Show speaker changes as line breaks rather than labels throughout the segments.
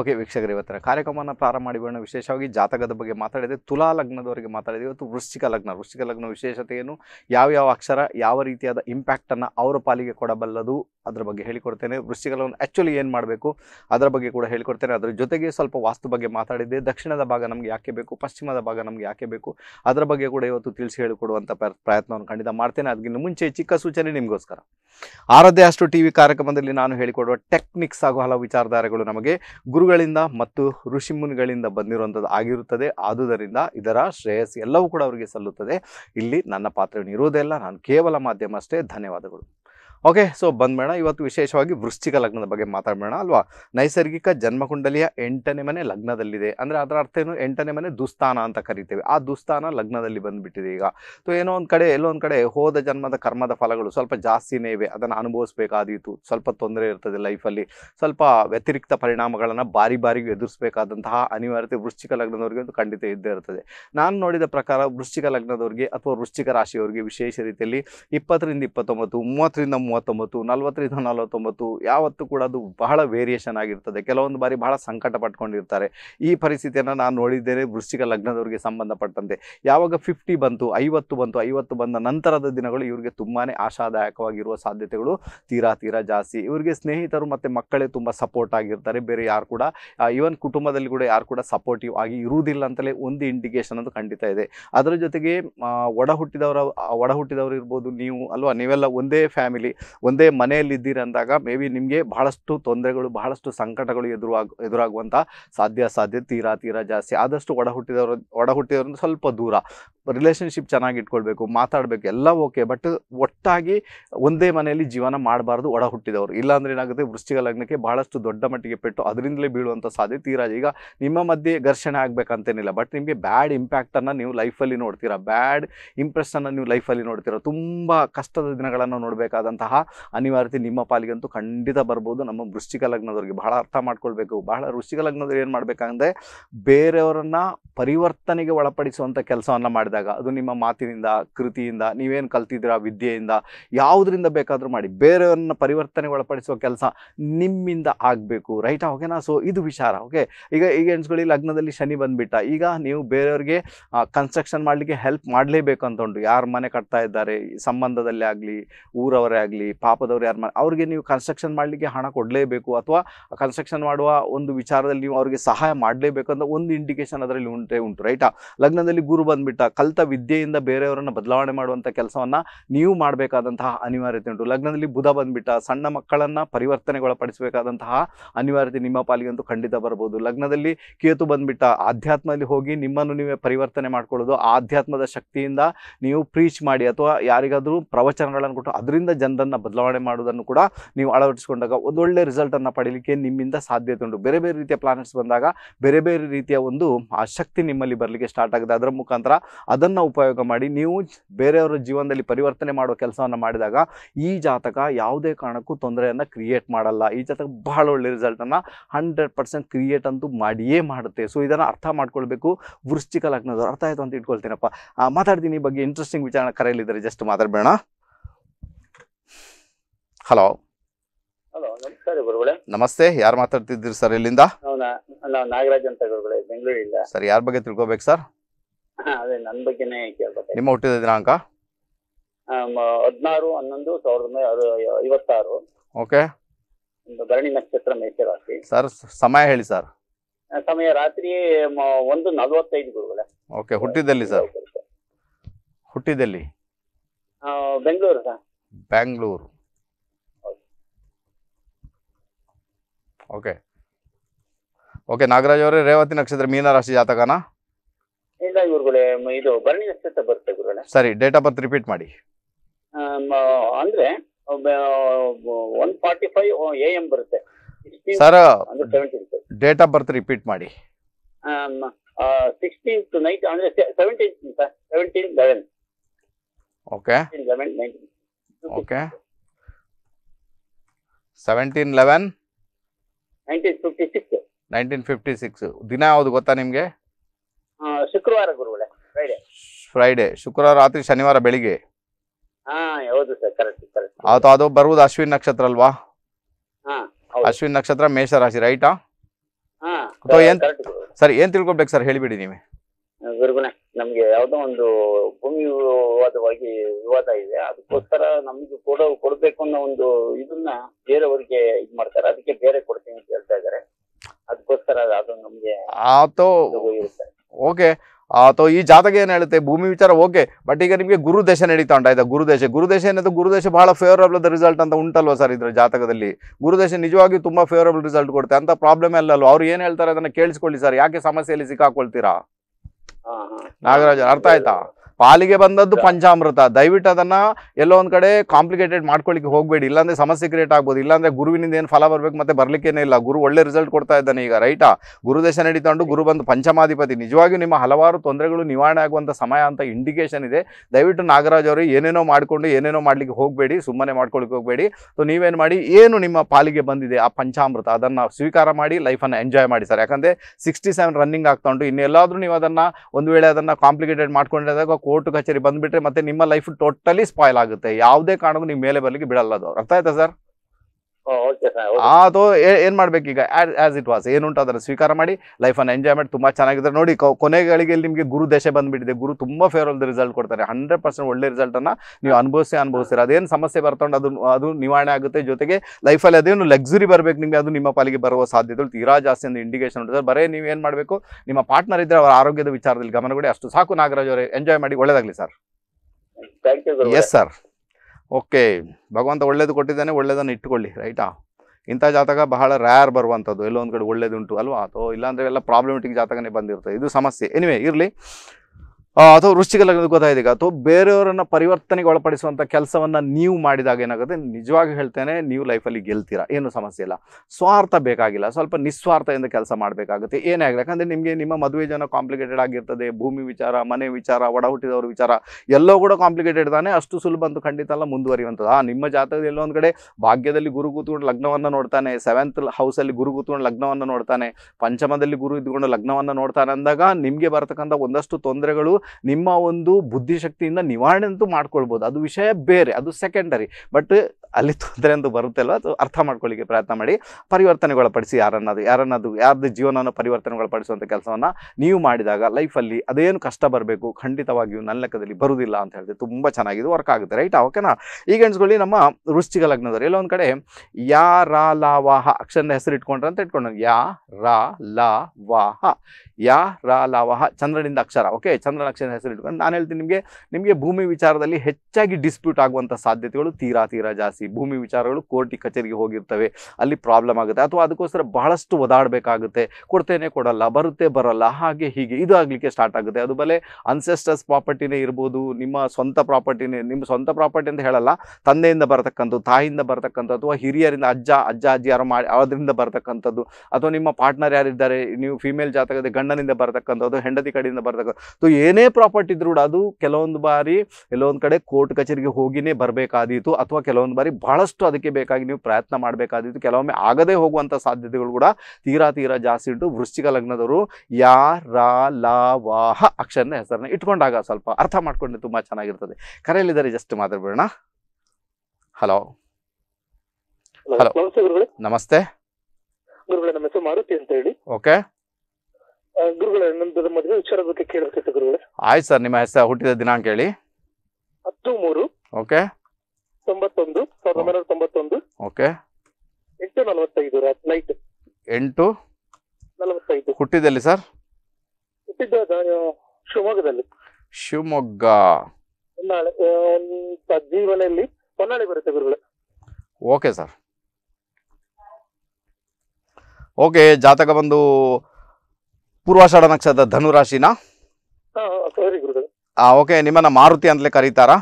Okay ವೀಕ್ಷಕರು ಇವತ್ತರ ಕಾರ್ಯಕ್ರಮನ ಪ್ರಾರಂಭ ಮಾಡಿಬಿಡೋಣ ವಿಶೇಷವಾಗಿ ಜಾತಕದ ಬಗ್ಗೆ ಮಾತಾಡಿದೆ ತುಲಾ ಲಗ್ನದವರಿಗೆ ಮಾತಾಡಿದೆ ಇವತ್ತು ವೃಶ್ಚಿಕ ಲಗ್ನ ವೃಶ್ಚಿಕ ಲಗ್ನ ವಿಶೇಷತೆ ಏನು ಯಾವ ಅಕ್ಷರ ಯಾವ ರೀತಿಯಾದ ಇಂಪ್ಯಾಕ್ಟ್ ಅನ್ನ ಅವರ ಪಾಲಿಗೆ ಕೊಡಬಲ್ಲದು ಅದರ ಬಗ್ಗೆ ಹೇಳಿಕೊಡ್ತೇನೆ ವೃಶ್ಚಿಕ ಲಗ್ನ ಆ್ಯಕ್ಚುಲಿ ಏನು ಮಾಡಬೇಕು ಅದರ ಬಗ್ಗೆ ಕೂಡ ಹೇಳಿಕೊಡ್ತೇನೆ ಅದರ ಜೊತೆಗೆ ಸ್ವಲ್ಪ ವಾಸ್ತು ಬಗ್ಗೆ ಮಾತಾಡಿದ್ದೆ ದಕ್ಷಿಣದ ಭಾಗ ನಮಗೆ ಯಾಕೆ ಬೇಕು ಪಶ್ಚಿಮದ ಭಾಗ ನಮಗೆ ಯಾಕೆ ಬೇಕು ಅದರ ಬಗ್ಗೆ ಕೂಡ ಇವತ್ತು ತಿಳಿಸಿ ಹೇಳಿಕೊಡುವಂಥ ಪ್ರಯತ್ನವನ್ನು ಖಂಡಿತ ಮಾಡ್ತೇನೆ ಅದಕ್ಕಿಂತ ಮುಂಚೆ ಚಿಕ್ಕ ಸೂಚನೆ ನಿಮಗೋಸ್ಕರ ಆರಾಧ್ಯ ಅಷ್ಟು ಟಿವಿ ಕಾರ್ಯಕ್ರಮದಲ್ಲಿ ನಾನು ಹೇಳಿಕೊಡುವ ಟೆಕ್ನಿಕ್ಸ್ ಹಾಗೂ ಹಲವು ವಿಚಾರಧಾರೆಗಳು ನಮಗೆ ಗುರು ಗಳಿಂದ ಮತ್ತು ಋಷಿಮುನಿಗಳಿಂದ ಬಂದಿರುವಂಥದ್ದು ಆಗಿರುತ್ತದೆ ಆದುದರಿಂದ ಇದರ ಶ್ರೇಯಸ್ ಎಲ್ಲವೂ ಕೂಡ ಅವರಿಗೆ ಸಲ್ಲುತ್ತದೆ ಇಲ್ಲಿ ನನ್ನ ಪಾತ್ರವೇನಿರುವುದೇ ಇಲ್ಲ ನಾನು ಕೇವಲ ಮಾಧ್ಯಮ ಅಷ್ಟೇ ಧನ್ಯವಾದಗಳು ಓಕೆ ಸೊ ಬಂದ್ಬೇಡ ಇವತ್ತು ವಿಶೇಷವಾಗಿ ವೃಶ್ಚಿಕ ಲಗ್ನದ ಬಗ್ಗೆ ಮಾತಾಡಬೇಡ ಅಲ್ವಾ ನೈಸರ್ಗಿಕ ಜನ್ಮಕುಂಡಲಿಯ ಎಂಟನೇ ಮನೆ ಲಗ್ನದಲ್ಲಿದೆ ಅಂದರೆ ಅದರ ಅರ್ಥ ಏನು ಎಂಟನೇ ಮನೆ ದುಸ್ಥಾನ ಅಂತ ಕರಿತೇವೆ ಆ ದುಸ್ಥಾನ ಲಗ್ನದಲ್ಲಿ ಬಂದುಬಿಟ್ಟಿದೆ ಈಗ ಸೊ ಏನೋ ಒಂದು ಕಡೆ ಎಲ್ಲೋ ಒಂದು ಕಡೆ ಹೋದ ಜನ್ಮದ ಕರ್ಮದ ಫಲಗಳು ಸ್ವಲ್ಪ ಜಾಸ್ತಿನೇ ಇವೆ ಅದನ್ನು ಅನುಭವಿಸಬೇಕಾದೀತು ಸ್ವಲ್ಪ ತೊಂದರೆ ಇರ್ತದೆ ಲೈಫಲ್ಲಿ ಸ್ವಲ್ಪ ವ್ಯತಿರಿಕ್ತ ಪರಿಣಾಮಗಳನ್ನು ಬಾರಿ ಬಾರಿಗೆ ಎದುರಿಸಬೇಕಾದಂತಹ ಅನಿವಾರ್ಯತೆ ವೃಶ್ಚಿಕ ಲಗ್ನದವರಿಗೆ ಒಂದು ಖಂಡಿತ ಇದ್ದೇ ಇರ್ತದೆ ನಾನು ನೋಡಿದ ಪ್ರಕಾರ ವೃಶ್ಚಿಕ ಲಗ್ನದವರಿಗೆ ಅಥವಾ ವೃಶ್ಚಿಕ ರಾಶಿಯವರಿಗೆ ವಿಶೇಷ ರೀತಿಯಲ್ಲಿ ಇಪ್ಪತ್ತರಿಂದ ಇಪ್ಪತ್ತೊಂಬತ್ತು ಮೂವತ್ತರಿಂದ ಮೂವತ್ತು ಮೂವತ್ತೊಂಬತ್ತು ನಲ್ವತ್ತರಿಂದ ನಲವತ್ತೊಂಬತ್ತು ಯಾವತ್ತೂ ಕೂಡ ಅದು ಬಹಳ ವೇರಿಯೇಷನ್ ಆಗಿರ್ತದೆ ಕೆಲವೊಂದು ಬಾರಿ ಬಹಳ ಸಂಕಟ ಪಟ್ಕೊಂಡಿರ್ತಾರೆ ಈ ಪರಿಸ್ಥಿತಿಯನ್ನು ನಾನು ನೋಡಿದ್ದೇನೆ ವೃಶ್ಚಿಕ ಲಗ್ನದವರಿಗೆ ಸಂಬಂಧಪಟ್ಟಂತೆ ಯಾವಾಗ ಫಿಫ್ಟಿ ಬಂತು ಐವತ್ತು ಬಂತು ಐವತ್ತು ಬಂದ ನಂತರದ ದಿನಗಳು ಇವರಿಗೆ ತುಂಬಾ ಆಶಾದಾಯಕವಾಗಿರುವ ಸಾಧ್ಯತೆಗಳು ತೀರಾ ತೀರಾ ಜಾಸ್ತಿ ಇವರಿಗೆ ಸ್ನೇಹಿತರು ಮತ್ತು ಮಕ್ಕಳೇ ತುಂಬ ಸಪೋರ್ಟ್ ಆಗಿರ್ತಾರೆ ಬೇರೆ ಯಾರು ಕೂಡ ಈವನ್ ಕುಟುಂಬದಲ್ಲಿ ಕೂಡ ಯಾರು ಕೂಡ ಸಪೋರ್ಟಿವ್ ಆಗಿ ಇರುವುದಿಲ್ಲ ಅಂತಲೇ ಒಂದು ಇಂಡಿಕೇಶನ್ ಅದು ಖಂಡಿತ ಇದೆ ಅದರ ಜೊತೆಗೆ ಒಡ ಹುಟ್ಟಿದವರ ಒಡ ಹುಟ್ಟಿದವರು ಇರ್ಬೋದು ನೀವು ಅಲ್ವಾ ನೀವೆಲ್ಲ ಒಂದೇ ಫ್ಯಾಮಿಲಿ ಒಂದೇ ಮನೆಯಲ್ಲಿದ್ದೀರಿ ಅಂದಾಗ ಮೇ ಬಿ ನಿಮಗೆ ಬಹಳಷ್ಟು ತೊಂದರೆಗಳು ಬಹಳಷ್ಟು ಸಂಕಟಗಳು ಎದುರಾಗ ಎದುರಾಗುವಂಥ ಸಾಧ್ಯ ಸಾಧ್ಯ ತೀರಾ ತೀರಾ ಜಾಸ್ತಿ ಆದಷ್ಟು ಒಡ ಹುಟ್ಟಿದವರು ಸ್ವಲ್ಪ ದೂರ ರಿಲೇಷನ್ಶಿಪ್ ಚೆನ್ನಾಗಿ ಇಟ್ಕೊಳ್ಬೇಕು ಮಾತಾಡಬೇಕು ಎಲ್ಲ ಓಕೆ ಬಟ್ ಒಟ್ಟಾಗಿ ಒಂದೇ ಮನೆಯಲ್ಲಿ ಜೀವನ ಮಾಡಬಾರ್ದು ಒಡ ಹುಟ್ಟಿದವರು ಇಲ್ಲಾಂದ್ರೆ ಏನಾಗುತ್ತೆ ವೃಶ್ಚಿಕ ಲಗ್ನಕ್ಕೆ ಬಹಳಷ್ಟು ದೊಡ್ಡ ಮಟ್ಟಿಗೆ ಪೆಟ್ಟು ಅದರಿಂದಲೇ ಬೀಳುವಂಥ ಸಾಧ್ಯ ತೀರಾ ಈಗ ನಿಮ್ಮ ಮಧ್ಯೆ ಘರ್ಷಣೆ ಆಗಬೇಕಂತೇನಿಲ್ಲ ಬಟ್ ನಿಮಗೆ ಬ್ಯಾಡ್ ಇಂಪ್ಯಾಕ್ಟನ್ನು ನೀವು ಲೈಫಲ್ಲಿ ನೋಡ್ತೀರಾ ಬ್ಯಾಡ್ ಇಂಪ್ರೆಷನ್ನ ನೀವು ಲೈಫಲ್ಲಿ ನೋಡ್ತೀರಾ ತುಂಬ ಕಷ್ಟದ ದಿನಗಳನ್ನು ನೋಡಬೇಕಾದಂತಹ ಅನಿವಾರ್ಯತೆ ನಿಮ್ಮ ಪಾಲಿಗಂತೂ ಖಂಡಿತ ಬರ್ಬೋದು ನಮ್ಮ ವೃಶ್ಚಿಕ ಲಗ್ನದವ್ರಿಗೆ ಬಹಳ ಅರ್ಥ ಮಾಡ್ಕೊಳ್ಬೇಕು ಬಹಳ ವೃಶ್ಚಿಕ ಲಗ್ನದವ್ರು ಏನು ಮಾಡಬೇಕಂದ್ರೆ ಬೇರೆಯವರನ್ನು ಪರಿವರ್ತನೆಗೆ ಒಳಪಡಿಸುವಂಥ ಕೆಲಸವನ್ನು ಮಾಡಿದಾಗ ಅದು ನಿಮ್ಮ ಮಾತಿನಿಂದ ಕೃತಿಯಿಂದ ನೀವೇನು ಕಲ್ತಿದ್ದೀರಾ ವಿದ್ಯೆಯಿಂದ ಯಾವುದರಿಂದ ಬೇಕಾದರೂ ಮಾಡಿ ಬೇರೆಯವ್ರನ್ನ ಪರಿವರ್ತನೆಗೆ ಒಳಪಡಿಸುವ ಕೆಲಸ ನಿಮ್ಮಿಂದ ಆಗಬೇಕು ರೈಟಾ ಓಕೆನಾ ಸೊ ಇದು ವಿಚಾರ ಓಕೆ ಈಗ ಈಗ ಎಣಿಸ್ಕೊಳ್ಳಿ ಲಗ್ನದಲ್ಲಿ ಶನಿ ಬಂದುಬಿಟ್ಟ ಈಗ ನೀವು ಬೇರೆಯವ್ರಿಗೆ ಕನ್ಸ್ಟ್ರಕ್ಷನ್ ಮಾಡಲಿಕ್ಕೆ ಹೆಲ್ಪ್ ಮಾಡಲೇಬೇಕು ಅಂತ ಉಂಟು ಯಾರು ಮನೆ ಕಟ್ತಾ ಇದ್ದಾರೆ ಸಂಬಂಧದಲ್ಲೇ ಆಗಲಿ ಊರವರೇ ಆಗಲಿ ಪಾಪದವ್ರು ಯಾರು ಮನೆ ಅವ್ರಿಗೆ ನೀವು ಕನ್ಸ್ಟ್ರಕ್ಷನ್ ಮಾಡಲಿಕ್ಕೆ ಹಣ ಕೊಡಲೇಬೇಕು ಅಥವಾ ಕನ್ಸ್ಟ್ರಕ್ಷನ್ ಮಾಡುವ ಒಂದು ವಿಚಾರದಲ್ಲಿ ನೀವು ಅವರಿಗೆ ಸಹಾಯ ಮಾಡಲೇಬೇಕು ಅಂತ ಒಂದು ಇಂಡಿಕೇಶನ್ ಅದರಲ್ಲಿ ಉಂಟು ಉಂಟೇ ಉಂಟು ರೈಟಾ ಲಗ್ನದಲ್ಲಿ ಗುರು ಬಂದ್ಬಿಟ್ಟ ಕಲಿತ ವಿದ್ಯೆಯಿಂದ ಬೇರೆಯವರನ್ನ ಬದಲಾವಣೆ ಮಾಡುವಂಥ ಕೆಲಸವನ್ನ ನೀವು ಮಾಡಬೇಕಾದಂತಹ ಅನಿವಾರ್ಯತೆ ಉಂಟು ಲಗ್ನದಲ್ಲಿ ಬುಧ ಬಂದ್ಬಿಟ್ಟ ಸಣ್ಣ ಮಕ್ಕಳನ್ನು ಪರಿವರ್ತನೆಗೊಳಪಡಿಸಬೇಕಾದಂತಹ ಅನಿವಾರ್ಯತೆ ನಿಮ್ಮ ಪಾಲಿಗೆ ಅಂತೂ ಖಂಡಿತ ಬರ್ಬೋದು ಲಗ್ನದಲ್ಲಿ ಕೇತು ಬಂದ್ಬಿಟ್ಟ ಆಧ್ಯಾತ್ಮದಲ್ಲಿ ಹೋಗಿ ನಿಮ್ಮನ್ನು ನೀವೇ ಪರಿವರ್ತನೆ ಮಾಡ್ಕೊಳ್ಳೋದು ಆಧ್ಯಾತ್ಮದ ಶಕ್ತಿಯಿಂದ ನೀವು ಪ್ರೀಚ್ ಮಾಡಿ ಅಥವಾ ಯಾರಿಗಾದರೂ ಪ್ರವಚನಗಳನ್ನು ಕೊಟ್ಟು ಅದರಿಂದ ಜನರನ್ನು ಬದಲಾವಣೆ ಮಾಡುವುದನ್ನು ಕೂಡ ನೀವು ಅಳವಡಿಸಿಕೊಂಡಾಗ ಒಂದೊಳ್ಳೆ ರಿಸಲ್ಟನ್ನು ಪಡೀಲಿಕ್ಕೆ ನಿಮ್ಮಿಂದ ಸಾಧ್ಯತೆ ಉಂಟು ಬೇರೆ ಬೇರೆ ರೀತಿಯ ಪ್ಲಾನೆಟ್ಸ್ ಬಂದಾಗ ಬೇರೆ ಬೇರೆ ರೀತಿಯ ಒಂದು ಶಕ್ತಿ ಶಕ್ತಿ ನಿಮ್ಮಲ್ಲಿ ಬರಲಿಕ್ಕೆ ಸ್ಟಾರ್ಟ್ ಆಗಿದೆ ಅದರ ಮುಖಾಂತರ ಅದನ್ನು ಉಪಯೋಗ ಮಾಡಿ ನೀವು ಬೇರೆಯವರ ಜೀವನದಲ್ಲಿ ಪರಿವರ್ತನೆ ಮಾಡುವ ಕೆಲಸವನ್ನು ಮಾಡಿದಾಗ ಈ ಜಾತಕ ಯಾವುದೇ ಕಾರಣಕ್ಕೂ ತೊಂದರೆಯನ್ನು ಕ್ರಿಯೇಟ್ ಮಾಡಲ್ಲ ಈ ಜಾತಕ ಬಹಳ ಒಳ್ಳೆ ರಿಸಲ್ಟನ್ನು ಹಂಡ್ರೆಡ್ ಪರ್ಸೆಂಟ್ ಕ್ರಿಯೇಟ್ ಅಂತೂ ಮಾಡಿಯೇ ಮಾಡುತ್ತೆ ಸೊ ಇದನ್ನು ಅರ್ಥ ಮಾಡ್ಕೊಳ್ಬೇಕು ವೃಷ್ಟಿಕ ಲಗ್ನದ ಅರ್ಥ ಆಯಿತು ಅಂತ ಇಟ್ಕೊಳ್ತೀನಪ್ಪ ಮಾತಾಡ್ತೀನಿ ಈ ಬಗ್ಗೆ ಇಂಟ್ರೆಸ್ಟಿಂಗ್ ವಿಚಾರ ಕರೆಯಲಿದ್ದಾರೆ ಜಸ್ಟ್ ಮಾತಾಡಬೇಡ ಹಲೋ ಸರ್ ನಮಸ್ತೆ ಯಾರು ಮಾತಾಡ್ತಿದ್ದೀರಿ ಸರ್ ಇಲ್ಲಿಂದ
ನಾ- ನಾಗರಾಜ್ ಅಂತ ಬೆಂಗಳೂರಿಂದ
ಸರ್ ಯಾರ ಬಗ್ಗೆ ತಿಳ್ಕೊಬೇಕು ಸರ್
ಅದೇ ನನ್ನ ಬಗ್ಗೆನೇ ನಿಮ್ಮ ಹುಟ್ಟಿದ ದಿನಾಂಕ ಹದಿನಾರು ಹನ್ನೊಂದು ಸಾವಿರದ ಐವತ್ತಾರು ಓಕೆ ಒಂದು ಭರಣಿ ನಕ್ಷತ್ರ ಮೇಷರಾಶಿ
ಸರ್ ಸಮಯ ಹೇಳಿ ಸರ್
ಸಮಯ ರಾತ್ರಿ ಮ- ಒಂದು ನಲ್ವತ್ತೈದು ಗುರುಗಳೇ
ಓಕೆ ಹುಟ್ಟಿದಲ್ಲಿ ಸರ್ ಹುಟ್ಟಿದಲ್ಲಿ Bengaluru sir Bengaluru okay okay Nagaraj ಅವರೇ ರೇವತಿ ನಕ್ಷತ್ರ ರಾಶಿ ಜಾತಕನ
ಇಲ್ಲ ಇದು ಬರುತ್ತೆ
ಸರಿ ಡೇಟ್ ಆಫ್ ಬರ್ತ್ ರಿಪೀಟ್ ಮಾಡಿ
ಅಂದ್ರೆ ಒನ್ ಫಾರ್ಟಿ ಫೈವ್ ಬರುತ್ತೆ sir
date of birth repeat ಮಾಡಿ ಸೆವೆಂಟೀನ್ ಲೆವೆನ್ ನೈನ್ಟೀನ್ ಫಿಫ್ಟಿ ದಿನ ಯಾವ್ದು ಗೊತ್ತಾ ನಿಮ್ಗೆ
ಶುಕ್ರವಾರ ಗುರುಗಳೇ ಫ್ರೈಡೆ
ಫ್ರೈಡೆ ಶುಕ್ರವಾರ ರಾತ್ರಿ ಶನಿವಾರ ಬೆಳಿಗ್ಗೆ ಅದು ಬರುವುದು ಅಶ್ವಿನ್ ನಕ್ಷತ್ರ ಅಲ್ವಾ ಅಶ್ವಿನ್ ನಕ್ಷತ್ರ ಮೇಷ ರಾಶಿ ರೈಟಾ ಸರಿ ಏನ್ ಸರ್ ಏನ್ ತಿಳ್ಕೊಬೇಕು ಸರ್ ಹೇಳಿಬಿಡಿ ನೀವೇ
ಗುರುಗುಣ ನಮ್ಗೆ ಯಾವ್ದೋ ಒಂದು ಭೂಮಿ ವಿವಾದವಾಗಿ ವಿವಾದ ಇದೆ ಅದಕ್ಕೋಸ್ಕರ ನಮ್ಗೆ ಕೊಡೋ ಕೊಡ್ಬೇಕು ಅನ್ನೋ ಒಂದು ಇದನ್ನ ಬೇರೆಯವರಿಗೆ ಇದ್ ಮಾಡ್ತಾರೆ ಅದಕ್ಕೆ ಬೇರೆ ಕೊಡ್ತೀನಿ ಅಂತ ಹೇಳ್ತಾ ಇದಾರೆ ಅದಕ್ಕೋಸ್ಕರ ಅದು ನಮ್ಗೆ
ಆತೋ ಓಕೆ ಅಥವಾ ಈ ಜಾತಕ ಏನ್ ಹೇಳುತ್ತೆ ಭೂಮಿ ವಿಚಾರ ಓಕೆ ಬಟ್ ಈಗ ನಿಮಗೆ ಗುರುದೇಶ ನಡೀತಾ ಉಂಟು ಆಯ್ತಾ ಗುರುದೇಶ ಗುರುದೇಶ ಗುರು ಗುರುದೇಶ ಬಹಳ ಫೇವರಬಲ್ ದ ರಿಸಲ್ಟ್ ಅಂತ ಉಂಟಲ್ವಾ ಸರ್ ಇದ್ರ ಜಾತಕದಲ್ಲಿ ಗುರುದೇಶ ನಿಜವಾಗಿ ತುಂಬಾ ಫೇವರಬಲ್ ರಿಸಲ್ಟ್ ಕೊಡುತ್ತೆ ಅಂತ ಪ್ರಾಬ್ಲಮ್ ಅಲ್ಲಲ್ವ ಅವ್ರು ಏನ್ ಹೇಳ್ತಾರೆ ಅದನ್ನ ಕೇಳಿಸ್ಕೊಳ್ಳಿ ಸರ್ ಯಾಕೆ ಸಮಸ್ಯೆಯಲ್ಲಿ ಸಿಕ್ಕಾಕೊಳ್ತೀರಾ 啊哈，拿过来，这还打一 ಪಾಲಿಗೆ ಬಂದದ್ದು ಪಂಚಾಮೃತ ದಯವಿಟ್ಟು ಅದನ್ನ ಎಲ್ಲೋ ಒಂದ್ ಕಡೆ ಕಾಂಪ್ಲಿಕೇಟೆಡ್ ಮಾಡ್ಕೊಳ್ಳಿಕ್ಕೆ ಹೋಗಬೇಡಿ ಇಲ್ಲಾಂದ್ರೆ ಸಮಸ್ಯೆ ಕ್ರಿಯೇಟ್ ಆಗ್ಬೋದು ಇಲ್ಲಾಂದ್ರೆ ಗುರುವಿನಿಂದ ಏನು ಫಲ ಬರ್ಬೇಕು ಮತ್ತೆ ಬರ್ಲಿಕ್ಕೇನೆ ಇಲ್ಲ ಗುರು ಒಳ್ಳೆ ರಿಸಲ್ಟ್ ಕೊಡ್ತಾ ಇದ್ದಾನೆ ಈಗ ರೈಟಾ ಗುರುದೇಶ ನಡೀತಾಂಡು ಗುರು ಬಂದು ಪಂಚಮಾಧಿಪತಿ ನಿಜವಾಗಿಯೂ ನಿಮ್ಮ ಹಲವಾರು ತೊಂದರೆಗಳು ನಿವಾರಣೆ ಆಗುವಂಥ ಸಮಯ ಅಂತ ಇಂಡಿಕೇಶನ್ ಇದೆ ದಯವಿಟ್ಟು ನಾಗರಾಜ್ ಅವರು ಏನೇನೋ ಮಾಡಿಕೊಂಡು ಏನೇನೋ ಮಾಡ್ಲಿಕ್ಕೆ ಹೋಗಬೇಡಿ ಸುಮ್ಮನೆ ಮಾಡ್ಕೊಳ್ಳಿಕ್ಕೆ ಹೋಗಬೇಡಿ ಸೊ ನೀವೇನು ಮಾಡಿ ಏನು ನಿಮ್ಮ ಪಾಲಿಗೆ ಬಂದಿದೆ ಆ ಪಂಚಾಮೃತ ಅದನ್ನು ಸ್ವೀಕಾರ ಮಾಡಿ ಲೈಫನ್ನು ಎಂಜಾಯ್ ಮಾಡಿ ಸರ್ ಯಾಕಂದ್ರೆ ಸಿಕ್ಸ್ಟಿ ಸೆವೆನ್ ರನ್ನಿಂಗ್ ಆಗ್ತಾ ಉಂಟು ಇನ್ನೆಲ್ಲಾದರೂ ನೀವು ಅದನ್ನು ಒಂದು ವೇಳೆ ಅದನ್ನು ಕಾಂಪ್ಲಿಕೇಟೆಡ್ ಮಾಡ್ಕೊಂಡಿದಾಗ ಕೋರ್ಟ್ ಕಚೇರಿ ಬಂದ್ಬಿಟ್ರೆ ಮತ್ತೆ ನಿಮ್ಮ ಲೈಫ್ ಟೋಟಲಿ ಸ್ಪಾಯ್ಲ್ ಆಗುತ್ತೆ ಯಾವುದೇ ಕಾರಣಕ್ಕೂ ನೀವು ಮೇಲೆ ಬರಲಿಕ್ಕೆ ಬಿಡಲ್ಲ ಅದು ಅರ್ಥ ಆಯ್ತಾ ಸರ್ ಅದು ಏನ್ ಮಾಡ್ಬೇಕು ಈಗ ಆಸ್ ಇಟ್ ವಾಸ್ ಏನು ಉಂಟು ಸ್ವೀಕಾರ ಮಾಡಿ ಲೈಫ್ ಎಂಜಾಯ್ ಎಂಜಾಯ್ಮೆಂಟ್ ತುಂಬಾ ಚೆನ್ನಾಗಿದೆ ನೋಡಿ ಕೊನೆಗಳಿಗೆ ನಿಮಗೆ ಗುರು ದೇಶ ಬಂದ್ಬಿಟ್ಟಿದೆ ಗುರು ತುಂಬಾ ಫೇವರಲ್ ರಿಸಲ್ಟ್ ಕೊಡ್ತಾರೆ ಹಂಡ್ರೆಡ್ ಪರ್ಸೆಂಟ್ ಒಳ್ಳೆ ರಿಸಲ್ಟ್ ಅನ್ನ ನೀವು ಅನುಭವಿಸಿ ಅನುಭವಿಸ್ತೀರ ಅದೇನು ಸಮಸ್ಯೆ ಬರ್ತಕೊಂಡು ಅದು ಅದು ನಿವಾರಣೆ ಆಗುತ್ತೆ ಜೊತೆಗೆ ಲೈಫ್ ಅಲ್ಲಿ ಅದೇನು ಲಕ್ಸುರಿ ಬರಬೇಕು ನಿಮಗೆ ಅದು ನಿಮ್ಮ ಪಾಲಿಗೆ ಬರುವ ಸಾಧ್ಯತೆ ತೀರಾ ಜಾಸ್ತಿ ಅಂತ ಇಂಡಿಕೇಶನ್ ಉಂಟು ಸರ್ ಬರೇ ನೀವು ಏನು ಮಾಡಬೇಕು ನಿಮ್ಮ ಪಾರ್ಟ್ನರ್ ಇದ್ರೆ ಅವರ ಆರೋಗ್ಯದ ವಿಚಾರದಲ್ಲಿ ಗಮನ ಕೊಡಿ ಅಷ್ಟು ಸಾಕು ನಾಗರಾಜ್ ಅವರೇ ಎಂಜಾಯ್ ಮಾಡಿ ಒಳ್ಳೆದಾಗಲಿ ಸರ್ ಎಸ್ ಸರ್ ಓಕೆ ಭಗವಂತ ಒಳ್ಳೇದು ಕೊಟ್ಟಿದ್ದಾನೆ ಒಳ್ಳೇದನ್ನು ಇಟ್ಕೊಳ್ಳಿ ರೈಟಾ ಇಂಥ ಜಾತಕ ಬಹಳ ರ್ಯಾರ್ ಬರುವಂಥದ್ದು ಎಲ್ಲೋ ಒಂದು ಕಡೆ ಒಳ್ಳೇದುಂಟು ಅಲ್ವಾ ಅಥವಾ ಇಲ್ಲಾಂದರೆ ಎಲ್ಲ ಪ್ರಾಬ್ಲಮೆಟಿಕ್ ಜಾತಕನೇ ಬಂದಿರ್ತದೆ ಇದು ಸಮಸ್ಯೆ ಎನಿವೆ ಇರಲಿ ಅಥವಾ ವೃಶ್ಚಿಕ ಲಗ್ನದ ಅಥವಾ ಬೇರೆಯವರನ್ನ ಪರಿವರ್ತನೆಗೆ ಒಳಪಡಿಸುವಂಥ ಕೆಲಸವನ್ನು ನೀವು ಮಾಡಿದಾಗ ಏನಾಗುತ್ತೆ ನಿಜವಾಗಿ ಹೇಳ್ತೇನೆ ನೀವು ಲೈಫಲ್ಲಿ ಗೆಲ್ತೀರಾ ಏನು ಸಮಸ್ಯೆ ಇಲ್ಲ ಸ್ವಾರ್ಥ ಬೇಕಾಗಿಲ್ಲ ಸ್ವಲ್ಪ ನಿಸ್ವಾರ್ಥದಿಂದ ಕೆಲಸ ಮಾಡಬೇಕಾಗುತ್ತೆ ಏನೇ ಆಗಲಿ ಯಾಕಂದರೆ ನಿಮಗೆ ನಿಮ್ಮ ಮದುವೆ ಜನ ಕಾಂಪ್ಲಿಕೇಟೆಡ್ ಆಗಿರ್ತದೆ ಭೂಮಿ ವಿಚಾರ ಮನೆ ವಿಚಾರ ಒಡ ಹುಟ್ಟಿದವ್ರ ವಿಚಾರ ಎಲ್ಲೋ ಕೂಡ ಕಾಂಪ್ಲಿಕೇಟೆಡ್ ತಾನೆ ಅಷ್ಟು ಸುಲಭ ಅಂತೂ ಖಂಡಿತ ಅಲ್ಲ ಮುಂದುವರಿಯುವಂಥದ್ದು ಆ ನಿಮ್ಮ ಜಾತಕದಲ್ಲಿ ಎಲ್ಲೊಂದು ಕಡೆ ಭಾಗ್ಯದಲ್ಲಿ ಗುರು ಕೂತ್ಕೊಂಡು ಲಗ್ನವನ್ನು ನೋಡ್ತಾನೆ ಸೆವೆಂತ್ ಹೌಸಲ್ಲಿ ಗುರು ಕೂತ್ಕೊಂಡು ಲಗ್ನವನ್ನು ನೋಡ್ತಾನೆ ಪಂಚಮದಲ್ಲಿ ಗುರು ಇದ್ದುಕೊಂಡು ಲಗ್ನವನ್ನು ನೋಡ್ತಾನೆ ಅಂದಾಗ ನಿಮಗೆ ಬರ್ತಕ್ಕಂಥ ಒಂದಷ್ಟು ತೊಂದರೆಗಳು ನಿಮ್ಮ ಒಂದು ಬುದ್ಧಿಶಕ್ತಿಯಿಂದ ನಿವಾರಣೆ ಅಂತೂ ಮಾಡ್ಕೊಳ್ಬೋದು ಅದು ವಿಷಯ ಬೇರೆ ಅದು ಸೆಕೆಂಡರಿ ಬಟ್ ಅಲ್ಲಿ ತೊಂದರೆ ಎಂದು ಬರುತ್ತೆ ಅದು ಅರ್ಥ ಮಾಡ್ಕೊಳ್ಳಿಕ್ಕೆ ಪ್ರಯತ್ನ ಮಾಡಿ ಪರಿವರ್ತನೆಗೊಳಪಡಿಸಿ ಯಾರನ್ನದು ಯಾರನ್ನದು ಯಾರ್ದು ಜೀವನವನ್ನು ಪರಿವರ್ತನೆಗೊಳಪಡಿಸುವಂಥ ಕೆಲಸವನ್ನು ನೀವು ಮಾಡಿದಾಗ ಲೈಫಲ್ಲಿ ಅದೇನು ಕಷ್ಟ ಬರಬೇಕು ಖಂಡಿತವಾಗಿಯೂ ನನ್ನ ಲೆಕ್ಕದಲ್ಲಿ ಬರುವುದಿಲ್ಲ ಅಂತ ಹೇಳಿದ್ರೆ ತುಂಬ ಚೆನ್ನಾಗಿದೆ ವರ್ಕ್ ಆಗುತ್ತೆ ರೈಟ್ ಓಕೆನಾ ಈಗ ಎಣಿಸ್ಕೊಳ್ಳಿ ನಮ್ಮ ವೃಶ್ಚಿಕ ಲಗ್ನದವರು ಎಲ್ಲೊಂದು ಕಡೆ ಯಾ ರಾ ಲಾ ವಾಹ ಹೆಸರು ಇಟ್ಕೊಂಡ್ರೆ ಅಂತ ಇಟ್ಕೊಂಡು ಯಾ ರಾ ಲಾ ವಾಹ ಯಾ ರಾ ಲಾ ವಾಹ ಚಂದ್ರನಿಂದ ಅಕ್ಷರ ಓಕೆ ಚಂದ್ರನ ಅಕ್ಷರ ಹೆಸರು ಇಟ್ಕೊಂಡು ನಾನು ಹೇಳ್ತೀನಿ ನಿಮಗೆ ನಿಮಗೆ ಭೂಮಿ ವಿಚಾರದಲ್ಲಿ ಹೆಚ್ಚಾಗಿ ಡಿಸ್ಪ್ಯೂಟ್ ಆಗುವಂಥ ಸಾಧ್ಯತೆಗಳು ತೀರಾ ತೀರಾ ಜಾಸ್ತಿ ಭೂಮಿ ವಿಚಾರಗಳು ಕೋರ್ಟಿ ಕಚೇರಿಗೆ ಹೋಗಿರ್ತವೆ ಅಲ್ಲಿ ಪ್ರಾಬ್ಲಮ್ ಆಗುತ್ತೆ ಅಥವಾ ಅದಕ್ಕೋಸ್ಕರ ಬಹಳಷ್ಟು ಒದಾಡಬೇಕಾಗುತ್ತೆ ಕೊಡ್ತೇನೆ ಕೊಡಲ್ಲ ಬರುತ್ತೆ ಬರಲ್ಲ ಹಾಗೆ ಹೀಗೆ ಇದು ಆಗಲಿಕ್ಕೆ ಸ್ಟಾರ್ಟ್ ಆಗುತ್ತೆ ಅದು ಬಲೆ ಅನ್ಸೆಸ್ಟರ್ಸ್ ಪ್ರಾಪರ್ಟಿನೇ ಇರ್ಬೋದು ನಿಮ್ಮ ಸ್ವಂತ ಪ್ರಾಪರ್ಟಿನೇ ನಿಮ್ಮ ಸ್ವಂತ ಪ್ರಾಪರ್ಟಿ ಅಂತ ಹೇಳಲ್ಲ ತಂದೆಯಿಂದ ಬರತಕ್ಕಂಥದ್ದು ತಾಯಿಯಿಂದ ಬರತಕ್ಕಂಥದ್ದು ಅಥವಾ ಹಿರಿಯರಿಂದ ಅಜ್ಜ ಅಜ್ಜ ಅಜ್ಜಿ ಯಾರು ಮಾಡಿ ಅದರಿಂದ ಬರತಕ್ಕಂಥದ್ದು ಅಥವಾ ನಿಮ್ಮ ಪಾರ್ಟ್ನರ್ ಯಾರಿದ್ದಾರೆ ನೀವು ಫಿಮೇಲ್ ಜಾತಕದ ಗಂಡನಿಂದ ಬರತಕ್ಕಂಥದ್ದು ಹೆಂಡತಿ ಕಡೆಯಿಂದ ಬರ್ತಕ್ಕಂಥದ್ದು ಏನೇ ಪ್ರಾಪರ್ಟಿ ಇದ್ರೂ ಅದು ಕೆಲವೊಂದು ಬಾರಿ ಕೆಲವೊಂದು ಕಡೆ ಕೋರ್ಟ್ ಕಚೇರಿಗೆ ಹೋಗಿನೇ ಬರಬೇಕಾದೀತು ಅಥವಾ ಕೆಲವೊಂದು ಬಾರಿ ಬಾರಿ ಬಹಳಷ್ಟು ಅದಕ್ಕೆ ಬೇಕಾಗಿ ನೀವು ಪ್ರಯತ್ನ ಮಾಡಬೇಕಾದಿತ್ತು ಕೆಲವೊಮ್ಮೆ ಆಗದೇ ಹೋಗುವಂಥ ಸಾಧ್ಯತೆಗಳು ಕೂಡ ತೀರಾ ತೀರಾ ಜಾಸ್ತಿ ಉಂಟು ವೃಶ್ಚಿಕ ಲಗ್ನದವರು ಯಾ ರಾ ವಾಹ ಅಕ್ಷರನ ಹೆಸರನ್ನ ಇಟ್ಕೊಂಡಾಗ ಸ್ವಲ್ಪ ಅರ್ಥ ಮಾಡಿಕೊಂಡ್ರೆ ತುಂಬ ಚೆನ್ನಾಗಿರ್ತದೆ ಕರೆಯಲ್ಲಿದ್ದಾರೆ ಜಸ್ಟ್ ಮಾತಾಡ್ಬೇಡೋಣ ಹಲೋ ಹಲೋ ನಮಸ್ತೆ
ಗುರುಗಳೇ ನಮ್ಮ ಹೆಸರು ಮಾರುತಿ ಅಂತ ಹೇಳಿ ಓಕೆ ಗುರುಗಳ ನಂತರ ಮದುವೆ ವಿಚಾರ ಬಗ್ಗೆ ಕೇಳಬೇಕಿತ್ತು ಗುರುಗಳೇ
ಆಯ್ತು ಸರ್ ನಿಮ್ಮ ಹೆಸರು ಹುಟ್ಟಿದ ದಿನಾಂಕ ಹೇಳಿ ಹತ್ತು ಮೂರು ಓಕೆ
ತೊಂಬತ್ತೊಂದು ಸಾವಿರದ ಒಂಬೈನೂರ ತೊಂಬತ್ತೊಂದು ಓಕೆ ಎಂಟು ನಲವತ್ತೈದು ನೈಟ್ ಎಂಟು ನಲವತ್ತೈದು
ಹುಟ್ಟಿದಲ್ಲಿ ಸರ್
ಹುಟ್ಟಿದ್ದ ಶಿವಮೊಗ್ಗದಲ್ಲಿ
ಶಿವಮೊಗ್ಗ
ಹೊನ್ನಾಳೆ ಅಜ್ಜಿ ಮನೆಯಲ್ಲಿ ಹೊನ್ನಾಳಿ ಬರುತ್ತೆ ಗುರುಗಳು
ಓಕೆ ಸರ್ ಓಕೆ ಜಾತಕ ಬಂದು ಪೂರ್ವಾಷಾಢ ನಕ್ಷತ್ರದ ಧನುರಾಶಿನಾ ಸರಿ ಗುರುಗಳು ಓಕೆ ನಿಮ್ಮನ್ನ ಮಾರುತಿ ಅಂತಲೇ ಕರೀತಾರಾ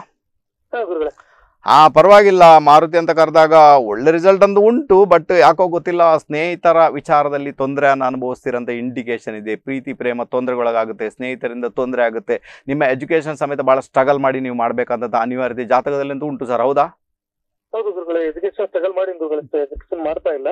ಆ ಪರವಾಗಿಲ್ಲ ಮಾರುತಿ ಅಂತ ಕರೆದಾಗ ಒಳ್ಳೆ ರಿಸಲ್ಟ್ ಅಂದು ಉಂಟು ಬಟ್ ಯಾಕೋ ಗೊತ್ತಿಲ್ಲ ಸ್ನೇಹಿತರ ವಿಚಾರದಲ್ಲಿ ತೊಂದರೆಯನ್ನು ಅನುಭವಿಸ್ತಿರಂತ ಇಂಡಿಕೇಶನ್ ಇದೆ ಪ್ರೀತಿ ಪ್ರೇಮ ತೊಂದರೆಗೊಳಗಾಗುತ್ತೆ ಸ್ನೇಹಿತರಿಂದ ತೊಂದರೆ ಆಗುತ್ತೆ ನಿಮ್ಮ ಎಜುಕೇಷನ್ ಸಮೇತ ಭಾಳ ಸ್ಟ್ರಗಲ್ ಮಾಡಿ ನೀವು ಮಾಡಬೇಕಂತ ಅನಿವಾರ್ಯತೆ ಜಾತಕದಲ್ಲಿ ಅಂತೂ ಉಂಟು ಸರ್ ಹೌದಾ
ಹೌದು ಗುರುಗಳೇ ಎಜುಕೇಶನ್ ಸ್ಟ್ರಗಲ್ ಮಾಡ್ತಾ ಇಲ್ಲ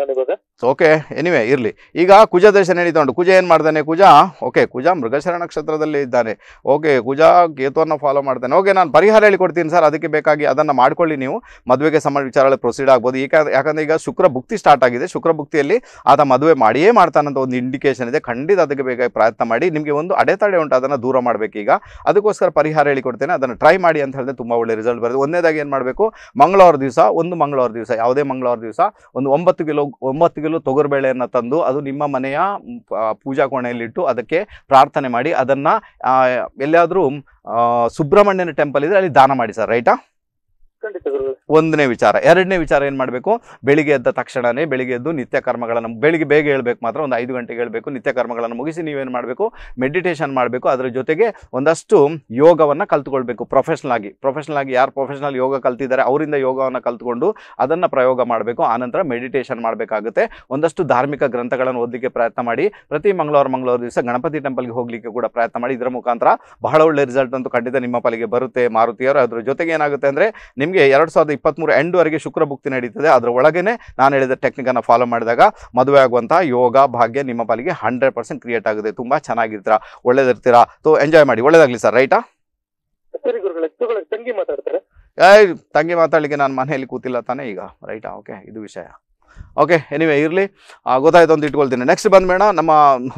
ನಾನು
ಓಕೆ ಎನಿವೆ ಇರ್ಲಿ ಈಗ ಕುಜ ದರ್ಶನ ನಡೀತಾ ಕುಜ ಏನ್ ಮಾಡ್ತಾನೆ ಕುಜ ಓಕೆ ಕುಜ ಮೃಗಶರಣ ನಕ್ಷತ್ರದಲ್ಲಿ ಇದ್ದಾನೆ ಓಕೆ ಕುಜ ಕೇತುವನ್ನು ಫಾಲೋ ಮಾಡ್ತಾನೆ ಓಕೆ ನಾನು ಪರಿಹಾರ ಹೇಳಿಕೊಡ್ತೀನಿ ಸರ್ ಅದಕ್ಕೆ ಬೇಕಾಗಿ ಅದನ್ನು ಮಾಡ್ಕೊಳ್ಳಿ ನೀವು ಮದುವೆಗೆ ಸಂಬಂಧ ವಿಚಾರಗಳಲ್ಲಿ ಪ್ರೊಸೀಡ್ ಆಗ್ಬೋದು ಈಗ ಯಾಕಂದ್ರೆ ಈಗ ಶುಕ್ರ ಭುಕ್ತಿ ಸ್ಟಾರ್ಟ್ ಆಗಿದೆ ಶುಕ್ರ ಭುಕ್ತಿಯಲ್ಲಿ ಆತ ಮದುವೆ ಮಾಡಿಯೇ ಮಾಡ್ತಾನಂತ ಒಂದು ಇಂಡಿಕೇಶನ್ ಇದೆ ಖಂಡಿತ ಅದಕ್ಕೆ ಬೇಕಾಗಿ ಪ್ರಯತ್ನ ಮಾಡಿ ನಿಮಗೆ ಒಂದು ಅಡೆತಡೆ ಉಂಟು ಅದನ್ನು ದೂರ ಈಗ ಅದಕ್ಕೋಸ್ಕರ ಪರಿಹಾರ ಹೇಳಿಕೊಡ್ತೇನೆ ಅದನ್ನು ಟ್ರೈ ಮಾಡಿ ಅಂತ ಹೇಳಿದ್ರೆ ತುಂಬ ಒಳ್ಳೆ ರಿಸಲ್ಟ್ ರಿಸಲ್ಟ್ ಬರೆದು ಒಂದನೇದಾಗಿ ಏನು ಮಾಡಬೇಕು ಮಂಗಳವಾರ ದಿವಸ ಒಂದು ಮಂಗಳವಾರ ದಿವಸ ಯಾವುದೇ ಮಂಗಳವಾರ ದಿವಸ ಒಂದು ಒಂಬತ್ತು ಕಿಲೋ ಒಂಬತ್ತು ಕಿಲೋ ತೊಗರುಬೇಳೆಯನ್ನು ತಂದು ಅದು ನಿಮ್ಮ ಮನೆಯ ಪೂಜಾ ಕೋಣೆಯಲ್ಲಿಟ್ಟು ಅದಕ್ಕೆ ಪ್ರಾರ್ಥನೆ ಮಾಡಿ ಅದನ್ನು ಎಲ್ಲಿಯಾದರೂ ಸುಬ್ರಹ್ಮಣ್ಯನ ಟೆಂಪಲ್ ಇದ್ದರೆ ಅಲ್ಲಿ ದಾನ ಮಾಡಿ ಸರ್ ರೈಟಾ ಒಂದನೇ ವಿಚಾರ ಎರಡನೇ ವಿಚಾರ ಏನು ಮಾಡಬೇಕು ಬೆಳಿಗ್ಗೆ ಎದ್ದ ತಕ್ಷಣನೇ ಬೆಳಿಗ್ಗೆ ಎದ್ದು ನಿತ್ಯ ಕರ್ಮಗಳನ್ನು ಬೆಳಿಗ್ಗೆ ಬೇಗ ಹೇಳ್ಬೇಕು ಮಾತ್ರ ಒಂದು ಐದು ಗಂಟೆಗೆ ಹೇಳ್ಬೇಕು ನಿತ್ಯ ಕರ್ಮಗಳನ್ನು ಮುಗಿಸಿ ನೀವೇನ್ ಮಾಡಬೇಕು ಮೆಡಿಟೇಷನ್ ಮಾಡಬೇಕು ಅದ್ರ ಜೊತೆಗೆ ಒಂದಷ್ಟು ಯೋಗವನ್ನ ಕಲ್ತ್ಕೊಳ್ಬೇಕು ಪ್ರೊಫೆಷನಲ್ ಆಗಿ ಪ್ರೊಫೆಷನಲ್ ಆಗಿ ಯಾರು ಪ್ರೊಫೆಷನಲ್ ಯೋಗ ಕಲ್ತಿದ್ದಾರೆ ಅವರಿಂದ ಯೋಗವನ್ನ ಕಲ್ತ್ಕೊಂಡು ಅದನ್ನ ಪ್ರಯೋಗ ಮಾಡಬೇಕು ಆನಂತರ ಮೆಡಿಟೇಷನ್ ಮಾಡಬೇಕಾಗುತ್ತೆ ಒಂದಷ್ಟು ಧಾರ್ಮಿಕ ಗ್ರಂಥಗಳನ್ನು ಓದಲಿಕ್ಕೆ ಪ್ರಯತ್ನ ಮಾಡಿ ಪ್ರತಿ ಮಂಗಳವಾರ ಮಂಗಳವಾರ ದಿವಸ ಗಣಪತಿ ಟೆಂಪಲ್ಗೆ ಹೋಗಲಿಕ್ಕೆ ಕೂಡ ಪ್ರಯತ್ನ ಮಾಡಿ ಇದರ ಮುಖಾಂತರ ಬಹಳ ಒಳ್ಳೆ ರಿಸಲ್ಟ್ ಅಂತೂ ಖಂಡಿತ ನಿಮ್ಮ ಪಾಲಿಗೆ ಬರುತ್ತೆ ಮಾರುತಿಯವರು ಅದರ ಜೊತೆಗೆ ಏನಾಗುತ್ತೆ ಅಂದರೆ ನಿಮ್ಮ ನಿಮಗೆ ಎರಡು ಸಾವಿರದ ಇಪ್ಪತ್ತ್ಮೂರು ಎಂಡ್ವರೆಗೆ ಶುಕ್ರ ಭುಕ್ತಿ ನಡೀತದೆ ಅದರ ಒಳಗೇ ನಾನು ಹೇಳಿದ ಟೆಕ್ನಿಕನ್ನು ಫಾಲೋ ಮಾಡಿದಾಗ ಮದುವೆ ಆಗುವಂತಹ ಯೋಗ ಭಾಗ್ಯ ನಿಮ್ಮ ಪಾಲಿಗೆ ಹಂಡ್ರೆಡ್ ಪರ್ಸೆಂಟ್ ಕ್ರಿಯೇಟ್ ಆಗುತ್ತೆ ತುಂಬ ಚೆನ್ನಾಗಿರ್ತೀರಾ ಒಳ್ಳೇದಿರ್ತೀರಾ ತೊ ಎಂಜಾಯ್ ಮಾಡಿ ಒಳ್ಳೇದಾಗಲಿ ಸರ್ ರೈಟಾ ತಂಗಿ ಮಾತಾಡ್ತಾರೆ ತಂಗಿ ಮಾತಾಡಲಿಕ್ಕೆ ನಾನು ಮನೆಯಲ್ಲಿ ಕೂತಿಲ್ಲ ತಾನೇ ಈಗ ರೈಟಾ ಓಕೆ ಇದು ವಿಷಯ ಓಕೆ ಎನಿವೆ ಇರಲಿ ಗೊತ್ತಾಯ್ತು ಅಂತ ಇಟ್ಕೊಳ್ತೀನಿ ನೆಕ್ಸ್ಟ್ ಬಂದ್ಬೇಡ ನಮ್ಮ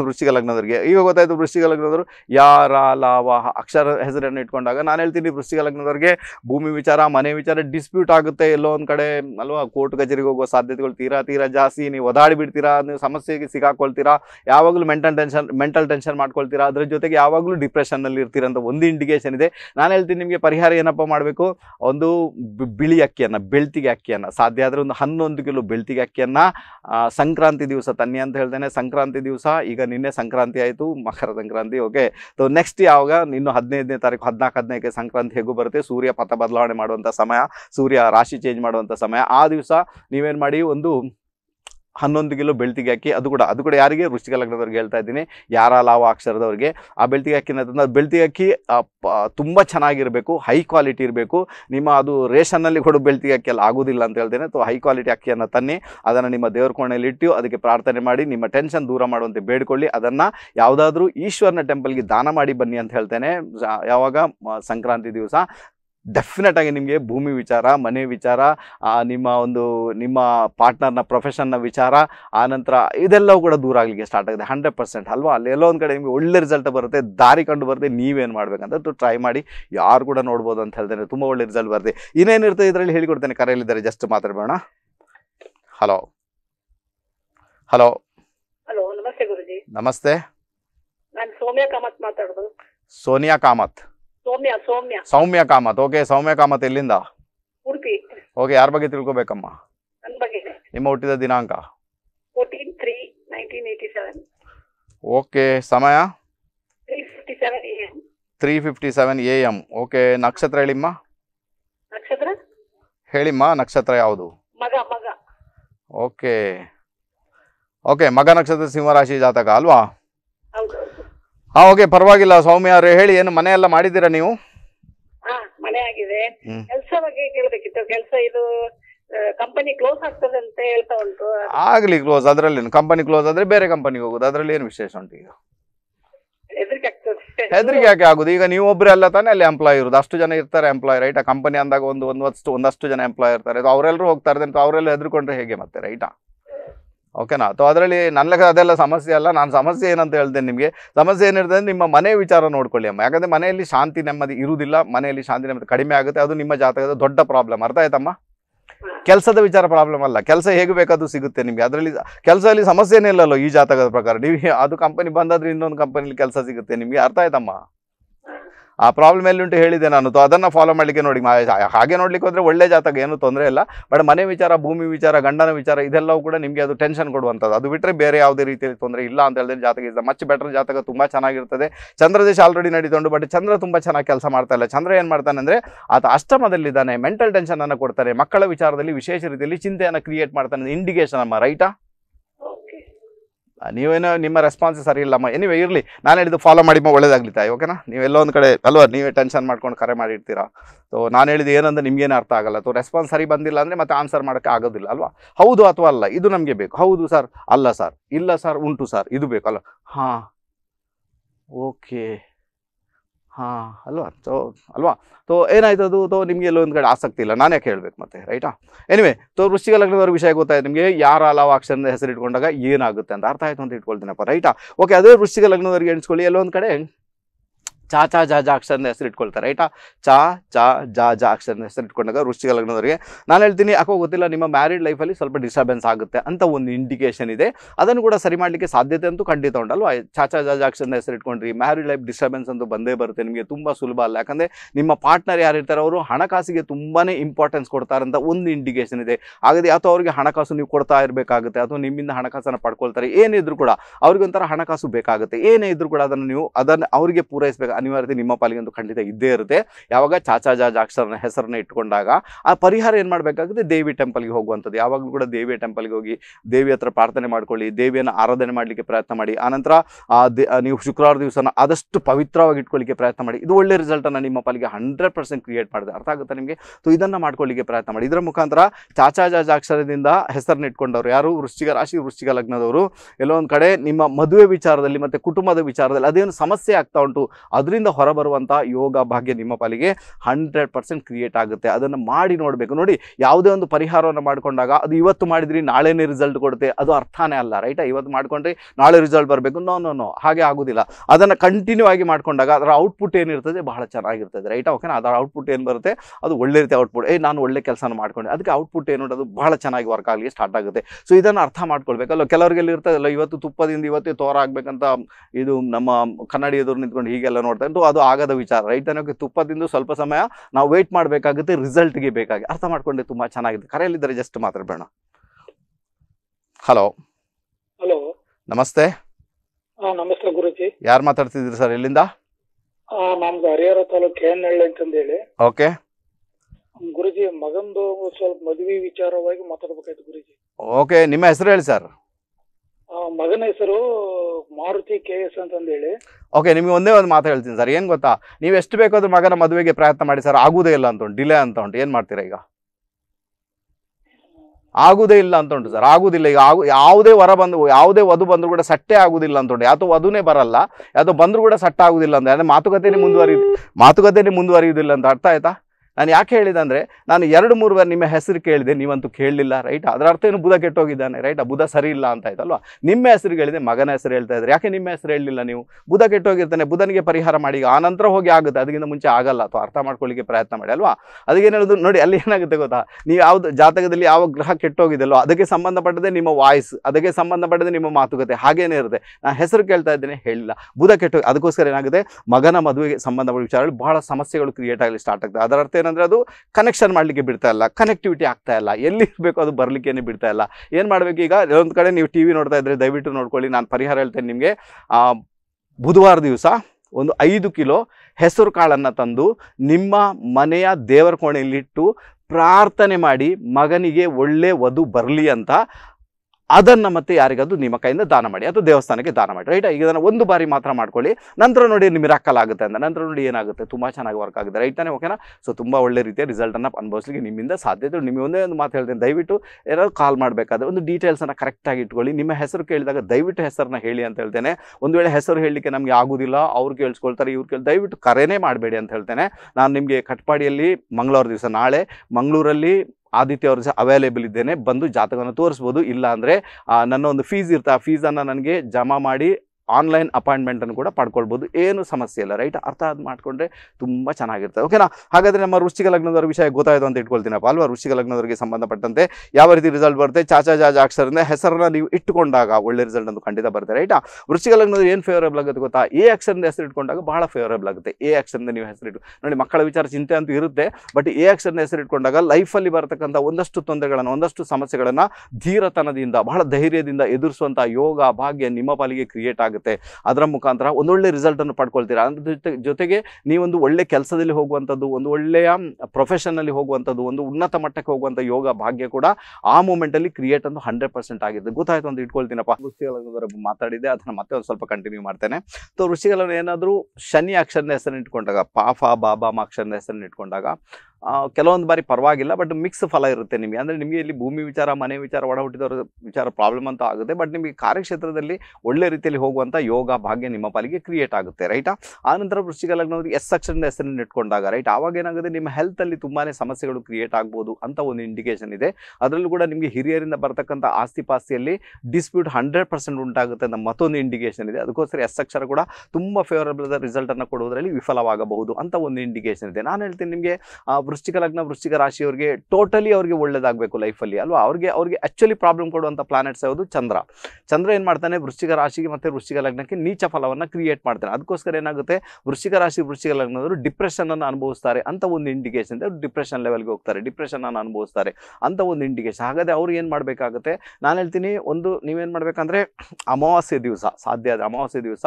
ವೃಶ್ಚಿಕ ಲಗ್ನದವರಿಗೆ ಈಗ ಗೊತ್ತಾಯ್ತು ವೃಶ್ಚಿಕ ಲಗ್ನದವರು ಯಾರ ಲಾವ ಅಕ್ಷರ ಹೆಸರನ್ನು ಇಟ್ಕೊಂಡಾಗ ನಾನು ಹೇಳ್ತೀನಿ ವೃಶ್ಚಿಕ ಲಗ್ನದವ್ರಿಗೆ ಭೂಮಿ ವಿಚಾರ ಮನೆ ವಿಚಾರ ಡಿಸ್ಪ್ಯೂಟ್ ಆಗುತ್ತೆ ಎಲ್ಲೋ ಒಂದು ಕಡೆ ಅಲ್ವಾ ಕೋರ್ಟ್ ಕಚೇರಿಗೆ ಹೋಗೋ ಸಾಧ್ಯತೆಗಳು ತೀರಾ ತೀರಾ ಜಾಸ್ತಿ ನೀವು ಒದಾಡಿ ಬಿಡ್ತೀರಾ ನೀವು ಸಮಸ್ಯೆಗೆ ಸಿಗಾಕೊಳ್ತೀರಾ ಯಾವಾಗಲೂ ಮೆಂಟಲ್ ಟೆನ್ಷನ್ ಮೆಂಟಲ್ ಟೆನ್ಷನ್ ಮಾಡ್ಕೊಳ್ತೀರಾ ಅದ್ರ ಜೊತೆಗೆ ಯಾವಾಗಲೂ ಡಿಪ್ರೆಷನ್ನಲ್ಲಿ ಇರ್ತೀರಂತ ಒಂದು ಇಂಡಿಕೇಷನ್ ಇದೆ ನಾನು ಹೇಳ್ತೀನಿ ನಿಮಗೆ ಪರಿಹಾರ ಏನಪ್ಪ ಮಾಡಬೇಕು ಒಂದು ಬಿಳಿ ಅಕ್ಕಿಯನ್ನು ಬೆಳ್ತಿಗೆ ಅಕ್ಕಿಯನ್ನು ಸಾಧ್ಯ ಆದರೆ ಒಂದು ಹನ್ನೊಂದು ಕಿಲೋ ಬೆಳ್ತಿಗೆ ಅಕ್ಕಿಯನ್ನು ಸಂಕ್ರಾಂತಿ ದಿವಸ ತನ್ನಿ ಅಂತ ಹೇಳ್ತೇನೆ ಸಂಕ್ರಾಂತಿ ದಿವಸ ಈಗ ನಿನ್ನೆ ಸಂಕ್ರಾಂತಿ ಆಯಿತು ಮಕರ ಸಂಕ್ರಾಂತಿ ಓಕೆ ತೊ ನೆಕ್ಸ್ಟ್ ಯಾವಾಗ ಇನ್ನು ಹದಿನೈದನೇ ತಾರೀಕು ಹದಿನಾಲ್ಕು ಹದಿನೈದಕ್ಕೆ ಸಂಕ್ರಾಂತಿ ಹೇಗೂ ಬರುತ್ತೆ ಸೂರ್ಯ ಪಥ ಬದಲಾವಣೆ ಮಾಡುವಂಥ ಸಮಯ ಸೂರ್ಯ ರಾಶಿ ಚೇಂಜ್ ಮಾಡುವಂಥ ಸಮಯ ಆ ದಿವಸ ನೀವೇನು ಮಾಡಿ ಒಂದು ಹನ್ನೊಂದು ಕಿಲೋ ಬೆಳ್ತಿಗೆ ಹಾಕಿ ಅದು ಕೂಡ ಅದು ಕೂಡ ಯಾರಿಗೆ ವೃಷ್ಟಿಕ ಲಗ್ನದವ್ರಿಗೆ ಹೇಳ್ತಾ ಇದ್ದೀನಿ ಯಾರ ಲಾವ ಅಕ್ಷರದವ್ರಿಗೆ ಆ ಬೆಳ್ತಿಗೆ ಹಾಕಿನಂತಂದ್ರೆ ಅದು ಬೆಳ್ತಿಗೆ ಹಾಕಿ ತುಂಬ ಚೆನ್ನಾಗಿರಬೇಕು ಹೈ ಕ್ವಾಲಿಟಿ ಇರಬೇಕು ನಿಮ್ಮ ಅದು ರೇಷನ್ನಲ್ಲಿ ಕೂಡ ಬೆಳ್ತಿಗೆ ಹಾಕಿ ಅಲ್ಲಿ ಆಗೋದಿಲ್ಲ ಅಂತ ಹೇಳ್ತೇನೆ ಅಥವಾ ಹೈ ಕ್ವಾಲಿಟಿ ಅಕ್ಕಿಯನ್ನು ತನ್ನಿ ಅದನ್ನು ನಿಮ್ಮ ದೇವ್ರ ಕೋಣೆಯಲ್ಲಿ ಇಟ್ಟು ಅದಕ್ಕೆ ಪ್ರಾರ್ಥನೆ ಮಾಡಿ ನಿಮ್ಮ ಟೆನ್ಷನ್ ದೂರ ಮಾಡುವಂತೆ ಬೇಡ್ಕೊಳ್ಳಿ ಅದನ್ನು ಯಾವುದಾದ್ರೂ ಈಶ್ವರನ ಟೆಂಪಲ್ಗೆ ದಾನ ಮಾಡಿ ಬನ್ನಿ ಅಂತ ಹೇಳ್ತೇನೆ ಯಾವಾಗ ಸಂಕ್ರಾಂತಿ ದಿವಸ ಡೆಫಿನೆಟ್ ಆಗಿ ನಿಮಗೆ ಭೂಮಿ ವಿಚಾರ ಮನೆ ವಿಚಾರ ನಿಮ್ಮ ಒಂದು ನಿಮ್ಮ ಪಾರ್ಟ್ನರ್ನ ಪ್ರೊಫೆಷನ್ನ ವಿಚಾರ ಆನಂತರ ಇದೆಲ್ಲವೂ ಕೂಡ ದೂರ ಆಗಲಿಕ್ಕೆ ಸ್ಟಾರ್ಟ್ ಆಗಿದೆ ಹಂಡ್ರೆಡ್ ಪರ್ಸೆಂಟ್ ಅಲ್ವಾ ಅಲ್ಲಿ ಎಲ್ಲೋ ಒಂದು ಕಡೆ ನಿಮಗೆ ಒಳ್ಳೆ ರಿಸಲ್ಟ್ ಬರುತ್ತೆ ದಾರಿ ಕಂಡು ಬರುತ್ತೆ ನೀವೇನು ಮಾಡಬೇಕಂತ ಟ್ರೈ ಮಾಡಿ ಯಾರು ಕೂಡ ನೋಡ್ಬೋದು ಅಂತ ಹೇಳ್ತೇನೆ ತುಂಬ ಒಳ್ಳೆ ರಿಸಲ್ಟ್ ಬರುತ್ತೆ ಇನ್ನೇನಿರ್ತದೆ ಇದರಲ್ಲಿ ಹೇಳಿಕೊಡ್ತೇನೆ ಕರೆಯಲ್ಲಿದ್ದಾರೆ ಜಸ್ಟ್ ಮಾತಾಡಬೇಡ ಹಲೋ ಹಲೋ
ಹಲೋ ನಮಸ್ತೆ ಗುರುಜಿ ನಮಸ್ತೆ ನಾನು ಸೋನಿಯಾ ಕಾಮತ್ ಮಾತಾಡೋದು
ಸೋನಿಯಾ ಕಾಮತ್
ಸೌಮ್ಯ ಸೌಮ್ಯ
ಸೌಮ್ಯ ಕಾಮತ್ ಓಕೆ ಸೌಮ್ಯ ಕಾಮತ್ ಎಲ್ಲಿಂದ ಉಡುಪಿ ಓಕೆ ಯಾರ ಬಗ್ಗೆ ತಿಳ್ಕೊಬೇಕಮ್ಮ ನನ್ನ ಬಗ್ಗೆ ನಿಮ್ಮ ಹುಟ್ಟಿದ ದಿನಾಂಕ
fourteen three nineteen eighty seven
okay ಸಮಯ
three fifty seven A
three fifty seven A okay ನಕ್ಷತ್ರ ಹೇಳಿಮ್ಮ ನಕ್ಷತ್ರ ಹೇಳಿಮ್ಮ ನಕ್ಷತ್ರ ಯಾವುದು ಮಗ ಮಗ ಓಕೆ ಓಕೆ ಮಗ ನಕ್ಷತ್ರ ಸಿಂಹರಾಶಿ ಜಾತಕ ಅಲ್ವಾ ಹೌದು ಹಾಂ ಓಕೆ ಪರವಾಗಿಲ್ಲ ಸೌಮ್ಯ ಅವರೇ ಹೇಳಿ ಏನು ಮನೆ ಎಲ್ಲ ಮಾಡಿದ್ದೀರಾ ನೀವು
ಆಗ್ಲಿ ಮನೆ ಆಗಿದೆ ಕೆಲಸ ಬಗ್ಗೆ ಕೆಲಸ ಇದು ಕಂಪನಿ ಕ್ಲೋಸ್ ಆಗ್ತದೆ ಹೇಳ್ತಾ ಉಂಟು
ಆಗ್ಲಿ ಕ್ಲೋಸ್ ಕಂಪನಿ ಕ್ಲೋಸ್ ಆದ್ರೆ ಬೇರೆ ಕಂಪನಿಗೆ ಹೋಗುದು ಅದ್ರಲ್ಲಿ ಏನು ವಿಶೇಷ ಉಂಟು ಈಗ ಹೆದರಿಕೆ ಯಾಕೆ ಆಗುದು ಈಗ ನೀವು ಒಬ್ರು ಅಲ್ಲ ತಾನೆ ಅಲ್ಲಿ ಎಂಪ್ಲಾಯ್ ಇರೋದು ಅಷ್ಟು ಜನ ಇರ್ತಾರೆ ಎಂಪ್ಲಾಯ್ ರೈಟ್ ಆ ಕಂಪನಿ ಅಂದಾಗ ಒಂದು ಒಂದಷ್ಟು ಒಂದಷ್ಟು ಜನ ಎಂಪ್ಲಾಯ್ ಇರ್ತಾರೆ ಅವರೆಲ್ಲರೂ ಹೋಗ್ತಾರೆ ಅಂತ ಅವರೆಲ್ಲ ಹೆದರ್ಕೊಂಡ್ರೆ ಹೇಗೆ ಮತ್ತೆ ರೈಟಾ ಓಕೆನಾ ಅಥವಾ ಅದರಲ್ಲಿ ನನ್ನ ಲೆಕ್ಕ ಅದೆಲ್ಲ ಸಮಸ್ಯೆ ಅಲ್ಲ ನಾನು ಸಮಸ್ಯೆ ಏನಂತ ಹೇಳ್ತೇನೆ ನಿಮಗೆ ಸಮಸ್ಯೆ ಏನಿರ್ತದೆ ನಿಮ್ಮ ಮನೆ ವಿಚಾರ ನೋಡ್ಕೊಳ್ಳಿ ಅಮ್ಮ ಯಾಕಂದರೆ ಮನೆಯಲ್ಲಿ ಶಾಂತಿ ನೆಮ್ಮದಿ ಇರುವುದಿಲ್ಲ ಮನೆಯಲ್ಲಿ ಶಾಂತಿ ನೆಮ್ಮದಿ ಕಡಿಮೆ ಆಗುತ್ತೆ ಅದು ನಿಮ್ಮ ಜಾತಕದ ದೊಡ್ಡ ಪ್ರಾಬ್ಲಮ್ ಅರ್ಥ ಆಯ್ತಮ್ಮ ಕೆಲಸದ ವಿಚಾರ ಪ್ರಾಬ್ಲಮ್ ಅಲ್ಲ ಕೆಲಸ ಹೇಗೆ ಬೇಕಾದ್ರೂ ಸಿಗುತ್ತೆ ನಿಮಗೆ ಅದರಲ್ಲಿ ಕೆಲಸದಲ್ಲಿ ಸಮಸ್ಯೆನೇ ಇಲ್ಲಲ್ಲೋ ಈ ಜಾತಕದ ಪ್ರಕಾರ ನೀವು ಅದು ಕಂಪನಿ ಬಂದಾದ್ರೆ ಇನ್ನೊಂದು ಕಂಪನಿಲಿ ಕೆಲಸ ಸಿಗುತ್ತೆ ನಿಮಗೆ ಅರ್ಥ ಆಯ್ತಮ್ಮ ಆ ಪ್ರಾಬ್ಲಮ್ ಎಲ್ಲಿ ಉಂಟು ಹೇಳಿದೆ ನಾನು ಅದನ್ನು ಫಾಲೋ ಮಾಡಲಿಕ್ಕೆ ನೋಡಿ ಹಾಗೆ ನೋಡ್ಲಿಕ್ಕೆ ಹೋದರೆ ಒಳ್ಳೆ ಜಾತಕ ಏನೂ ತೊಂದರೆ ಇಲ್ಲ ಬಟ್ ಮನೆ ವಿಚಾರ ಭೂಮಿ ವಿಚಾರ ಗಂಡನ ವಿಚಾರ ಇದೆಲ್ಲವೂ ಕೂಡ ನಿಮಗೆ ಅದು ಟೆನ್ಷನ್ ಕೊಡುವಂಥದ್ದು ಅದು ಬಿಟ್ಟರೆ ಬೇರೆ ಯಾವುದೇ ರೀತಿಯಲ್ಲಿ ತೊಂದರೆ ಇಲ್ಲ ಅಂತ ಹೇಳಿದ್ರೆ ಜಾತಕ ಇದೆ ಮಚ್ ಬೆಟರ್ ಜಾತಕ ತುಂಬ ಚೆನ್ನಾಗಿರ್ತದೆ ಚಂದ್ರ ದೇಶ ಆಲ್ರೆಡಿ ನಡೀತೊಂಡು ಬಟ್ ಚಂದ್ರ ತುಂಬ ಚೆನ್ನಾಗಿ ಕೆಲಸ ಮಾಡ್ತಾ ಇಲ್ಲ ಚಂದ್ರ ಏನು ಮಾಡ್ತಾನೆ ಅಂದರೆ ಆತ ಅಷ್ಟಮದಲ್ಲಿದ್ದಾನೆ ಮೆಂಟಲ್ ಟೆನ್ಷನನ್ನು ಕೊಡ್ತಾರೆ ಮಕ್ಕಳ ವಿಚಾರದಲ್ಲಿ ವಿಶೇಷ ರೀತಿಯಲ್ಲಿ ಚಿಂತೆಯನ್ನು ಕ್ರಿಯೇಟ್ ಮಾಡ್ತಾನೆ ಇಂಡಿಕೇಶನ್ ಅಮ್ಮ ರೈಟಾ ನೀವೇನೋ ನಿಮ್ಮ ರೆಸ್ಪಾನ್ಸ್ ಸರಿ ಇಲ್ಲಮ್ಮ ಎನಿವೇ ಇರಲಿ ನಾನು ಹೇಳಿದ್ದು ಫಾಲೋ ಮಾಡಿ ಒಳ್ಳೇದಾಗಲಿ ತಾಯಿ ಓಕೆನಾ ನೀವೆಲ್ಲೋ ಒಂದು ಕಡೆ ಅಲ್ವಾ ನೀವೇ ಟೆನ್ಷನ್ ಮಾಡ್ಕೊಂಡು ಕರೆ ಮಾಡಿರ್ತೀರಾ ಸೊ ನಾನು ಹೇಳಿದ್ದು ಏನಂದ್ರೆ ನಿಮಗೇನು ಅರ್ಥ ಆಗಲ್ಲ ಅಥವಾ ರೆಸ್ಪಾನ್ಸ್ ಸರಿ ಬಂದಿಲ್ಲ ಅಂದರೆ ಮತ್ತೆ ಆನ್ಸರ್ ಮಾಡೋಕ್ಕೆ ಆಗೋದಿಲ್ಲ ಅಲ್ವಾ ಹೌದು ಅಥವಾ ಅಲ್ಲ ಇದು ನಮಗೆ ಬೇಕು ಹೌದು ಸರ್ ಅಲ್ಲ ಸರ್ ಇಲ್ಲ ಸರ್ ಉಂಟು ಸರ್ ಇದು ಬೇಕಲ್ಲ ಹಾಂ ಓಕೆ ಹಾಂ ಅಲ್ವಾ ಸೊ ಅಲ್ವಾ ತೊ ಏನಾಯ್ತು ಅದು ತೋ ನಿಮಗೆ ಎಲ್ಲೊಂದು ಕಡೆ ಆಸಕ್ತಿ ಇಲ್ಲ ನಾನು ಯಾಕೆ ಹೇಳಬೇಕು ಮತ್ತೆ ರೈಟಾ ಎನಿವೆ ತೋ ವೃಷ್ಟಿಗೆ ಲಗ್ನದವ್ರ ವಿಷಯ ಗೊತ್ತಾಯ್ತು ನಿಮಗೆ ಯಾರ ಅಲವ ಅಕ್ಷರ ಹೆಸರು ಇಟ್ಕೊಂಡಾಗ ಏನಾಗುತ್ತೆ ಅಂತ ಅರ್ಥ ಆಯ್ತು ಅಂತ ಇಟ್ಕೊಳ್ತೀನಪ್ಪ ರೈಟಾ ಓಕೆ ಅದೇ ವೃಶ್ಚಿಕ ಲಗ್ನದವ್ರಿಗೆ ಎಣಿಸ್ಕೊಳ್ಳಿ ಒಂದು ಕಡೆ ಚಾ ಚಾ ಜಾ ಜಾ ಅಕ್ಷರದ ಹೆಸರು ಇಟ್ಕೊಳ್ತಾರೆ ಆಯ್ತಾ ಚಾ ಚಾ ಜಾ ಜಾ ಅಕ್ಷರದ ಹೆಸರು ಇಟ್ಕೊಂಡಾಗ ಲಗ್ನದವರಿಗೆ ನಾನು ಹೇಳ್ತೀನಿ ಯಾಕೋ ಗೊತ್ತಿಲ್ಲ ನಿಮ್ಮ ಮ್ಯಾರಿಡ್ ಲೈಫಲ್ಲಿ ಸ್ವಲ್ಪ ಡಿಸ್ಟರ್ಬೆನ್ಸ್ ಆಗುತ್ತೆ ಅಂತ ಒಂದು ಇಂಡಿಕೇಶನ್ ಇದೆ ಅದನ್ನು ಕೂಡ ಸರಿ ಮಾಡಲಿಕ್ಕೆ ಸಾಧ್ಯತೆ ಅಂತೂ ಖಂಡಿತ ಉಂಟಲ್ವ ಚಾ ಚಾ ಜಾ ಜಾ ಅಕ್ಷರದ ಹೆಸರು ಇಟ್ಕೊಂಡ್ರಿ ಮ್ಯಾರಿಡ್ ಲೈಫ್ ಡಿಸ್ಟರ್ಬೆನ್ಸ್ ಅಂತೂ ಬಂದೇ ಬರುತ್ತೆ ನಿಮಗೆ ತುಂಬ ಸುಲಭ ಅಲ್ಲ ಯಾಕಂದರೆ ನಿಮ್ಮ ಪಾರ್ಟ್ನರ್ ಯಾರು ಅವರು ಹಣಕಾಸಿಗೆ ತುಂಬಾ ಇಂಪಾರ್ಟೆನ್ಸ್ ಕೊಡ್ತಾರೆ ಅಂತ ಒಂದು ಇಂಡಿಕೇಶನ್ ಇದೆ ಹಾಗಾದ್ರೆ ಅಥವಾ ಅವರಿಗೆ ಹಣಕಾಸು ನೀವು ಕೊಡ್ತಾ ಇರಬೇಕಾಗುತ್ತೆ ಅಥವಾ ನಿಮ್ಮಿಂದ ಹಣಕಾಸನ್ನು ಪಡ್ಕೊಳ್ತಾರೆ ಏನಿದ್ರು ಕೂಡ ಅವ್ರಿಗೆ ಒಂಥರ ಹಣಕಾಸು ಬೇಕಾಗುತ್ತೆ ಏನೇ ಇದ್ರು ಕೂಡ ಅದನ್ನು ನೀವು ಅದನ್ನು ಅವರಿಗೆ ಪೂರೈಸಬೇಕು ಅನಿವಾರ್ಯತೆ ನಿಮ್ಮ ಒಂದು ಖಂಡಿತ ಇದ್ದೇ ಇರುತ್ತೆ ಯಾವಾಗ ಚಾಚಾ ಜಾಜ್ ಅಕ್ಷರನ ಹೆಸರನ್ನ ಇಟ್ಕೊಂಡಾಗ ಆ ಪರಿಹಾರ ಏನು ಮಾಡಬೇಕಾಗುತ್ತೆ ದೇವಿ ಟೆಂಪಲ್ಗೆ ಹೋಗುವಂಥದ್ದು ಯಾವಾಗಲೂ ಕೂಡ ದೇವಿಯ ಟೆಂಪಲ್ಗೆ ಹೋಗಿ ದೇವಿ ಹತ್ರ ಪ್ರಾರ್ಥನೆ ಮಾಡ್ಕೊಳ್ಳಿ ದೇವಿಯನ್ನು ಆರಾಧನೆ ಮಾಡಲಿಕ್ಕೆ ಪ್ರಯತ್ನ ಮಾಡಿ ಆನಂತರ ನೀವು ಶುಕ್ರವಾರ ದಿವಸನ ಆದಷ್ಟು ಪವಿತ್ರವಾಗಿ ಇಟ್ಕೊಳ್ಳಿಕ್ಕೆ ಪ್ರಯತ್ನ ಮಾಡಿ ಇದು ಒಳ್ಳೆ ಅನ್ನ ನಿಮ್ಮ ಪಾಲಿಗೆ ಹಂಡ್ರೆಡ್ ಪರ್ಸೆಂಟ್ ಕ್ರಿಯೇಟ್ ಮಾಡಿದೆ ಅರ್ಥ ಆಗುತ್ತೆ ನಿಮಗೆ ಸೊ ಇದನ್ನು ಮಾಡ್ಕೊಳ್ಳಿಕ್ಕೆ ಪ್ರಯತ್ನ ಮಾಡಿ ಇದರ ಮುಖಾಂತರ ಚಾಚಾ ಜಾಜ್ ಅಕ್ಷರದಿಂದ ಹೆಸರನ್ನ ಇಟ್ಕೊಂಡವರು ಯಾರು ವೃಶ್ಚಿಕ ರಾಶಿ ವೃಶ್ಚಿಕ ಲಗ್ನದವರು ಎಲ್ಲೊಂದು ಕಡೆ ನಿಮ್ಮ ಮದುವೆ ವಿಚಾರದಲ್ಲಿ ಮತ್ತೆ ಕುಟುಂಬದ ವಿಚಾರದಲ್ಲಿ ಅದೇನು ಸಮಸ್ಯೆ ಆಗ್ತಾ ಉಂಟು ಅದ್ರ ಅದರಿಂದ ಹೊರಬರುವಂಥ ಯೋಗ ಭಾಗ್ಯ ನಿಮ್ಮ ಪಾಲಿಗೆ ಹಂಡ್ರೆಡ್ ಪರ್ಸೆಂಟ್ ಕ್ರಿಯೇಟ್ ಆಗುತ್ತೆ ಅದನ್ನು ಮಾಡಿ ನೋಡಬೇಕು ನೋಡಿ ಯಾವುದೇ ಒಂದು ಪರಿಹಾರವನ್ನು ಮಾಡಿಕೊಂಡಾಗ ಅದು ಇವತ್ತು ಮಾಡಿದ್ರಿ ನಾಳೆನೇ ರಿಸಲ್ಟ್ ಕೊಡುತ್ತೆ ಅದು ಅರ್ಥನೇ ಅಲ್ಲ ರೈಟ್ ಇವತ್ತು ಮಾಡ್ಕೊಂಡ್ರಿ ನಾಳೆ ರಿಸಲ್ಟ್ ಬರಬೇಕು ನೋ ನೋ ನೋ ಹಾಗೆ ಆಗೋದಿಲ್ಲ ಅದನ್ನು ಕಂಟಿನ್ಯೂ ಆಗಿ ಮಾಡ್ಕೊಂಡಾಗ ಅದರ ಔಟ್ಪುಟ್ ಏನಿರ್ತದೆ ಬಹಳ ಚೆನ್ನಾಗಿರ್ತದೆ ರೈಟ್ ಓಕೆನಾ ಅದರ ಔಟ್ಪುಟ್ ಏನು ಬರುತ್ತೆ ಅದು ಒಳ್ಳೆ ರೀತಿ ಔಟ್ಪುಟ್ ಏ ನಾನು ಒಳ್ಳೆ ಕೆಲಸನ ಮಾಡ್ಕೊಂಡೆ ಅದಕ್ಕೆ ಔಟ್ಪುಟ್ ಏನು ಅದು ಬಹಳ ಚೆನ್ನಾಗಿ ವರ್ಕ್ ಆಗಲಿ ಸ್ಟಾರ್ಟ್ ಆಗುತ್ತೆ ಸೊ ಇದನ್ನು ಅರ್ಥ ಮಾಡ್ಕೊಳ್ಬೇಕಲ್ಲ ಕೆಲವರಿಗೆ ಇರ್ತದಲ್ಲ ಇವತ್ತು ತುಪ್ಪದಿಂದ ಇವತ್ತೇ ತೋರ ಆಗ್ಬೇಕಂತ ಇದು ನಮ್ಮ ಕನ್ನಡಿ ಎದುರು ನಿಂತ್ಕೊಂಡು ಹೀಗೆಲ್ಲ ನೋಡ್ತಾ ಇದ್ದು ಅದು ಆಗದ ವಿಚಾರ ರೈಟ್ ಅನ್ನೋಕ್ಕೆ ತುಪ್ಪದಿಂದ ಸ್ವಲ್ಪ ಸಮಯ ನಾವು ವೇಟ್ ಮಾಡಬೇಕಾಗುತ್ತೆ ರಿಸಲ್ಟ್ಗೆ ಬೇಕಾಗಿ ಅರ್ಥ ಮಾಡ್ಕೊಂಡೆ ತುಂಬಾ ಚೆನ್ನಾಗಿದೆ ಕರೆಯಲ್ಲಿದ್ದರೆ ಜಸ್ಟ್ ಮಾತಾಡಬೇಡ ಹಲೋ ಹಲೋ ನಮಸ್ತೆ
ನಮಸ್ತೆ ಗುರುಜಿ
ಯಾರು ಮಾತಾಡ್ತಿದ್ರಿ ಸರ್ ಎಲ್ಲಿಂದ
ನಮ್ದು ಹರಿಹರ ತಾಲೂಕು ಅಂತ ಹೇಳಿ ಓಕೆ ಗುರುಜಿ ಮಗಂದು ಸ್ವಲ್ಪ ಮದುವೆ ವಿಚಾರವಾಗಿ ಮಾತಾಡ್ಬೇಕಾಯ್ತು ಗುರುಜಿ
ಓಕೆ ನಿಮ್ಮ ಹೆಸರು ಹೇಳಿ ಸರ್
ಮಗನ ಹೆಸರು ಮಾರುತಿ ಕೆ ಎಸ್ ಹೇಳಿ
ಓಕೆ ನಿಮ್ಗೆ ಒಂದೇ ಒಂದು ಮಾತು ಹೇಳ್ತೀನಿ ಸರ್ ಏನು ಗೊತ್ತಾ ನೀವು ಎಷ್ಟು ಬೇಕಾದ್ರೂ ಮಗನ ಮದುವೆಗೆ ಪ್ರಯತ್ನ ಮಾಡಿ ಸರ್ ಆಗುದೇ ಇಲ್ಲ ಅಂತ ಉಂಟು ಡಿಲೇ ಅಂತ ಉಂಟು ಏನು ಮಾಡ್ತೀರಾ ಈಗ ಆಗುದೇ ಇಲ್ಲ ಅಂತ ಉಂಟು ಸರ್ ಆಗುದಿಲ್ಲ ಈಗ ಯಾವುದೇ ವರ ಬಂದು ಯಾವುದೇ ವಧು ಬಂದ್ರು ಕೂಡ ಸಟ್ಟೆ ಆಗುದಿಲ್ಲ ಅಂತ ಉಂಟು ಯಾತೋ ವಧುನೇ ಬರಲ್ಲ ಯಾತೋ ಬಂದ್ರು ಕೂಡ ಸಟ್ಟ ಆಗುದಿಲ್ಲ ಅಂತ ಅಂದರೆ ಮಾತುಕತೆ ಮುಂದುವರಿಯುದು ಮಾತುಕತೆನೇ ಮುಂದುವರಿಯುವುದಿಲ್ಲ ಅಂತ ಅರ್ಥ ಆಯ್ತಾ ನಾನು ಯಾಕೆ ಹೇಳಿದೆ ಅಂದರೆ ನಾನು ಎರಡು ಮೂರು ಬಾರಿ ನಿಮ್ಮ ಹೆಸರು ಕೇಳಿದೆ ನೀವಂತೂ ಕೇಳಲಿಲ್ಲ ರೈಟ್ ಅದರ ಅರ್ಥ ಏನು ಬುಧ ಕೆಟ್ಟೋಗಿದ್ದಾನೆ ರೈಟ್ ಆ ಬುಧ ಸರಿ ಇಲ್ಲ ಅಂತ ಆಯ್ತಲ್ವಾ ನಿಮ್ಮ ಹೆಸರು ಹೇಳಿದೆ ಮಗನ ಹೆಸರು ಹೇಳ್ತಾ ಇದ್ದಾರೆ ಯಾಕೆ ನಿಮ್ಮ ಹೆಸರು ಹೇಳಲಿಲ್ಲ ನೀವು ಬುಧ ಕೆಟ್ಟೋಗಿರ್ತಾನೆ ಬುಧನಿಗೆ ಪರಿಹಾರ ಮಾಡಿ ಆ ನಂತರ ಹೋಗಿ ಆಗುತ್ತೆ ಅದಕ್ಕಿಂತ ಮುಂಚೆ ಆಗಲ್ಲ ಅಥವಾ ಅರ್ಥ ಮಾಡ್ಕೊಳ್ಳಿಕ್ಕೆ ಪ್ರಯತ್ನ ಮಾಡಿ ಅಲ್ವಾ ಅದಕ್ಕೇನು ನೋಡಿ ಅಲ್ಲಿ ಏನಾಗುತ್ತೆ ಗೊತ್ತಾ ನೀವು ಯಾವ್ದು ಜಾತಕದಲ್ಲಿ ಯಾವ ಗ್ರಹ ಕೆಟ್ಟೋಗಿದೆಯಲ್ಲೋ ಅದಕ್ಕೆ ಸಂಬಂಧಪಟ್ಟದೆ ನಿಮ್ಮ ವಾಯ್ಸ್ ಅದಕ್ಕೆ ಸಂಬಂಧಪಟ್ಟದೆ ನಿಮ್ಮ ಮಾತುಕತೆ ಹಾಗೇನೇ ಇರುತ್ತೆ ನಾನು ಹೆಸರು ಕೇಳ್ತಾ ಇದ್ದೇನೆ ಹೇಳಿಲ್ಲ ಬುಧ ಕೆಟ್ಟೋಗಿ ಅದಕ್ಕೋಸ್ಕರ ಏನಾಗುತ್ತೆ ಮಗನ ಮದುವೆಗೆ ಸಂಬಂಧಪಟ್ಟ ವಿಚಾರಗಳು ಬಹಳ ಸಮಸ್ಯೆಗಳು ಕ್ರಿಯೇಟ್ ಆಗಲಿ ಸ್ಟಾರ್ಟ್ ಆಗ್ತದೆ ಅದರ ಅರ್ಥ ಏನಂದ್ರೆ ಅದು ಕನೆಕ್ಷನ್ ಮಾಡಲಿಕ್ಕೆ ಬಿಡ್ತಾ ಇಲ್ಲ ಕನೆಕ್ಟಿವಿಟಿ ಆಗ್ತಾ ಇಲ್ಲ ಎಲ್ಲಿ ಇರಬೇಕು ಅದು ಬರಲಿಕ್ಕೇನೆ ಬಿಡ್ತಾ ಇಲ್ಲ ಏನು ಮಾಡಬೇಕು ಈಗ ಒಂದು ಕಡೆ ನೀವು ಟಿ ವಿ ನೋಡ್ತಾ ಇದ್ರೆ ದಯವಿಟ್ಟು ನೋಡ್ಕೊಳ್ಳಿ ನಾನು ಪರಿಹಾರ ಹೇಳ್ತೇನೆ ನಿಮಗೆ ಬುಧವಾರ ದಿವಸ ಒಂದು ಐದು ಕಿಲೋ ಹೆಸರು ಕಾಳನ್ನು ತಂದು ನಿಮ್ಮ ಮನೆಯ ದೇವರ ಕೋಣೆಯಲ್ಲಿಟ್ಟು ಪ್ರಾರ್ಥನೆ ಮಾಡಿ ಮಗನಿಗೆ ಒಳ್ಳೆ ವಧು ಬರಲಿ ಅಂತ ಅದನ್ನು ಮತ್ತೆ ಯಾರಿಗಾದರೂ ನಿಮ್ಮ ಕೈಯಿಂದ ದಾನ ಮಾಡಿ ಅಥವಾ ದೇವಸ್ಥಾನಕ್ಕೆ ದಾನ ಮಾಡಿ ರೈಟ್ ಈಗ ಇದನ್ನು ಒಂದು ಬಾರಿ ಮಾತ್ರ ಮಾಡ್ಕೊಳ್ಳಿ ನಂತರ ನೋಡಿ ನಿಮಗೆ ಆಗುತ್ತೆ ಅಂತ ನಂತರ ನೋಡಿ ಏನಾಗುತ್ತೆ ತುಂಬ ಚೆನ್ನಾಗಿ ವರ್ಕ್ ಆಗುತ್ತೆ ರೈಟ್ ತಾನೇ ಓಕೆನಾ ಸೊ ತುಂಬ ಒಳ್ಳೆ ರೀತಿಯ ರಿಸಲ್ಟನ್ನು ಅನುಭವಿಸಲಿಕ್ಕೆ ನಿಮ್ಮಿಂದ ಸಾಧ್ಯತೆ ನಿಮಗೆ ಒಂದೇ ಒಂದು ಮಾತು ಹೇಳ್ತೇನೆ ದಯವಿಟ್ಟು ಏನಾದರೂ ಕಾಲ್ ಮಾಡಬೇಕಾದ್ರೆ ಒಂದು ಡೀಟೇಲ್ಸನ್ನು ಕರೆಕ್ಟಾಗಿ ಇಟ್ಕೊಳ್ಳಿ ನಿಮ್ಮ ಹೆಸರು ಕೇಳಿದಾಗ ದಯವಿಟ್ಟು ಹೆಸರನ್ನ ಹೇಳಿ ಅಂತ ಹೇಳ್ತೇನೆ ಒಂದು ವೇಳೆ ಹೆಸರು ಹೇಳಲಿಕ್ಕೆ ನಮಗೆ ಆಗೋದಿಲ್ಲ ಅವ್ರು ಕೇಳಿಸ್ಕೊಳ್ತಾರೆ ಇವ್ರು ಕೇಳಿ ದಯವಿಟ್ಟು ಕರೆನೇ ಮಾಡಬೇಡಿ ಅಂತ ಹೇಳ್ತೇನೆ ನಾನು ನಿಮಗೆ ಕಟ್ಪಾಡಿಯಲ್ಲಿ ಮಂಗಳವಾರ ದಿವಸ ನಾಳೆ ಮಂಗಳೂರಲ್ಲಿ ಆದಿತ್ಯ ಅವರು ಸಹ ಅವೈಲೇಬಲ್ ಇದ್ದೇನೆ ಬಂದು ಜಾತಕವನ್ನು ತೋರಿಸ್ಬೋದು ಇಲ್ಲ ಅಂದರೆ ನನ್ನ ಒಂದು ಫೀಸ್ ಇರ್ತಾ ಆ ಫೀಸನ್ನು ನನಗೆ ಜಮಾ ಮಾಡಿ ಆನ್ಲೈನ್ ಅಪಾಯಿಂಟ್ಮೆಂಟನ್ನು ಕೂಡ ಪಡ್ಕೊಳ್ಬೋದು ಏನು ಸಮಸ್ಯೆ ಇಲ್ಲ ರೈಟ್ ಅರ್ಥ ಅದು ಮಾಡಿಕೊಂಡ್ರೆ ತುಂಬ ಚೆನ್ನಾಗಿರ್ತದೆ ಓಕೆನಾ ಹಾಗಾದರೆ ನಮ್ಮ ವೃಷ್ಟಿಕ ಲಗ್ನದವ್ರ ವಿಷಯ ಗೊತ್ತಾಯಿತು ಅಂತ ಇಟ್ಕೊಳ್ತೀನಪ್ಪ ಅಲ್ವಾ ವೃಷ್ಟಿಕ ಲಗ್ನದವರಿಗೆ ಸಂಬಂಧಪಟ್ಟಂತೆ ಯಾವ ರೀತಿ ರಿಸಲ್ಟ್ ಬರುತ್ತೆ ಚಾಚಾ ಜಾಜ ಅಕ್ಷರದಿಂದ ಹೆಸರನ್ನ ನೀವು ಇಟ್ಟುಕೊಂಡಾಗ ಒಳ್ಳೆ ರಿಸಲ್ಟ್ ಅಂತ ಖಂಡಿತ ಬರುತ್ತೆ ರೈಟಾ ವೃಷ್ಟಿಕ ಲಗ್ನದವ್ರು ಏನು ಫೇವರೇಬಲ್ ಆಗುತ್ತೆ ಗೊತ್ತಾ ಎ ಅಕ್ಷರದಿಂದ ಹೆಸರು ಇಟ್ಕೊಂಡಾಗ ಭಾಳ ಫೇವರೇಬಲ್ ಆಗುತ್ತೆ ಎ ಅಕ್ಷರದಿಂದ ನೀವು ಇಟ್ಟು ನೋಡಿ ಮಕ್ಕಳ ವಿಚಾರ ಚಿಂತೆ ಅಂತೂ ಇರುತ್ತೆ ಬಟ್ ಎ ಅಕ್ಷರದಿಂದ ಹೆಸರಿಟ್ಕೊಂಡಾಗ ಲೈಫಲ್ಲಿ ಬರತಕ್ಕಂಥ ಒಂದಷ್ಟು ತೊಂದರೆಗಳನ್ನು ಒಂದಷ್ಟು ಸಮಸ್ಯೆಗಳನ್ನು ಧೀರತನದಿಂದ ಬಹಳ ಧೈರ್ಯದಿಂದ ಎದುರಿಸುವಂಥ ಯೋಗ ಭಾಗ್ಯ ನಿಮ್ಮ ಪಾಲಿಗೆ ಕ್ರಿಯೇಟ್ ಆಗುತ್ತೆ ಆಗುತ್ತೆ ಅದರ ಮುಖಾಂತರ ಒಂದೊಳ್ಳೆ ರಿಸಲ್ಟನ್ನು ಪಡ್ಕೊಳ್ತೀರಾ ಅದ್ರ ಜೊತೆ ಜೊತೆಗೆ ನೀವೊಂದು ಒಳ್ಳೆ ಕೆಲಸದಲ್ಲಿ ಹೋಗುವಂಥದ್ದು ಒಂದು ಒಳ್ಳೆಯ ಪ್ರೊಫೆಷನಲ್ಲಿ ಹೋಗುವಂಥದ್ದು ಒಂದು ಉನ್ನತ ಮಟ್ಟಕ್ಕೆ ಹೋಗುವಂಥ ಯೋಗ ಭಾಗ್ಯ ಕೂಡ ಆ ಮೂಮೆಂಟಲ್ಲಿ ಕ್ರಿಯೇಟ್ ಅಂತ ಹಂಡ್ರೆಡ್ ಪರ್ಸೆಂಟ್ ಆಗಿದೆ ಗೊತ್ತಾಯ್ತು ಅಂತ ಇಟ್ಕೊಳ್ತೀನಪ್ಪ ಮಾತಾಡಿದೆ ಅದನ್ನ ಮತ್ತೆ ಒಂದು ಸ್ವಲ್ಪ ಕಂಟಿನ್ಯೂ ಮಾಡ್ತೇನೆ ಸೊ ವೃಷ್ಟಿಗಳನ್ನು ಏನಾದರೂ ಶನಿ ಅಕ್ಷರದ ಹೆಸರನ್ನು ಇಟ್ಕೊಂಡಾಗ ಪಾಫ ಬಾಬಾ ಅಕ್ಷರದ ಹೆಸರನ್ನು ಇಟ್ಕೊಂಡಾಗ ಕೆಲವೊಂದು ಬಾರಿ ಪರವಾಗಿಲ್ಲ ಬಟ್ ಮಿಕ್ಸ್ ಫಲ ಇರುತ್ತೆ ನಿಮಗೆ ಅಂದರೆ ನಿಮಗೆ ಇಲ್ಲಿ ಭೂಮಿ ವಿಚಾರ ಮನೆ ವಿಚಾರ ಒಡ ಹುಟ್ಟಿದವರ ವಿಚಾರ ಪ್ರಾಬ್ಲಮ್ ಅಂತ ಆಗುತ್ತೆ ಬಟ್ ನಿಮಗೆ ಕಾರ್ಯಕ್ಷೇತ್ರದಲ್ಲಿ ಒಳ್ಳೆ ರೀತಿಯಲ್ಲಿ ಹೋಗುವಂಥ ಯೋಗ ಭಾಗ್ಯ ನಿಮ್ಮ ಪಾಲಿಗೆ ಕ್ರಿಯೇಟ್ ಆಗುತ್ತೆ ರೈಟಾ ಆನಂತರ ವೃಷ್ಟಿಕ ಲಗ್ನವ್ರಿಗೆ ಎಸ್ ಅಕ್ಷರದಿಂದ ಹೆಸರನ್ನು ಇಟ್ಕೊಂಡಾಗ ರೈಟ್ ಆವಾಗ ಏನಾಗುತ್ತೆ ನಿಮ್ಮ ಹೆಲ್ತಲ್ಲಿ ತುಂಬಾ ಸಮಸ್ಯೆಗಳು ಕ್ರಿಯೇಟ್ ಆಗ್ಬೋದು ಅಂತ ಒಂದು ಇಂಡಿಕೇಶನ್ ಇದೆ ಅದರಲ್ಲೂ ಕೂಡ ನಿಮಗೆ ಹಿರಿಯರಿಂದ ಬರ್ತಕ್ಕಂಥ ಆಸ್ತಿ ಪಾಸ್ತಿಯಲ್ಲಿ ಡಿಸ್ಪ್ಯೂಟ್ ಹಂಡ್ರೆಡ್ ಪರ್ಸೆಂಟ್ ಉಂಟಾಗುತ್ತೆ ಅಂತ ಮತ್ತೊಂದು ಇಂಡಿಕೇಶನ್ ಇದೆ ಅದಕ್ಕೋಸ್ಕರ ಎಸ್ ಅಕ್ಷರ ಕೂಡ ತುಂಬ ಫೇವರಬಲ್ ರಿಸಲ್ಟನ್ನು ಕೊಡುವುದರಲ್ಲಿ ವಿಫಲವಾಗಬಹುದು ಅಂತ ಒಂದು ಇಂಡಿಕೇಶನ್ ಇದೆ ನಾನು ಹೇಳ್ತೀನಿ ನಿಮಗೆ ವೃಶ್ಚಿಕ ಲಗ್ನ ವೃಶ್ಚಿಕ ರಾಶಿಯವ್ರಿಗೆ ಟೋಟಲಿ ಅವರಿಗೆ ಒಳ್ಳೇದಾಗಬೇಕು ಲೈಫಲ್ಲಿ ಅಲ್ವಾ ಅವ್ರಿಗೆ ಅವ್ರಿಗೆ ಆ್ಯಕ್ಚುಲಿ ಪ್ರಾಬ್ಲಮ್ ಕೊಡುವಂಥ ಪ್ಲಾನೆಟ್ಸ್ ಯಾವುದು ಚಂದ್ರ ಚಂದ್ರ ಏನು ಮಾಡ್ತಾನೆ ವೃಶ್ಚಿಕ ರಾಶಿಗೆ ಮತ್ತು ವೃಶ್ಚಿಕ ಲಗ್ನಕ್ಕೆ ನೀಚ ಫಲವನ್ನು ಕ್ರಿಯೇಟ್ ಮಾಡ್ತಾನೆ ಅದಕ್ಕೋಸ್ಕರ ಏನಾಗುತ್ತೆ ವೃಶ್ಚಿಕ ರಾಶಿ ವೃಶ್ಚಿಕ ಲಗ್ನದವರು ಡಿಪ್ರೆಷನನ್ನು ಅನುಭವಿಸ್ತಾರೆ ಅಂತ ಒಂದು ಇಂಡಿಕೇಶನ್ ಇದೆ ಡಿಪ್ರೆಷನ್ ಲೆವೆಲ್ಗೆ ಹೋಗ್ತಾರೆ ಡಿಪ್ರೆಷನನ್ನು ಅನುಭವಿಸ್ತಾರೆ ಅಂತ ಒಂದು ಇಂಡಿಕೇಶನ್ ಹಾಗಾದರೆ ಅವರು ಏನು ಮಾಡಬೇಕಾಗುತ್ತೆ ನಾನು ಹೇಳ್ತೀನಿ ಒಂದು ನೀವೇನು ಮಾಡಬೇಕಂದ್ರೆ ಅಮಾವಾಸ್ಯೆ ದಿವಸ ಸಾಧ್ಯ ಆದರೆ ಅಮಾವಾಸ್ಯೆ ದಿವಸ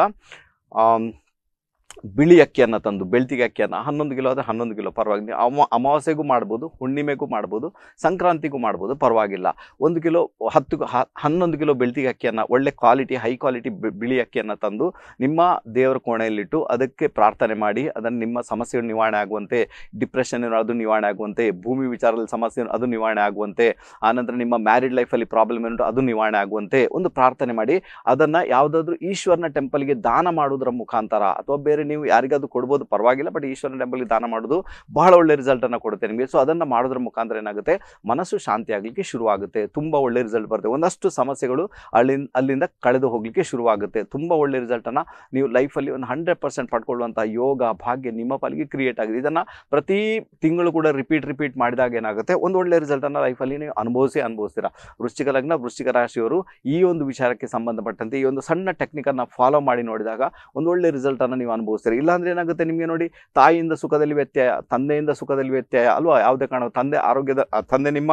ಬಿಳಿ ಅಕ್ಕಿಯನ್ನು ತಂದು ಬೆಳ್ತಿಗೆ ಅಕ್ಕಿಯನ್ನು ಹನ್ನೊಂದು ಕಿಲೋ ಆದರೆ ಹನ್ನೊಂದು ಕಿಲೋ ಪರವಾಗಿಲ್ಲ ಅಮ ಅಮಾವಾಸ್ಯೆಗೂ ಮಾಡ್ಬೋದು ಹುಣ್ಣಿಮೆಗೂ ಮಾಡ್ಬೋದು ಸಂಕ್ರಾಂತಿಗೂ ಮಾಡ್ಬೋದು ಪರವಾಗಿಲ್ಲ ಒಂದು ಕಿಲೋ ಹತ್ತು ಹನ್ನೊಂದು ಕಿಲೋ ಬೆಳ್ತಿಗೆ ಅಕ್ಕಿಯನ್ನು ಒಳ್ಳೆ ಕ್ವಾಲಿಟಿ ಹೈ ಕ್ವಾಲಿಟಿ ಬಿಳಿ ಅಕ್ಕಿಯನ್ನು ತಂದು ನಿಮ್ಮ ದೇವರ ಕೋಣೆಯಲ್ಲಿಟ್ಟು ಅದಕ್ಕೆ ಪ್ರಾರ್ಥನೆ ಮಾಡಿ ಅದನ್ನು ನಿಮ್ಮ ಸಮಸ್ಯೆ ನಿವಾರಣೆ ಆಗುವಂತೆ ಡಿಪ್ರೆಷನ್ ಅದು ನಿವಾರಣೆ ಆಗುವಂತೆ ಭೂಮಿ ವಿಚಾರದಲ್ಲಿ ಸಮಸ್ಯೆ ಅದು ನಿವಾರಣೆ ಆಗುವಂತೆ ಆನಂತರ ನಿಮ್ಮ ಮ್ಯಾರಿಡ್ ಲೈಫಲ್ಲಿ ಪ್ರಾಬ್ಲಮ್ ಏನು ಅದು ನಿವಾರಣೆ ಆಗುವಂತೆ ಒಂದು ಪ್ರಾರ್ಥನೆ ಮಾಡಿ ಅದನ್ನು ಯಾವುದಾದ್ರೂ ಈಶ್ವರನ ಟೆಂಪಲ್ಗೆ ದಾನ ಮಾಡುವುದರ ಮುಖಾಂತರ ಅಥವಾ ಬೇರೆ ನೀವು ಯಾರಿಗಾದ್ರು ಕೊಡ್ಬೋದು ಪರವಾಗಿಲ್ಲ ಬಟ್ ಈಶ್ವರನ ಟೆಂಪಲ್ಗೆ ದಾನ ಮಾಡೋದು ಬಹಳ ಒಳ್ಳೆ ರಿಸಲ್ಟ್ ಅನ್ನು ಕೊಡುತ್ತೆ ನಿಮಗೆ ಸೊ ಅದನ್ನು ಮಾಡೋದ್ರ ಮುಖಾಂತರ ಏನಾಗುತ್ತೆ ಮನಸ್ಸು ಶಾಂತಿ ಆಗಲಿಕ್ಕೆ ಶುರುವಾಗುತ್ತೆ ತುಂಬಾ ಒಳ್ಳೆ ರಿಸಲ್ಟ್ ಬರುತ್ತೆ ಒಂದಷ್ಟು ಸಮಸ್ಯೆಗಳು ಅಲ್ಲಿಂದ ಅಲ್ಲಿಂದ ಕಳೆದು ಹೋಗಲಿಕ್ಕೆ ಶುರುವಾಗುತ್ತೆ ತುಂಬ ಒಳ್ಳೆ ರಿಸಲ್ಟ್ ರಿಸಲ್ಟನ್ನು ನೀವು ಲೈಫಲ್ಲಿ ಒಂದು ಹಂಡ್ರೆಡ್ ಪರ್ಸೆಂಟ್ ಪಡ್ಕೊಳ್ಳುವಂತಹ ಯೋಗ ಭಾಗ್ಯ ನಿಮ್ಮ ಪಾಲಿಗೆ ಕ್ರಿಯೇಟ್ ಆಗಿದೆ ಇದನ್ನ ಪ್ರತಿ ತಿಂಗಳು ಕೂಡ ರಿಪೀಟ್ ರಿಪೀಟ್ ಮಾಡಿದಾಗ ಏನಾಗುತ್ತೆ ಒಂದು ಒಳ್ಳೆ ರಿಸಲ್ಟನ್ನು ಲೈಫಲ್ಲಿ ನೀವು ಅನುಭವಿಸಿ ಅನುಭವಿಸ್ತೀರಾ ವೃಶ್ಚಿಕ ಲಗ್ನ ವೃಶ್ಚಿಕ ರಾಶಿಯವರು ಈ ಒಂದು ವಿಚಾರಕ್ಕೆ ಸಂಬಂಧಪಟ್ಟಂತೆ ಈ ಒಂದು ಸಣ್ಣ ಟೆಕ್ನಿಕನ್ನು ಫಾಲೋ ಮಾಡಿ ನೋಡಿದಾಗ ಒಂದು ಒಳ್ಳೆ ರಿಸಲ್ಟನ್ನು ನೀವು ಅನುಭವಿಸ್ತಾರೆ ಅಂದ್ರೆ ಏನಾಗುತ್ತೆ ನಿಮಗೆ ನೋಡಿ ತಾಯಿಯಿಂದ ಸುಖದಲ್ಲಿ ವ್ಯತ್ಯಯ ತಂದೆಯಿಂದ ಸುಖದಲ್ಲಿ ವ್ಯತ್ಯಯ ಅಲ್ವಾ ಯಾವುದೇ ಕಾರಣ ತಂದೆ ಆರೋಗ್ಯದ ತಂದೆ ನಿಮ್ಮ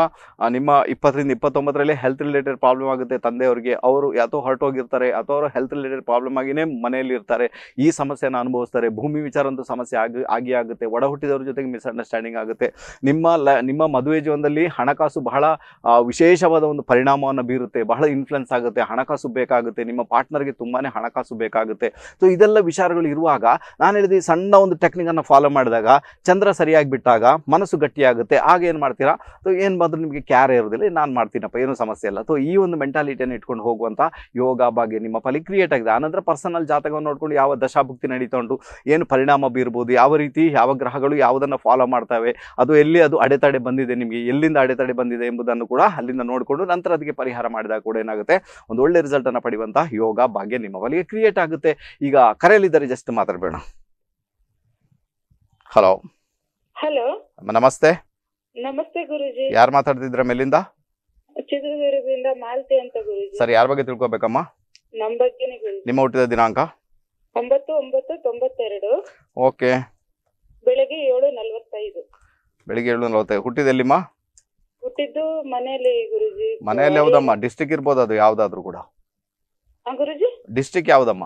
ನಿಮ್ಮ ಇಪ್ಪತ್ತರಿಂದ ಇಪ್ಪತ್ತೊಂಬತ್ತರಲ್ಲಿ ಹೆಲ್ತ್ ರಿಲೇಟೆಡ್ ಪ್ರಾಬ್ಲಮ್ ಆಗುತ್ತೆ ತಂದೆಯವರಿಗೆ ಅವರು ಯಾತೋ ಹರ್ಟ್ ಹೋಗಿರ್ತಾರೆ ಅಥವಾ ಅವರು ಹೆಲ್ತ್ ರಿಲೇಟೆಡ್ ಪ್ರಾಬ್ಲಮ್ ಆಗಿನೇ ಮನೆಯಲ್ಲಿ ಇರ್ತಾರೆ ಈ ಸಮಸ್ಯೆಯನ್ನು ಅನುಭವಿಸ್ತಾರೆ ಭೂಮಿ ವಿಚಾರ ಸಮಸ್ಯೆ ಆಗಿ ಆಗಿ ಆಗುತ್ತೆ ಒಡ ಹುಟ್ಟಿದವ್ರ ಜೊತೆಗೆ ಮಿಸ್ಅಂಡರ್ಸ್ಟ್ಯಾಂಡಿಂಗ್ ಆಗುತ್ತೆ ನಿಮ್ಮ ನಿಮ್ಮ ಮದುವೆ ಜೀವನದಲ್ಲಿ ಹಣಕಾಸು ಬಹಳ ವಿಶೇಷವಾದ ಒಂದು ಪರಿಣಾಮವನ್ನು ಬೀರುತ್ತೆ ಬಹಳ ಇನ್ಫ್ಲುಯೆನ್ಸ್ ಆಗುತ್ತೆ ಹಣಕಾಸು ಬೇಕಾಗುತ್ತೆ ನಿಮ್ಮ ಪಾರ್ಟ್ನರ್ಗೆ ತುಂಬಾ ಹಣಕಾಸು ಬೇಕಾಗುತ್ತೆ ಸೊ ಇದೆಲ್ಲ ವಿಚಾರಗಳು ಇರುವಾಗ ಮಾಡಿದಾಗ ನಾನು ಹೇಳಿದ ಸಣ್ಣ ಒಂದು ಟೆಕ್ನಿಕ್ ಅನ್ನು ಫಾಲೋ ಮಾಡಿದಾಗ ಚಂದ್ರ ಸರಿಯಾಗಿ ಬಿಟ್ಟಾಗ ಮನಸ್ಸು ಗಟ್ಟಿಯಾಗುತ್ತೆ ಆಗ ಏನು ಮಾಡ್ತೀರಾ ಅಥವಾ ಏನು ಬಂದರೂ ನಿಮಗೆ ಕ್ಯಾರ್ ಇರೋದಿಲ್ಲ ನಾನು ಮಾಡ್ತೀನಪ್ಪ ಏನು ಸಮಸ್ಯೆ ಇಲ್ಲ ಅಥವಾ ಈ ಒಂದು ಮೆಂಟಾಲಿಟಿಯನ್ನು ಇಟ್ಕೊಂಡು ಹೋಗುವಂಥ ಯೋಗ ಬಗ್ಗೆ ನಿಮ್ಮ ಫಲಿ ಕ್ರಿಯೇಟ್ ಆಗಿದೆ ಆನಂತರ ಪರ್ಸನಲ್ ಜಾತಕವನ್ನು ನೋಡಿಕೊಂಡು ಯಾವ ದಶಾಭುಕ್ತಿ ನಡೀತಾ ಉಂಟು ಏನು ಪರಿಣಾಮ ಬೀರ್ಬೋದು ಯಾವ ರೀತಿ ಯಾವ ಗ್ರಹಗಳು ಯಾವುದನ್ನು ಫಾಲೋ ಮಾಡ್ತವೆ ಅದು ಎಲ್ಲಿ ಅದು ಅಡೆತಡೆ ಬಂದಿದೆ ನಿಮಗೆ ಎಲ್ಲಿಂದ ಅಡೆತಡೆ ಬಂದಿದೆ ಎಂಬುದನ್ನು ಕೂಡ ಅಲ್ಲಿಂದ ನೋಡಿಕೊಂಡು ನಂತರ ಅದಕ್ಕೆ ಪರಿಹಾರ ಮಾಡಿದಾಗ ಕೂಡ ಏನಾಗುತ್ತೆ ಒಂದು ಒಳ್ಳೆ ರಿಸಲ್ಟ್ ಅನ್ನು ಪಡೆಯುವಂತಹ ಯೋಗ ಭಾಗ್ಯ ನಿಮ್ಮ ಬಲಿಗೆ ಕ್ರಿಯೇಟ್ ಆಗುತ್ತೆ ಈಗ ಕರೆಯಲಿದ್ದಾರೆ ಜಸ್ಟ್ ಮಾತ್ರ ಮಾತಾಡ್ಬೇಡ ಹಲೋ ಹಲೋ ನಮಸ್ತೆ
ನಮಸ್ತೆ ಗುರುಜಿ ಯಾರು
ಮಾತಾಡ್ತಿದ್ರ ಮೇಲಿಂದ
ಚಿತ್ರದುರ್ಗದಿಂದ ಮಾಲ್ತಿ ಅಂತ ಗುರುಜಿ
ಸರಿ ಯಾರ ಬಗ್ಗೆ ತಿಳ್ಕೊಬೇಕಮ್ಮ
ನಮ್ಮ ಬಗ್ಗೆನೇ ಗುರುಜಿ
ನಿಮ್ಮ ಹುಟ್ಟಿದ ದಿನಾಂಕ
ಒಂಬತ್ತು ಒಂಬತ್ತು ತೊಂಬತ್ತೆರಡು ಓಕೆ ಬೆಳಗ್ಗೆ ಏಳು ನಲವತ್ತೈದು
ಬೆಳಿಗ್ಗೆ ಏಳು ನಲವತ್ತೈದು ಹುಟ್ಟಿದೆಲ್ಲಿಮ್ಮ
ಹುಟ್ಟಿದ್ದು ಮನೆಯಲ್ಲಿ ಗುರುಜಿ ಮನೆಯಲ್ಲಿ ಯಾವ್ದಮ್ಮ
ಡಿಸ್ಟಿಕ್ ಇರ್ಬೋದು ಅದು ಯಾವ್ದಾದ್ರು ಕೂಡ ಆ, ಗುರುಜಿ ಡಿಸ್ಟಿಕ್ ಯಾವ್ದಮ್ಮ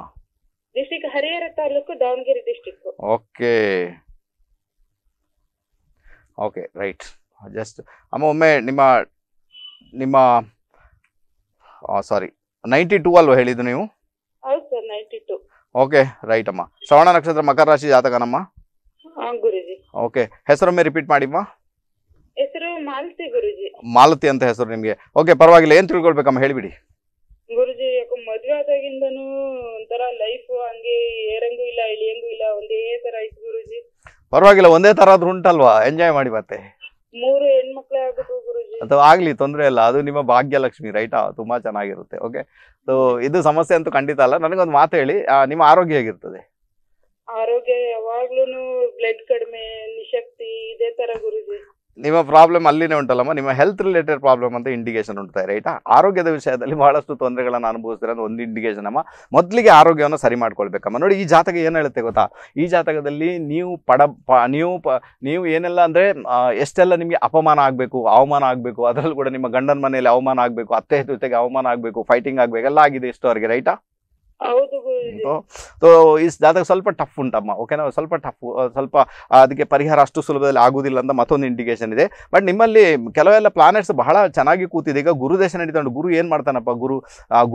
district Harihar taluk Davanagere district
okay okay right just ಅಮ್ಮ ಒಮ್ಮೆ ನಿಮ್ಮ ನಿಮ್ಮ ಸಾರಿ ನೈಂಟಿ ಟೂ ಅಲ್ವಾ ಹೇಳಿದ್ದು ನೀವು
ಹೌದು ಸರ್ ನೈಂಟಿ
ಓಕೆ ರೈಟ್ ಅಮ್ಮ ಶ್ರವಣ ನಕ್ಷತ್ರ ಮಕರ ರಾಶಿ ಜಾತಕನಮ್ಮ ಗುರುಜಿ ಓಕೆ ಹೆಸರೊಮ್ಮೆ ರಿಪೀಟ್ ಮಾಡಿಮ್ಮ
ಹೆಸರು ಮಾಲತಿ ಗುರುಜಿ
ಮಾಲತಿ ಅಂತ ಹೆಸರು ನಿಮಗೆ ಓಕೆ ಪರವಾಗಿಲ್ಲ ಏನು ತಿಳ್ಕೊಳ್ಬೇಕಮ್ಮ ಹೇಳಿಬಿಡಿ
ಮದ್ವೆ ಆದಾಗಿಂದನು ಒಂಥರ ಲೈಫ್ ಹಂಗೆ ಏರಂಗೂ ಇಲ್ಲ ಇಳಿಯಂಗೂ ಇಲ್ಲ ಒಂದೇ ತರ ಇತ್ತು ಗುರುಜಿ
ಪರವಾಗಿಲ್ಲ ಒಂದೇ ತರ ಆದ್ರೂ ಉಂಟಲ್ವಾ ಎಂಜಾಯ್ ಮಾಡಿ ಮತ್ತೆ
ಮೂರು ಹೆಣ್ಮಕ್ಳೇ ಆಗುತ್ತೆ ಗುರುಜಿ
ಅಥವಾ ಆಗ್ಲಿ ತೊಂದರೆ ಇಲ್ಲ ಅದು ನಿಮ್ಮ ಭಾಗ್ಯಲಕ್ಷ್ಮಿ ರೈಟಾ ತುಂಬಾ ಚೆನ್ನಾಗಿರುತ್ತೆ ಓಕೆ ಸೊ ಇದು ಸಮಸ್ಯೆ ಅಂತೂ ಖಂಡಿತ ಅಲ್ಲ ನನಗೊಂದು ಮಾತು ಹೇಳಿ ಆ, ನಿಮ್ಮ ಆರೋಗ್ಯ ಹೇಗಿರ್ತದೆ
ಆರೋಗ್ಯ ಯಾವಾಗ್ಲೂನು ಬ್ಲಡ್ ಕಡಿಮೆ ನಿಶಕ್ತಿ ಇದೇ ತರ ಗುರುಜಿ
ನಿಮ್ಮ ಪ್ರಾಬ್ಲಮ್ ಅಲ್ಲಿನೇ ಉಂಟಲ್ಲಮ್ಮ ನಿಮ್ಮ ಹೆಲ್ತ್ ರಿಲೇಟೆಡ್ ಪ್ರಾಬ್ಲಮ್ ಅಂತ ಇಂಡಿಕೇಶನ್ ಉಂಟು ರೈಟ್ ಆರೋಗ್ಯದ ವಿಷಯದಲ್ಲಿ ಬಹಳಷ್ಟು ತೊಂದರೆಗಳನ್ನು ಅನುಭವಿಸ್ತಾರೆ ಅಂತ ಒಂದು ಇಂಡಿಕೇಶನ್ ಅಮ್ಮ ಮೊದಲಿಗೆ ಆರೋಗ್ಯವನ್ನು ಸರಿ ಮಾಡ್ಕೊಳ್ಬೇಕಮ್ಮ ನೋಡಿ ಈ ಜಾತಕ ಏನು ಹೇಳುತ್ತೆ ಗೊತ್ತಾ ಈ ಜಾತಕದಲ್ಲಿ ನೀವು ಪಡ ನೀವು ಪ ನೀವು ಏನೆಲ್ಲ ಅಂದರೆ ಎಷ್ಟೆಲ್ಲ ನಿಮಗೆ ಅಪಮಾನ ಆಗಬೇಕು ಅವಮಾನ ಆಗಬೇಕು ಅದರಲ್ಲೂ ಕೂಡ ನಿಮ್ಮ ಗಂಡನ ಮನೆಯಲ್ಲಿ ಅವಮಾನ ಆಗಬೇಕು ಅತ್ತೆ ಜೊತೆಗೆ ಅವಮಾನ ಆಗಬೇಕು ಫೈಟಿಂಗ್ ಆಗಬೇಕು ಎಲ್ಲ ಆಗಿದೆ ಇಷ್ಟೋರಿಗೆ ರೈಟಾ ಜಾತಕ ಸ್ವಲ್ಪ ಟಫ್ ಉಂಟಮ್ಮ ಓಕೆನಾ ಸ್ವಲ್ಪ ಟಫ್ ಸ್ವಲ್ಪ ಅದಕ್ಕೆ ಪರಿಹಾರ ಅಷ್ಟು ಸುಲಭದಲ್ಲಿ ಆಗುದಿಲ್ಲ ಅಂತ ಮತ್ತೊಂದು ಇಂಡಿಕೇಶನ್ ಇದೆ ಬಟ್ ನಿಮ್ಮಲ್ಲಿ ಕೆಲವೆಲ್ಲ ಪ್ಲಾನೆಟ್ಸ್ ಬಹಳ ಚೆನ್ನಾಗಿ ಕೂತಿದೆ ಈಗ ಗುರು ದೇಶ ನಡೀತಾಂಡು ಗುರು ಏನ್ ಮಾಡ್ತಾನಪ್ಪ ಗುರು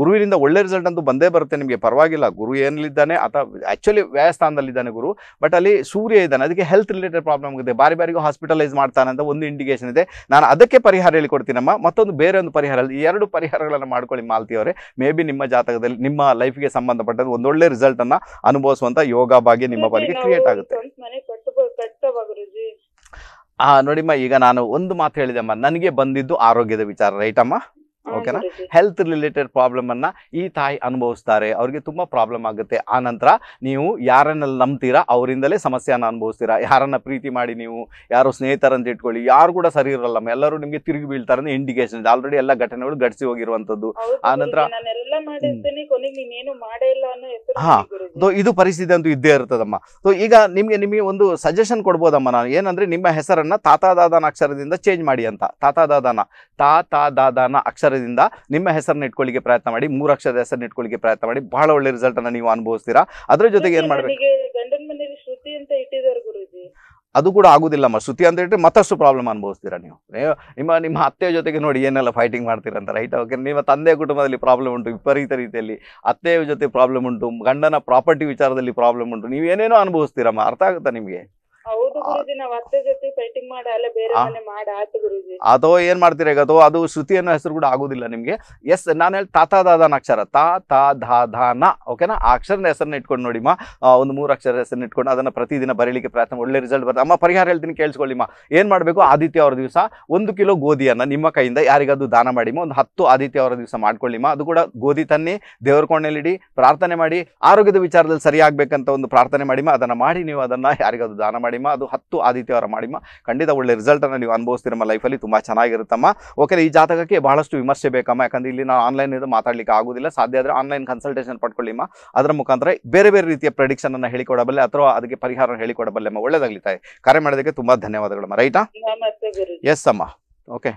ಗುರುವಿನಿಂದ ಒಳ್ಳೆ ರಿಸಲ್ಟ್ ಅಂತೂ ಬಂದೇ ಬರುತ್ತೆ ನಿಮಗೆ ಪರವಾಗಿಲ್ಲ ಗುರು ಏನಲ್ಲಿದ್ದಾನೆ ಅಥವಾ ಆ್ಯಕ್ಚುಲಿ ವ್ಯಾಯಸ್ಥಾನದಲ್ಲಿದ್ದಾನೆ ಗುರು ಬಟ್ ಅಲ್ಲಿ ಸೂರ್ಯ ಇದ್ದಾನೆ ಅದಕ್ಕೆ ಹೆಲ್ತ್ ರಿಲೇಟೆಡ್ ಪ್ರಾಬ್ಲಮ್ ಇದೆ ಬಾರಿ ಬಾರಿಗೂ ಹಾಸ್ಪಿಟಲೈಸ್ ಮಾಡ್ತಾನೆ ಅಂತ ಒಂದು ಇಂಡಿಕೇಶನ್ ಇದೆ ನಾನು ಅದಕ್ಕೆ ಪರಿಹಾರ ಹೇಳಿಕೊಡ್ತೀನಮ್ಮ ಮತ್ತೊಂದು ಬೇರೆ ಒಂದು ಪರಿಹಾರ ಎರಡು ಪರಿಹಾರಗಳನ್ನು ಮಾಡ್ಕೊಳ್ಳಿ ಮಾಲ್ತಿ ಅವರೇ ಮೇ ಬಿ ನಿಮ್ಮ ಜಾತಕದಲ್ಲಿ ನಿಮ್ಮ ಲೈಫ್ಗೆ ಸಂಬಂಧಪಟ್ಟಂತೆ ಒಂದೊಳ್ಳೆ ರಿಸಲ್ಟ್ ಅನ್ನ ಅನುಭವಿಸುವಂತ ಯೋಗ ಭಾಗ್ಯ ನಿಮ್ಮ ಪಾಲಿಗೆ ಕ್ರಿಯೇಟ್ ಆಗುತ್ತೆ ಆ ನೋಡಿಮ್ಮ ಈಗ ನಾನು ಒಂದು ಮಾತು ಹೇಳಿದೆಮ್ಮ ನನಗೆ ಬಂದಿದ್ದು ಆರೋಗ್ಯದ ವಿಚಾರ ರೈಟ್ ಅಮ್ಮ ಓಕೆನಾ ಹೆಲ್ತ್ ರಿಲೇಟೆಡ್ ಪ್ರಾಬ್ಲಮ್ ಅನ್ನ ಈ ತಾಯಿ ಅನುಭವಿಸ್ತಾರೆ ಅವ್ರಿಗೆ ತುಂಬಾ ಪ್ರಾಬ್ಲಮ್ ಆಗುತ್ತೆ ಆ ನಂತರ ನೀವು ಯಾರನ್ನ ನಂಬ್ತೀರಾ ಅವರಿಂದಲೇ ಸಮಸ್ಯೆಯನ್ನು ಅನುಭವಿಸ್ತೀರಾ ಯಾರನ್ನ ಪ್ರೀತಿ ಮಾಡಿ ನೀವು ಯಾರು ಸ್ನೇಹಿತರಂತ ಇಟ್ಕೊಳ್ಳಿ ಯಾರು ಕೂಡ ಸರಿ ಇರಲ್ಲ ಎಲ್ಲರೂ ನಿಮಗೆ ತಿರುಗಿ ಬೀಳ್ತಾರೆ ಅಂದ್ರೆ ಇಂಡಿಕೇಶನ್ ಇದೆ ಆಲ್ರೆಡಿ ಎಲ್ಲ ಘಟನೆಗಳು ಘಟಿಸಿ ಹೋಗಿರುವಂತದ್ದು ಆ ನಂತರ ಹಾ ಇದು ಪರಿಸ್ಥಿತಿ ಅಂತೂ ಇದ್ದೇ ಇರ್ತದಮ್ಮ ಸೊ ಈಗ ನಿಮ್ಗೆ ನಿಮಗೆ ಒಂದು ಸಜೆಷನ್ ಕೊಡ್ಬೋದಮ್ಮ ನಾನು ಏನಂದ್ರೆ ನಿಮ್ಮ ಹೆಸರನ್ನ ತಾತಾದಾದನ ಅಕ್ಷರದಿಂದ ಚೇಂಜ್ ಮಾಡಿ ಅಂತ ತಾತಾದಾದನ ತಾತಾದಾದನ ಅಕ್ಷರ ಅಕ್ಷರದಿಂದ ನಿಮ್ಮ ಹೆಸರನ್ನ ಇಟ್ಕೊಳ್ಳಿಕ್ಕೆ ಪ್ರಯತ್ನ ಮಾಡಿ ಮೂರು ಅಕ್ಷರದ ಹೆಸರನ್ನ ಇಟ್ಕೊಳ್ಳಿಕ್ಕೆ ಪ್ರಯತ್ನ ಮಾಡಿ ಬಹಳ ಒಳ್ಳೆ ರಿಸಲ್ಟ್ ಅನ್ನ ನೀವು ಅನುಭವಿಸ್ತೀರಾ ಅದ್ರ ಜೊತೆಗೆ ಏನ್ ಮಾಡ್ಬೇಕು ಅದು ಕೂಡ ಆಗುದಿಲ್ಲಮ್ಮ ಶ್ರುತಿ ಅಂತ ಹೇಳಿದ್ರೆ ಮತ್ತಷ್ಟು ಪ್ರಾಬ್ಲಮ್ ಅನುಭವಿಸ್ತೀರಾ ನೀವು ನಿಮ್ಮ ನಿಮ್ಮ ಅತ್ತೆ ಜೊತೆಗೆ ನೋಡಿ ಏನೆಲ್ಲ ಫೈಟಿಂಗ್ ಮಾಡ್ತೀರಂತ ರೈಟ್ ಓಕೆ ನಿಮ್ಮ ತಂದೆ ಕುಟುಂಬದಲ್ಲಿ ಪ್ರಾಬ್ಲಮ್ ಉಂಟು ವಿಪರೀತ ರೀತಿಯಲ್ಲಿ ಅತ್ತೆಯ ಜೊತೆ ಪ್ರಾಬ್ಲಮ್ ಉಂಟು ಗಂಡನ ಪ್ರಾಪರ್ಟಿ ವಿಚಾರದಲ್ಲಿ ಪ್ರಾಬ್ಲಮ್ ಉಂಟು ನೀವು ಏನೇನೋ ಅನುಭವಿಸ್ತೀರಮ್ಮ ಅರ್ಥ ಆಗುತ್ತಾ ನಿಮಗೆ ಅಥವಾ ಏನ್ ಮಾಡ್ತೀರ ಈಗ ಅಥವಾ ಅದು ಶ್ರುತಿ ಅನ್ನೋ ಹೆಸರು ಕೂಡ ಆಗೋದಿಲ್ಲ ನಿಮ್ಗೆ ಎಸ್ ನಾನು ಹೇಳಿ ತಾತ ದಾದಾನ ಅಕ್ಷರ ತಾ ತಾ ಧಾ ಧಾನ ಓಕೆನಾ ಆ ಹೆಸರನ್ನ ಇಟ್ಕೊಂಡು ನೋಡಿಮ್ಮ ಒಂದು ಮೂರು ಅಕ್ಷರ ಹೆಸರನ್ನ ಇಟ್ಕೊಂಡು ಅದನ್ನ ಪ್ರತಿದಿನ ಬರೀಲಿಕ್ಕೆ ಪ್ರಯತ್ನ ಒಳ್ಳೆ ರಿಸಲ್ಟ್ ಬರ್ತದೆ ಅಮ್ಮ ಪರಿಹಾರ ಹೇಳ್ತೀನಿ ಕೇಳಿಸ್ಕೊಳ್ಳಿಮ್ಮ ಏನ್ ಮಾಡ್ಬೇಕು ಆದಿತ್ಯ ಅವ್ರ ದಿವಸ ಒಂದು ಕಿಲೋ ಗೋಧಿಯನ್ನ ನಿಮ್ಮ ಕೈಯಿಂದ ಯಾರಿಗದು ದಾನ ಮಾಡಿಮ್ಮ ಒಂದು ಹತ್ತು ಆದಿತ್ಯ ಅವರ ದಿವಸ ಮಾಡ್ಕೊಳ್ಳಿಮ್ಮ ಅದು ಕೂಡ ಗೋಧಿ ತನ್ನಿ ದೇವರ ಇಡಿ ಪ್ರಾರ್ಥನೆ ಮಾಡಿ ಆರೋಗ್ಯದ ವಿಚಾರದಲ್ಲಿ ಸರಿಯಾಗಬೇಕಂತ ಒಂದು ಪ್ರಾರ್ಥನೆ ಮಾಡಿಮ್ಮ ಅದನ್ನ ಮಾಡಿ ನೀವು ಅದನ್ನ ಯಾರಿಗಾದ್ರು ದಾನ ಮಾಡಿ ಮಾಡಿಮ್ಮ ಅದು ಹತ್ತು ಆದಿತ್ಯವಾರ ಮಾಡಿಮ್ಮ ಖಂಡಿತ ಒಳ್ಳೆ ರಿಸಲ್ಟನ್ನು ನೀವು ಅನುಭವಿಸ್ತೀರಮ್ಮ ಲೈಫಲ್ಲಿ ತುಂಬ ಚೆನ್ನಾಗಿರುತ್ತಮ್ಮ ಓಕೆ ಈ ಜಾತಕಕ್ಕೆ ಬಹಳಷ್ಟು ವಿಮರ್ಶೆ ಬೇಕಮ್ಮ ಯಾಕಂದ್ರೆ ಇಲ್ಲಿ ನಾವು ಆನ್ಲೈನಿಂದ ಮಾತಾಡಲಿಕ್ಕೆ ಆಗೋದಿಲ್ಲ ಸಾಧ್ಯ ಆದರೆ ಆನ್ಲೈನ್ ಕನ್ಸಲ್ಟೇಷನ್ ಪಡ್ಕೊಳ್ಳಿಮ್ಮ ಅದರ ಮುಖಾಂತರ ಬೇರೆ ಬೇರೆ ರೀತಿಯ ಪ್ರೆಡಿಕ್ಷನನ್ನು ಹೇಳಿಕೊಡಬಲ್ಲೆ ಅಥವಾ ಅದಕ್ಕೆ ಪರಿಹಾರ ಹೇಳಿಕೊಡಬಲ್ಲೆಮ್ಮ ತಾಯಿ ಕರೆ ಮಾಡೋದಕ್ಕೆ ತುಂಬ ಧನ್ಯವಾದಗಳಮ್ಮ ರೈಟಾ ಎಸ್ ಅಮ್ಮ ಓಕೆ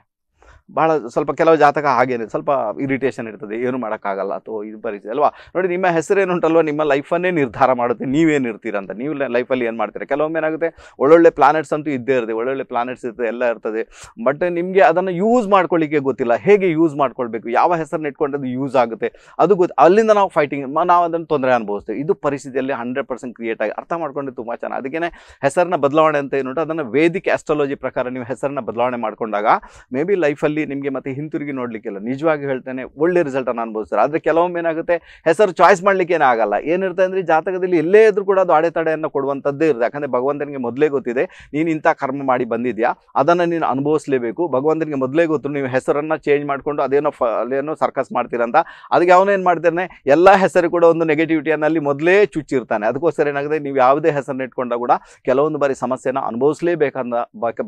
ಬಹಳ ಸ್ವಲ್ಪ ಕೆಲವು ಜಾತಕ ಹಾಗೇನೆ ಸ್ವಲ್ಪ ಇರಿಟೇಷನ್ ಇರ್ತದೆ ಏನು ಮಾಡೋಕ್ಕಾಗಲ್ಲ ಅಥವಾ ಇದು ಪರಿಸ್ಥಿತಿ ಅಲ್ವಾ ನೋಡಿ ನಿಮ್ಮ ಹೆಸರೇನುಂಟಲ್ವ ನಿಮ್ಮ ಲೈಫನ್ನೇ ನಿರ್ಧಾರ ಮಾಡುತ್ತೆ ನೀವೇನು ಇರ್ತೀರಂತ ನೀವು ಲೈಫಲ್ಲಿ ಏನು ಮಾಡ್ತೀರ ಕೆಲವೊಮ್ಮೆ ಏನಾಗುತ್ತೆ ಒಳ್ಳೊಳ್ಳೆ ಪ್ಲಾನೆಟ್ಸ್ ಅಂತೂ ಇದ್ದೇ ಇರ್ತದೆ ಒಳ್ಳೊಳ್ಳೆ ಪ್ಲಾನೆಟ್ಸ್ ಇರ್ತದೆ ಎಲ್ಲ ಇರ್ತದೆ ಬಟ್ ನಿಮಗೆ ಅದನ್ನು ಯೂಸ್ ಮಾಡ್ಕೊಳ್ಳಿಕ್ಕೆ ಗೊತ್ತಿಲ್ಲ ಹೇಗೆ ಯೂಸ್ ಮಾಡ್ಕೊಳ್ಬೇಕು ಯಾವ ಹೆಸರನ್ನ ಅದು ಯೂಸ್ ಆಗುತ್ತೆ ಅದು ಗೊತ್ತು ಅಲ್ಲಿಂದ ನಾವು ಫೈಟಿಂಗ್ ನಾವು ಅದನ್ನು ತೊಂದರೆ ಅನುಭವಿಸ್ತೇವೆ ಇದು ಪರಿಸ್ಥಿತಿಯಲ್ಲಿ ಹಂಡ್ರೆಡ್ ಪರ್ಸೆಂಟ್ ಕ್ರಿಯೇಟ್ ಆಗಿ ಅರ್ಥ ಮಾಡ್ಕೊಂಡು ತುಂಬ ಚೆನ್ನಾಗಿ ಅದಕ್ಕೇ ಹೆಸರನ್ನ ಬದಲಾವಣೆ ಅಂತ ಏನು ಅದನ್ನು ವೇದಿಕೆ ಆಸ್ಟ್ರಾಲಜಿ ಪ್ರಕಾರ ನೀವು ಹೆಸರನ್ನ ಬದಲಾವಣೆ ಮಾಡಿಕೊಂಡಾಗ ಮೇ ಬಿ ಲೈಫಲ್ಲಿ ಇಲ್ಲಿ ನಿಮಗೆ ಮತ್ತೆ ಹಿಂತಿರುಗಿ ನೋಡಲಿಕ್ಕಿಲ್ಲ ನಿಜವಾಗಿ ಹೇಳ್ತೇನೆ ಒಳ್ಳೆ ರಿಸಲ್ಟ್ ಅನ್ನು ಅನುಭವಿಸ್ತಾರೆ ಆದರೆ ಕೆಲವೊಮ್ಮೆ ಏನಾಗುತ್ತೆ ಹೆಸರು ಚಾಯ್ಸ್ ಮಾಡಲಿಕ್ಕೆ ಆಗಲ್ಲ ಏನಿರುತ್ತೆ ಅಂದರೆ ಜಾತಕದಲ್ಲಿ ಎಲ್ಲೇ ಇದ್ರೂ ಕೂಡ ಅದು ಅಡೆತಡೆಯನ್ನು ಕೊಡುವಂಥದ್ದೇ ಇರುತ್ತೆ ಯಾಕಂದರೆ ಭಗವಂತನಿಗೆ ಮೊದಲೇ ಗೊತ್ತಿದೆ ನೀನು ಇಂಥ ಕರ್ಮ ಮಾಡಿ ಬಂದಿದ್ಯಾ ಅದನ್ನು ನೀನು ಅನುಭವಿಸಲೇಬೇಕು ಭಗವಂತನಿಗೆ ಮೊದಲೇ ಗೊತ್ತು ನೀವು ಹೆಸರನ್ನು ಚೇಂಜ್ ಮಾಡಿಕೊಂಡು ಅದೇನೋ ಫ ಅಲ್ಲೇನೋ ಸರ್ಕಸ್ ಮಾಡ್ತೀರಂತ ಅದಕ್ಕೆ ಅವನೇನು ಮಾಡ್ತಾನೆ ಎಲ್ಲ ಹೆಸರು ಕೂಡ ಒಂದು ನೆಗೆಟಿವಿಟಿಯನ್ನಲ್ಲಿ ಮೊದಲೇ ಚುಚ್ಚಿರ್ತಾನೆ ಅದಕ್ಕೋಸ್ಕರ ಏನಾಗುತ್ತೆ ನೀವು ಯಾವುದೇ ಹೆಸರನ್ನ ಇಟ್ಕೊಂಡಾಗ ಕೂಡ ಕೆಲವೊಂದು ಬಾರಿ ಸಮಸ್ಯೆನ ಅನುಭವಿಸಲೇಬೇಕಂದ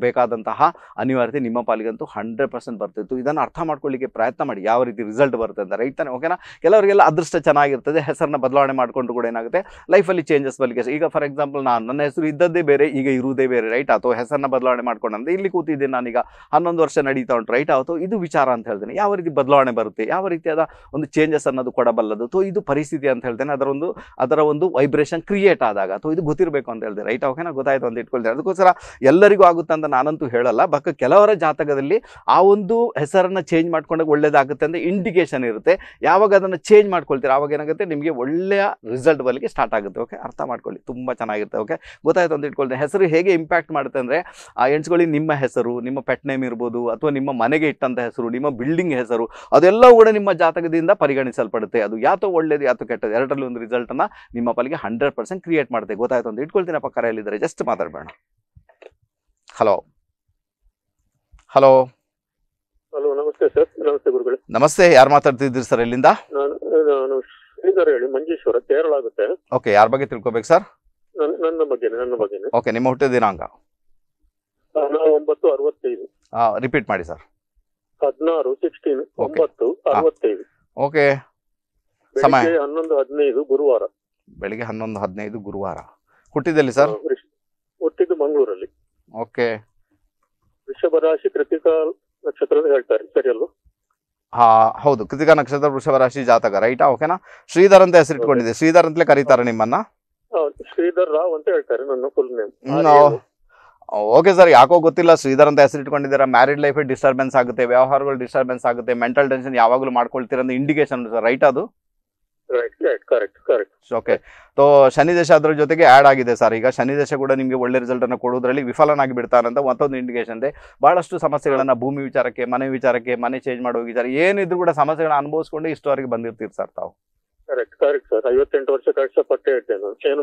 ಬೇಕಾದಂತಹ ಅನಿವಾರ್ಯತೆ ನಿಮ್ಮ ಪಾಲಿಗಂತೂ ಹಂಡ್ರೆಡ್ ಪರ್ಸೆಂಟ್ ಬರ್ತಿತ್ತು ಇದನ್ನು ಅರ್ಥ ಮಾಡ್ಕೊಳ್ಳಿಕ್ಕೆ ಪ್ರಯತ್ನ ಮಾಡಿ ಯಾವ ರೀತಿ ರಿಸಲ್ಟ್ ಬರುತ್ತೆ ಅಂತ ರೈತನೇ ಓಕೆನಾ ಕೆಲವರಿಗೆಲ್ಲ ಅದೃಷ್ಟ ಚೆನ್ನಾಗಿರ್ತದೆ ಹೆಸರನ್ನ ಬದಲಾವಣೆ ಮಾಡಿಕೊಂಡು ಕೂಡ ಏನಾಗುತ್ತೆ ಲೈಫಲ್ಲಿ ಚೇಂಜಸ್ ಬಲಿಕೆ ಈಗ ಫಾರ್ ಎಕ್ಸಾಂಪಲ್ ನಾನು ನನ್ನ ಹೆಸರು ಇದ್ದದ್ದೇ ಬೇರೆ ಈಗ ಇರುವುದೇ ಬೇರೆ ರೈಟ್ ಅಥವಾ ಹೆಸರನ್ನ ಬದಲಾವಣೆ ಮಾಡ್ಕೊಂಡಂತೆ ಇಲ್ಲಿ ಕೂತಿದ್ದೀನಿ ನಾನೀಗ ಹನ್ನೊಂದು ವರ್ಷ ನಡೀತಾ ಉಂಟು ರೈಟ್ ಆಯಿತು ಇದು ವಿಚಾರ ಅಂತ ಹೇಳ್ತೇನೆ ಯಾವ ರೀತಿ ಬದಲಾವಣೆ ಬರುತ್ತೆ ಯಾವ ರೀತಿಯಾದ ಒಂದು ಚೇಂಜಸ್ ಅನ್ನೋದು ಕೊಡಬಲ್ಲದು ಅಥವಾ ಇದು ಪರಿಸ್ಥಿತಿ ಅಂತ ಹೇಳ್ತೇನೆ ಅದರ ಒಂದು ಅದರ ಒಂದು ವೈಬ್ರೇಷನ್ ಕ್ರಿಯೇಟ್ ಆದಾಗ ಅಥವಾ ಇದು ಗೊತ್ತಿರಬೇಕು ಅಂತ ಹೇಳ್ತೇನೆ ರೈಟ್ ಓಕೆನಾ ಗೊತ್ತಾಯ್ತು ಅಂತ ಇಟ್ಕೊಳ್ತೇನೆ ಅದಕ್ಕೋಸ್ಕರ ಎಲ್ಲರಿಗೂ ಆಗುತ್ತೆ ಅಂತ ನಾನಂತೂ ಹೇಳಲ್ಲ ಬಕ್ಕ ಕೆಲವರ ಜಾತಕದಲ್ಲಿ ಆ ಒಂದು ಒಂದು ಹೆಸರನ್ನು ಚೇಂಜ್ ಮಾಡ್ಕೊಂಡಾಗ ಒಳ್ಳೇದಾಗುತ್ತೆ ಅಂದರೆ ಇಂಡಿಕೇಶನ್ ಇರುತ್ತೆ ಯಾವಾಗ ಅದನ್ನು ಚೇಂಜ್ ಮಾಡ್ಕೊಳ್ತೀರ ಆವಾಗ ಏನಾಗುತ್ತೆ ನಿಮಗೆ ಒಳ್ಳೆಯ ರಿಸಲ್ಟ್ ಬರಲಿಕ್ಕೆ ಸ್ಟಾರ್ಟ್ ಆಗುತ್ತೆ ಓಕೆ ಅರ್ಥ ಮಾಡ್ಕೊಳ್ಳಿ ತುಂಬ ಚೆನ್ನಾಗಿರುತ್ತೆ ಓಕೆ ಗೊತ್ತಾಯ್ತು ಅಂತ ಇಟ್ಕೊಳ್ತೀನಿ ಹೆಸರು ಹೇಗೆ ಇಂಪ್ಯಾಕ್ಟ್ ಮಾಡುತ್ತೆ ಅಂದರೆ ಆ ಹೆಣ್ಸುಗಳಿಗೆ ನಿಮ್ಮ ಹೆಸರು ನಿಮ್ಮ ಪೆಟ್ ನೇಮ್ ಇರ್ಬೋದು ಅಥವಾ ನಿಮ್ಮ ಮನೆಗೆ ಇಟ್ಟಂಥ ಹೆಸರು ನಿಮ್ಮ ಬಿಲ್ಡಿಂಗ್ ಹೆಸರು ಅದೆಲ್ಲ ಕೂಡ ನಿಮ್ಮ ಜಾತಕದಿಂದ ಪರಿಗಣಿಸಲ್ಪಡುತ್ತೆ ಅದು ಯಾತೋ ಒಳ್ಳೇದು ಯಾತೋ ಕೆಟ್ಟದ್ದು ಎರಡರಲ್ಲಿ ಒಂದು ರಿಸಲ್ಟನ್ನು ನಿಮ್ಮ ಪಾಲಿಗೆ ಹಂಡ್ರೆಡ್ ಪರ್ಸೆಂಟ್ ಕ್ರಿಯೇಟ್ ಮಾಡುತ್ತೆ ಗೊತ್ತಾಯ್ತು ಅಂತ ಇಟ್ಕೊಳ್ತೀನಿ ಪಕ್ಕ ಇದ್ದಾರೆ ಜಸ್ಟ್ ಮಾತಾಡಬೇಡ ಹಲೋ ಹಲೋ
ಹಲೋ ನಮಸ್ತೆ ಸರ್ ನಮಸ್ತೆ ಗುರುಗಳು
ನಮಸ್ತೆ ಯಾರು ಮಾತಾಡ್ತಿದ್ದೀರಿ ಸರ್ ಇಲ್ಲಿಂದ
ನಾನು ನಾನು ಶ್ರೀಧರ್ ಹೇಳಿ ಮಂಜೇಶ್ವರ ಕೇರಳ ಆಗುತ್ತೆ
ಓಕೆ ಯಾರ ಬಗ್ಗೆ ತಿಳ್ಕೊಬೇಕು ಸರ್
ನನ್ನ ಬಗ್ಗೆನೇ ನನ್ನ ಬಗ್ಗೆನೇ
ಓಕೆ ನಿಮ್ಮ ಹುಟ್ಟಿದ ದಿನಾಂಕ
ಒಂಬತ್ತು ಅರವತ್ತೈದು ರಿಪೀಟ್ ಮಾಡಿ ಸರ್ ಹದಿನಾರು ಸಿಕ್ಸ್ಟೀನ್ ಒಂಬತ್ತು ಅರವತ್ತೈದು
ಓಕೆ ಸಮಯ?
ಹನ್ನೊಂದು ಹದಿನೈದು ಗುರುವಾರ
ಬೆಳಿಗ್ಗೆ ಹನ್ನೊಂದು ಹದಿನೈದು ಗುರುವಾರ ಹುಟ್ಟಿದಲ್ಲಿ ಸರ್
ಹುಟ್ಟಿದ್ದು ಮಂಗಳೂರಲ್ಲಿ ಓಕೆ ವೃಷಭ ರಾಶಿ ಕೃತಿಕ
ಹಾ ಹೌದು ಕೃತಿಕಾ ನಕ್ಷತ್ರ ವೃಷಭ ರಾಶಿ ಜಾತಕ ರೈಟ್ ಓಕೆನಾ ಶ್ರೀಧರ್ ಅಂತ ಹೆಸರಿಟ್ಕೊಂಡಿದೆ ಶ್ರೀಧರ್ ಅಂತಲೇ ಕರೀತಾರೆ ನಿಮ್ಮನ್ನ
ಶ್ರೀಧರ್ ರಾವ್ ಅಂತ ಹೇಳ್ತಾರೆ ನನ್ನ ಫುಲ್ ನೇಮ್
ಓಕೆ ಸರ್ ಯಾಕೋ ಗೊತ್ತಿಲ್ಲ ಶ್ರೀಧರ್ ಅಂತ ಹೆಸರಿಟ್ಕೊಂಡಿದ್ದೀರಾ ಮ್ಯಾರಿಡ್ ಲೈಫ್ ಡಿಸ್ಟರ್ಬೆನ್ಸ್ ಆಗುತ್ತೆ ವ್ಯವಹಾರಗಳು ಡಿಸ್ಟರ್ಬೆನ್ಸ್ ಆಗುತ್ತೆ ಮೆಂಟಲ್ ಟೆನ್ಷನ್ ಯಾವಾಗಲೂ ಮಾಡ್ಕೊಳ್ತೀರ ಇಂಡಿಕೇಶನ್ ಸರ್ ರೈಟ್ ಅದು ಓಕೆ ಸೊ ಶನಿ ದೇಶ ಅದ್ರ ಜೊತೆಗೆ ಆಡ್ ಆಗಿದೆ ಸರ್ ಈಗ ಶನಿ ಕೂಡ ನಿಮಗೆ ಒಳ್ಳೆ ರಿಸಲ್ಟ್ ಅನ್ನು ಕೊಡೋದ್ರಲ್ಲಿ ವಿಫಲನಾಗಿ ಬಿಡ್ತಾರಂತ ಮತ್ತೊಂದು ಇಂಡಿಕೇಶನ್ ಇದೆ ಬಹಳಷ್ಟು ಸಮಸ್ಯೆಗಳನ್ನ ಭೂಮಿ ವಿಚಾರಕ್ಕೆ ಮನೆ ವಿಚಾರಕ್ಕೆ ಮನೆ ಚೇಂಜ್ ಮಾಡಿ ಹೋಗಿದ್ದಾರೆ ಏನಿದ್ರು ಕೂಡ ಸಮಸ್ಯೆಗಳನ್ನ ಅನುಭವಿಸ್ಕೊಂಡು ಇಷ್ಟವರೆಗೆ ಬಂದಿರ್ತೀರಿ ಸರ್ ತಾವು
ಕರೆಕ್ಟ್ ಕರೆಕ್ಟ್ ಸರ್ ಐವತ್ತೆಂಟು ವರ್ಷ ಕಷ್ಟಪಟ್ಟೆ ನಾನು ಏನು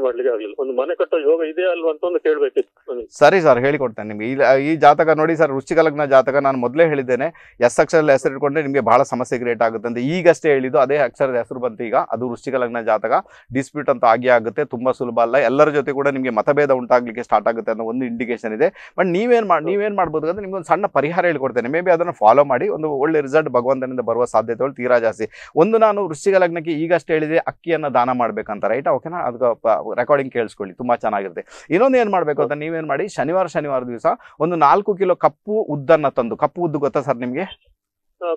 ಒಂದು ಮನೆ ಕಟ್ಟೋ ಯೋಗ ಇದೆ ಅಲ್ವಾ ಅಂತ ಒಂದು
ಸರಿ ಸರ್ ಹೇಳಿಕೊಡ್ತೇನೆ ನಿಮ್ಗೆ ಈ ಜಾತಕ ನೋಡಿ ಸರ್ ವೃಶ್ಚಿಕ ಲಗ್ನ ಜಾತಕ ನಾನು ಮೊದಲೇ ಹೇಳಿದ್ದೇನೆ ಎಸ್ ಅಕ್ಷರದಲ್ಲಿ ಹೆಸರು ಇಟ್ಕೊಂಡ್ರೆ ನಿಮಗೆ ಬಹಳ ಸಮಸ್ಯೆ ಕ್ರಿಯೇಟ್ ಆಗುತ್ತೆ ಅಂತ ಈಗಷ್ಟೇ ಹೇಳಿದ್ದು ಅದೇ ಅಕ್ಷರದ ಹೆಸರು ಬಂತು ಈಗ ಅದು ವೃಶ್ಚಿಕ ಲಗ್ನ ಜಾತಕ ಡಿಸ್ಪ್ಯೂಟ್ ಅಂತ ಆಗಿ ಆಗುತ್ತೆ ತುಂಬ ಸುಲಭ ಅಲ್ಲ ಎಲ್ಲರ ಜೊತೆ ಕೂಡ ನಿಮಗೆ ಮತಭೇದ ಉಂಟಾಗಲಿಕ್ಕೆ ಸ್ಟಾರ್ಟ್ ಆಗುತ್ತೆ ಅನ್ನೋ ಒಂದು ಇಂಡಿಕೇಶನ್ ಇದೆ ಬಟ್ ನೀವೇನು ಮಾಡಿ ನೀವೇನು ಮಾಡ್ಬೋದು ಅಂದ್ರೆ ನಿಮ್ಗೆ ಒಂದು ಸಣ್ಣ ಪರಿಹಾರ ಹೇಳ್ಕೊಡ್ತೇನೆ ಮೇ ಬಿ ಅದನ್ನು ಫಾಲೋ ಮಾಡಿ ಒಂದು ಒಳ್ಳೆ ರಿಸಲ್ಟ್ ಭಗವಂತನಿಂದ ಬರುವ ಸಾಧ್ಯತೆಗಳು ತೀರಾ ಜಾಸ್ತಿ ಒಂದು ನಾನು ವೃಶ್ಚಿಕ ಲಗ್ನಕ್ಕೆ ಈಗಷ್ಟೇ ಹೇಳಿದ್ರೆ ಅಕ್ಕಿಯನ್ನು ದಾನ ಮಾಡ್ಬೇಕಂತ ರೈಟ್ ಓಕೆನಾ ಅದಕ್ಕೆ ರೆಕಾರ್ಡಿಂಗ್ ಕೇಳಿಸ್ಕೊಳ್ಳಿ ತುಂಬ ಚೆನ್ನಾಗಿರುತ್ತೆ ಇನ್ನೊಂದು ಏನು ಮಾಡಬೇಕು ಅಂತ ನೀವೇನು ಮಾಡಿ ಶನಿವಾರ ಶನಿವಾರ ದಿವಸ ಒಂದು ನಾಲ್ಕು ಕಿಲೋ ಕಪ್ಪು ಉದ್ದನ್ನು ತಂದು ಕಪ್ಪು ಉದ್ದು ಗೊತ್ತಾ ಸರ್ ನಿಮಗೆ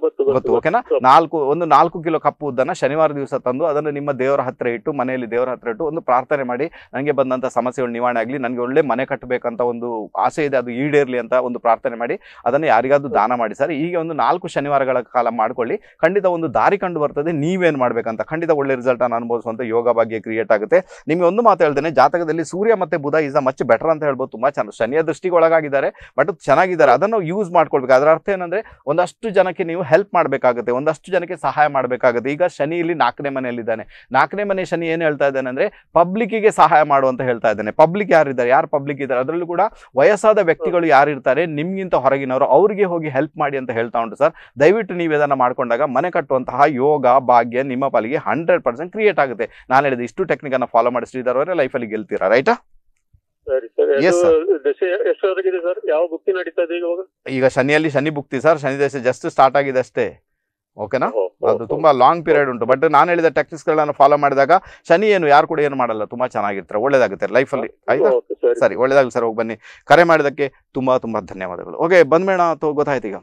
ಗೊತ್ತು ಓಕೆನಾ
ನಾಲ್ಕು ಒಂದು ನಾಲ್ಕು ಕಿಲೋ ಕಪ್ಪು ಉದ್ದನ್ನ ಶನಿವಾರ ದಿವಸ ತಂದು ಅದನ್ನು ನಿಮ್ಮ ದೇವರ ಹತ್ರ ಇಟ್ಟು ಮನೆಯಲ್ಲಿ ದೇವರ ಹತ್ರ ಇಟ್ಟು ಒಂದು ಪ್ರಾರ್ಥನೆ ಮಾಡಿ ನನಗೆ ಬಂದಂತಹ ಸಮಸ್ಯೆಗಳು ನಿವಾರಣೆ ಆಗಲಿ ನನಗೆ ಒಳ್ಳೆ ಮನೆ ಕಟ್ಟಬೇಕಂತ ಒಂದು ಆಸೆ ಇದೆ ಅದು ಈಡೇರ್ಲಿ ಅಂತ ಒಂದು ಪ್ರಾರ್ಥನೆ ಮಾಡಿ ಅದನ್ನು ಯಾರಿಗಾದ್ರೂ ದಾನ ಮಾಡಿ ಸರ್ ಹೀಗೆ ಒಂದು ನಾಲ್ಕು ಶನಿವಾರಗಳ ಕಾಲ ಮಾಡ್ಕೊಳ್ಳಿ ಖಂಡಿತ ಒಂದು ದಾರಿ ಕಂಡು ಬರ್ತದೆ ನೀವೇನು ಮಾಡಬೇಕಂತ ಖಂಡಿತ ಒಳ್ಳೆ ರಿಸಲ್ಟ್ ಅನ್ನು ಅನುಭವಿಸುವಂಥ ಯೋಗ ಭಾಗ್ಯ ಕ್ರಿಯೇಟ್ ಆಗುತ್ತೆ ನಿಮಗೆ ಒಂದು ಮಾತು ಹೇಳ್ತೇನೆ ಜಾತಕದಲ್ಲಿ ಸೂರ್ಯ ಮತ್ತೆ Budha is a much better ಅಂತ ಹೇಳ್ಬೋದು ತುಂಬಾ ಚೆನ್ನಾಗಿ ಶನಿಯ ದೃಷ್ಟಿಗೆ ಒಳಗಾಗಿದ್ದಾರೆ ಬಟ್ ಚೆನ್ನಾಗಿದ್ದಾರೆ ಅದನ್ನು ಯೂಸ್ ಮಾಡ್ಕೊಳ್ಬೇಕು ಅದರ ಅರ್ಥ ಏನಂದ್ರೆ ಒಂದಷ್ಟು ಜನಕ್ಕೆ ನೀವು ಹೆಲ್ಪ್ ಮಾಡಬೇಕಾಗುತ್ತೆ ಒಂದಷ್ಟು ಜನಕ್ಕೆ ಸಹಾಯ ಮಾಡಬೇಕಾಗುತ್ತೆ ಈಗ ಶನಿ ಇಲ್ಲಿ ನಾಲ್ಕನೇ ಮನೆಯಲ್ಲಿದ್ದಾನೆ ನಾಲ್ಕನೇ ಮನೆ ಶನಿ ಏನು ಹೇಳ್ತಾ ಇದ್ದಾನೆ ಅಂದರೆ ಪಬ್ಲಿಕ್ಕಿಗೆ ಸಹಾಯ ಮಾಡು ಅಂತ ಹೇಳ್ತಾ ಇದ್ದಾನೆ ಪಬ್ಲಿಕ್ ಯಾರಿದ್ದಾರೆ ಯಾರು ಪಬ್ಲಿಕ್ ಇದ್ದಾರೆ ಅದರಲ್ಲೂ ಕೂಡ ವಯಸ್ಸಾದ ವ್ಯಕ್ತಿಗಳು ಯಾರಿರ್ತಾರೆ ನಿಮಗಿಂತ ಹೊರಗಿನವರು ಅವರಿಗೆ ಹೋಗಿ ಹೆಲ್ಪ್ ಮಾಡಿ ಅಂತ ಹೇಳ್ತಾ ಉಂಟು ಸರ್ ದಯವಿಟ್ಟು ನೀವು ಇದನ್ನು ಮಾಡಿಕೊಂಡಾಗ ಮನೆ ಕಟ್ಟುವಂತಹ ಯೋಗ ಭಾಗ್ಯ ನಿಮ್ಮ ಪಾಲಿಗೆ ಹಂಡ್ರೆಡ್ ಪರ್ಸೆಂಟ್ ಕ್ರಿಯೇಟ್ ಆಗುತ್ತೆ ನಾನು ಹೇಳಿದ ಇಷ್ಟು ಟೆಕ್ನಿಕನ್ನು ಫಾಲೋ ಮಾಡಿ ಶ್ರೀಧರ್ ಅವರೇ ಲೈಫಲ್ಲಿ ಗೆಲ್ತೀರಾ ರೈಟಾ ಈಗ ಶನಿಯಲ್ಲಿ ಶನಿ ಬುಕ್ತಿ ಸರ್ ಶನಿ ದಶೆ ಜಸ್ಟ್ ಸ್ಟಾರ್ಟ್ ಆಗಿದೆ ಅಷ್ಟೇ ಓಕೆನಾ ಅದು ತುಂಬಾ ಲಾಂಗ್ ಪೀರಿಯಡ್ ಉಂಟು ಬಟ್ ನಾನು ಹೇಳಿದ ಟೆಕ್ನಿಕ್ಸ್ ಗಳನ್ನ ಫಾಲೋ ಮಾಡಿದಾಗ ಶನಿ ಏನು ಯಾರು ಕೂಡ ಏನು ಮಾಡಲ್ಲ ತುಂಬಾ ಚೆನ್ನಾಗಿರ್ತಾರೆ ಒಳ್ಳೇದಾಗುತ್ತೆ ಲೈಫ್ ಅಲ್ಲಿ ಆಯ್ತಾ ಸರಿ ಒಳ್ಳೇದಾಗ್ಲಿ ಸರ್ ಹೋಗಿ ಬನ್ನಿ ಕರೆ ಮಾಡಿದಕ್ಕೆ ತುಂಬಾ ತುಂಬಾ ಧನ್ಯವಾದಗಳು ಓಕೆ ಬಂದ್ಮೇಣ ಅಥವಾ ಗೊತ್ತಾಯ್ತು ಈಗ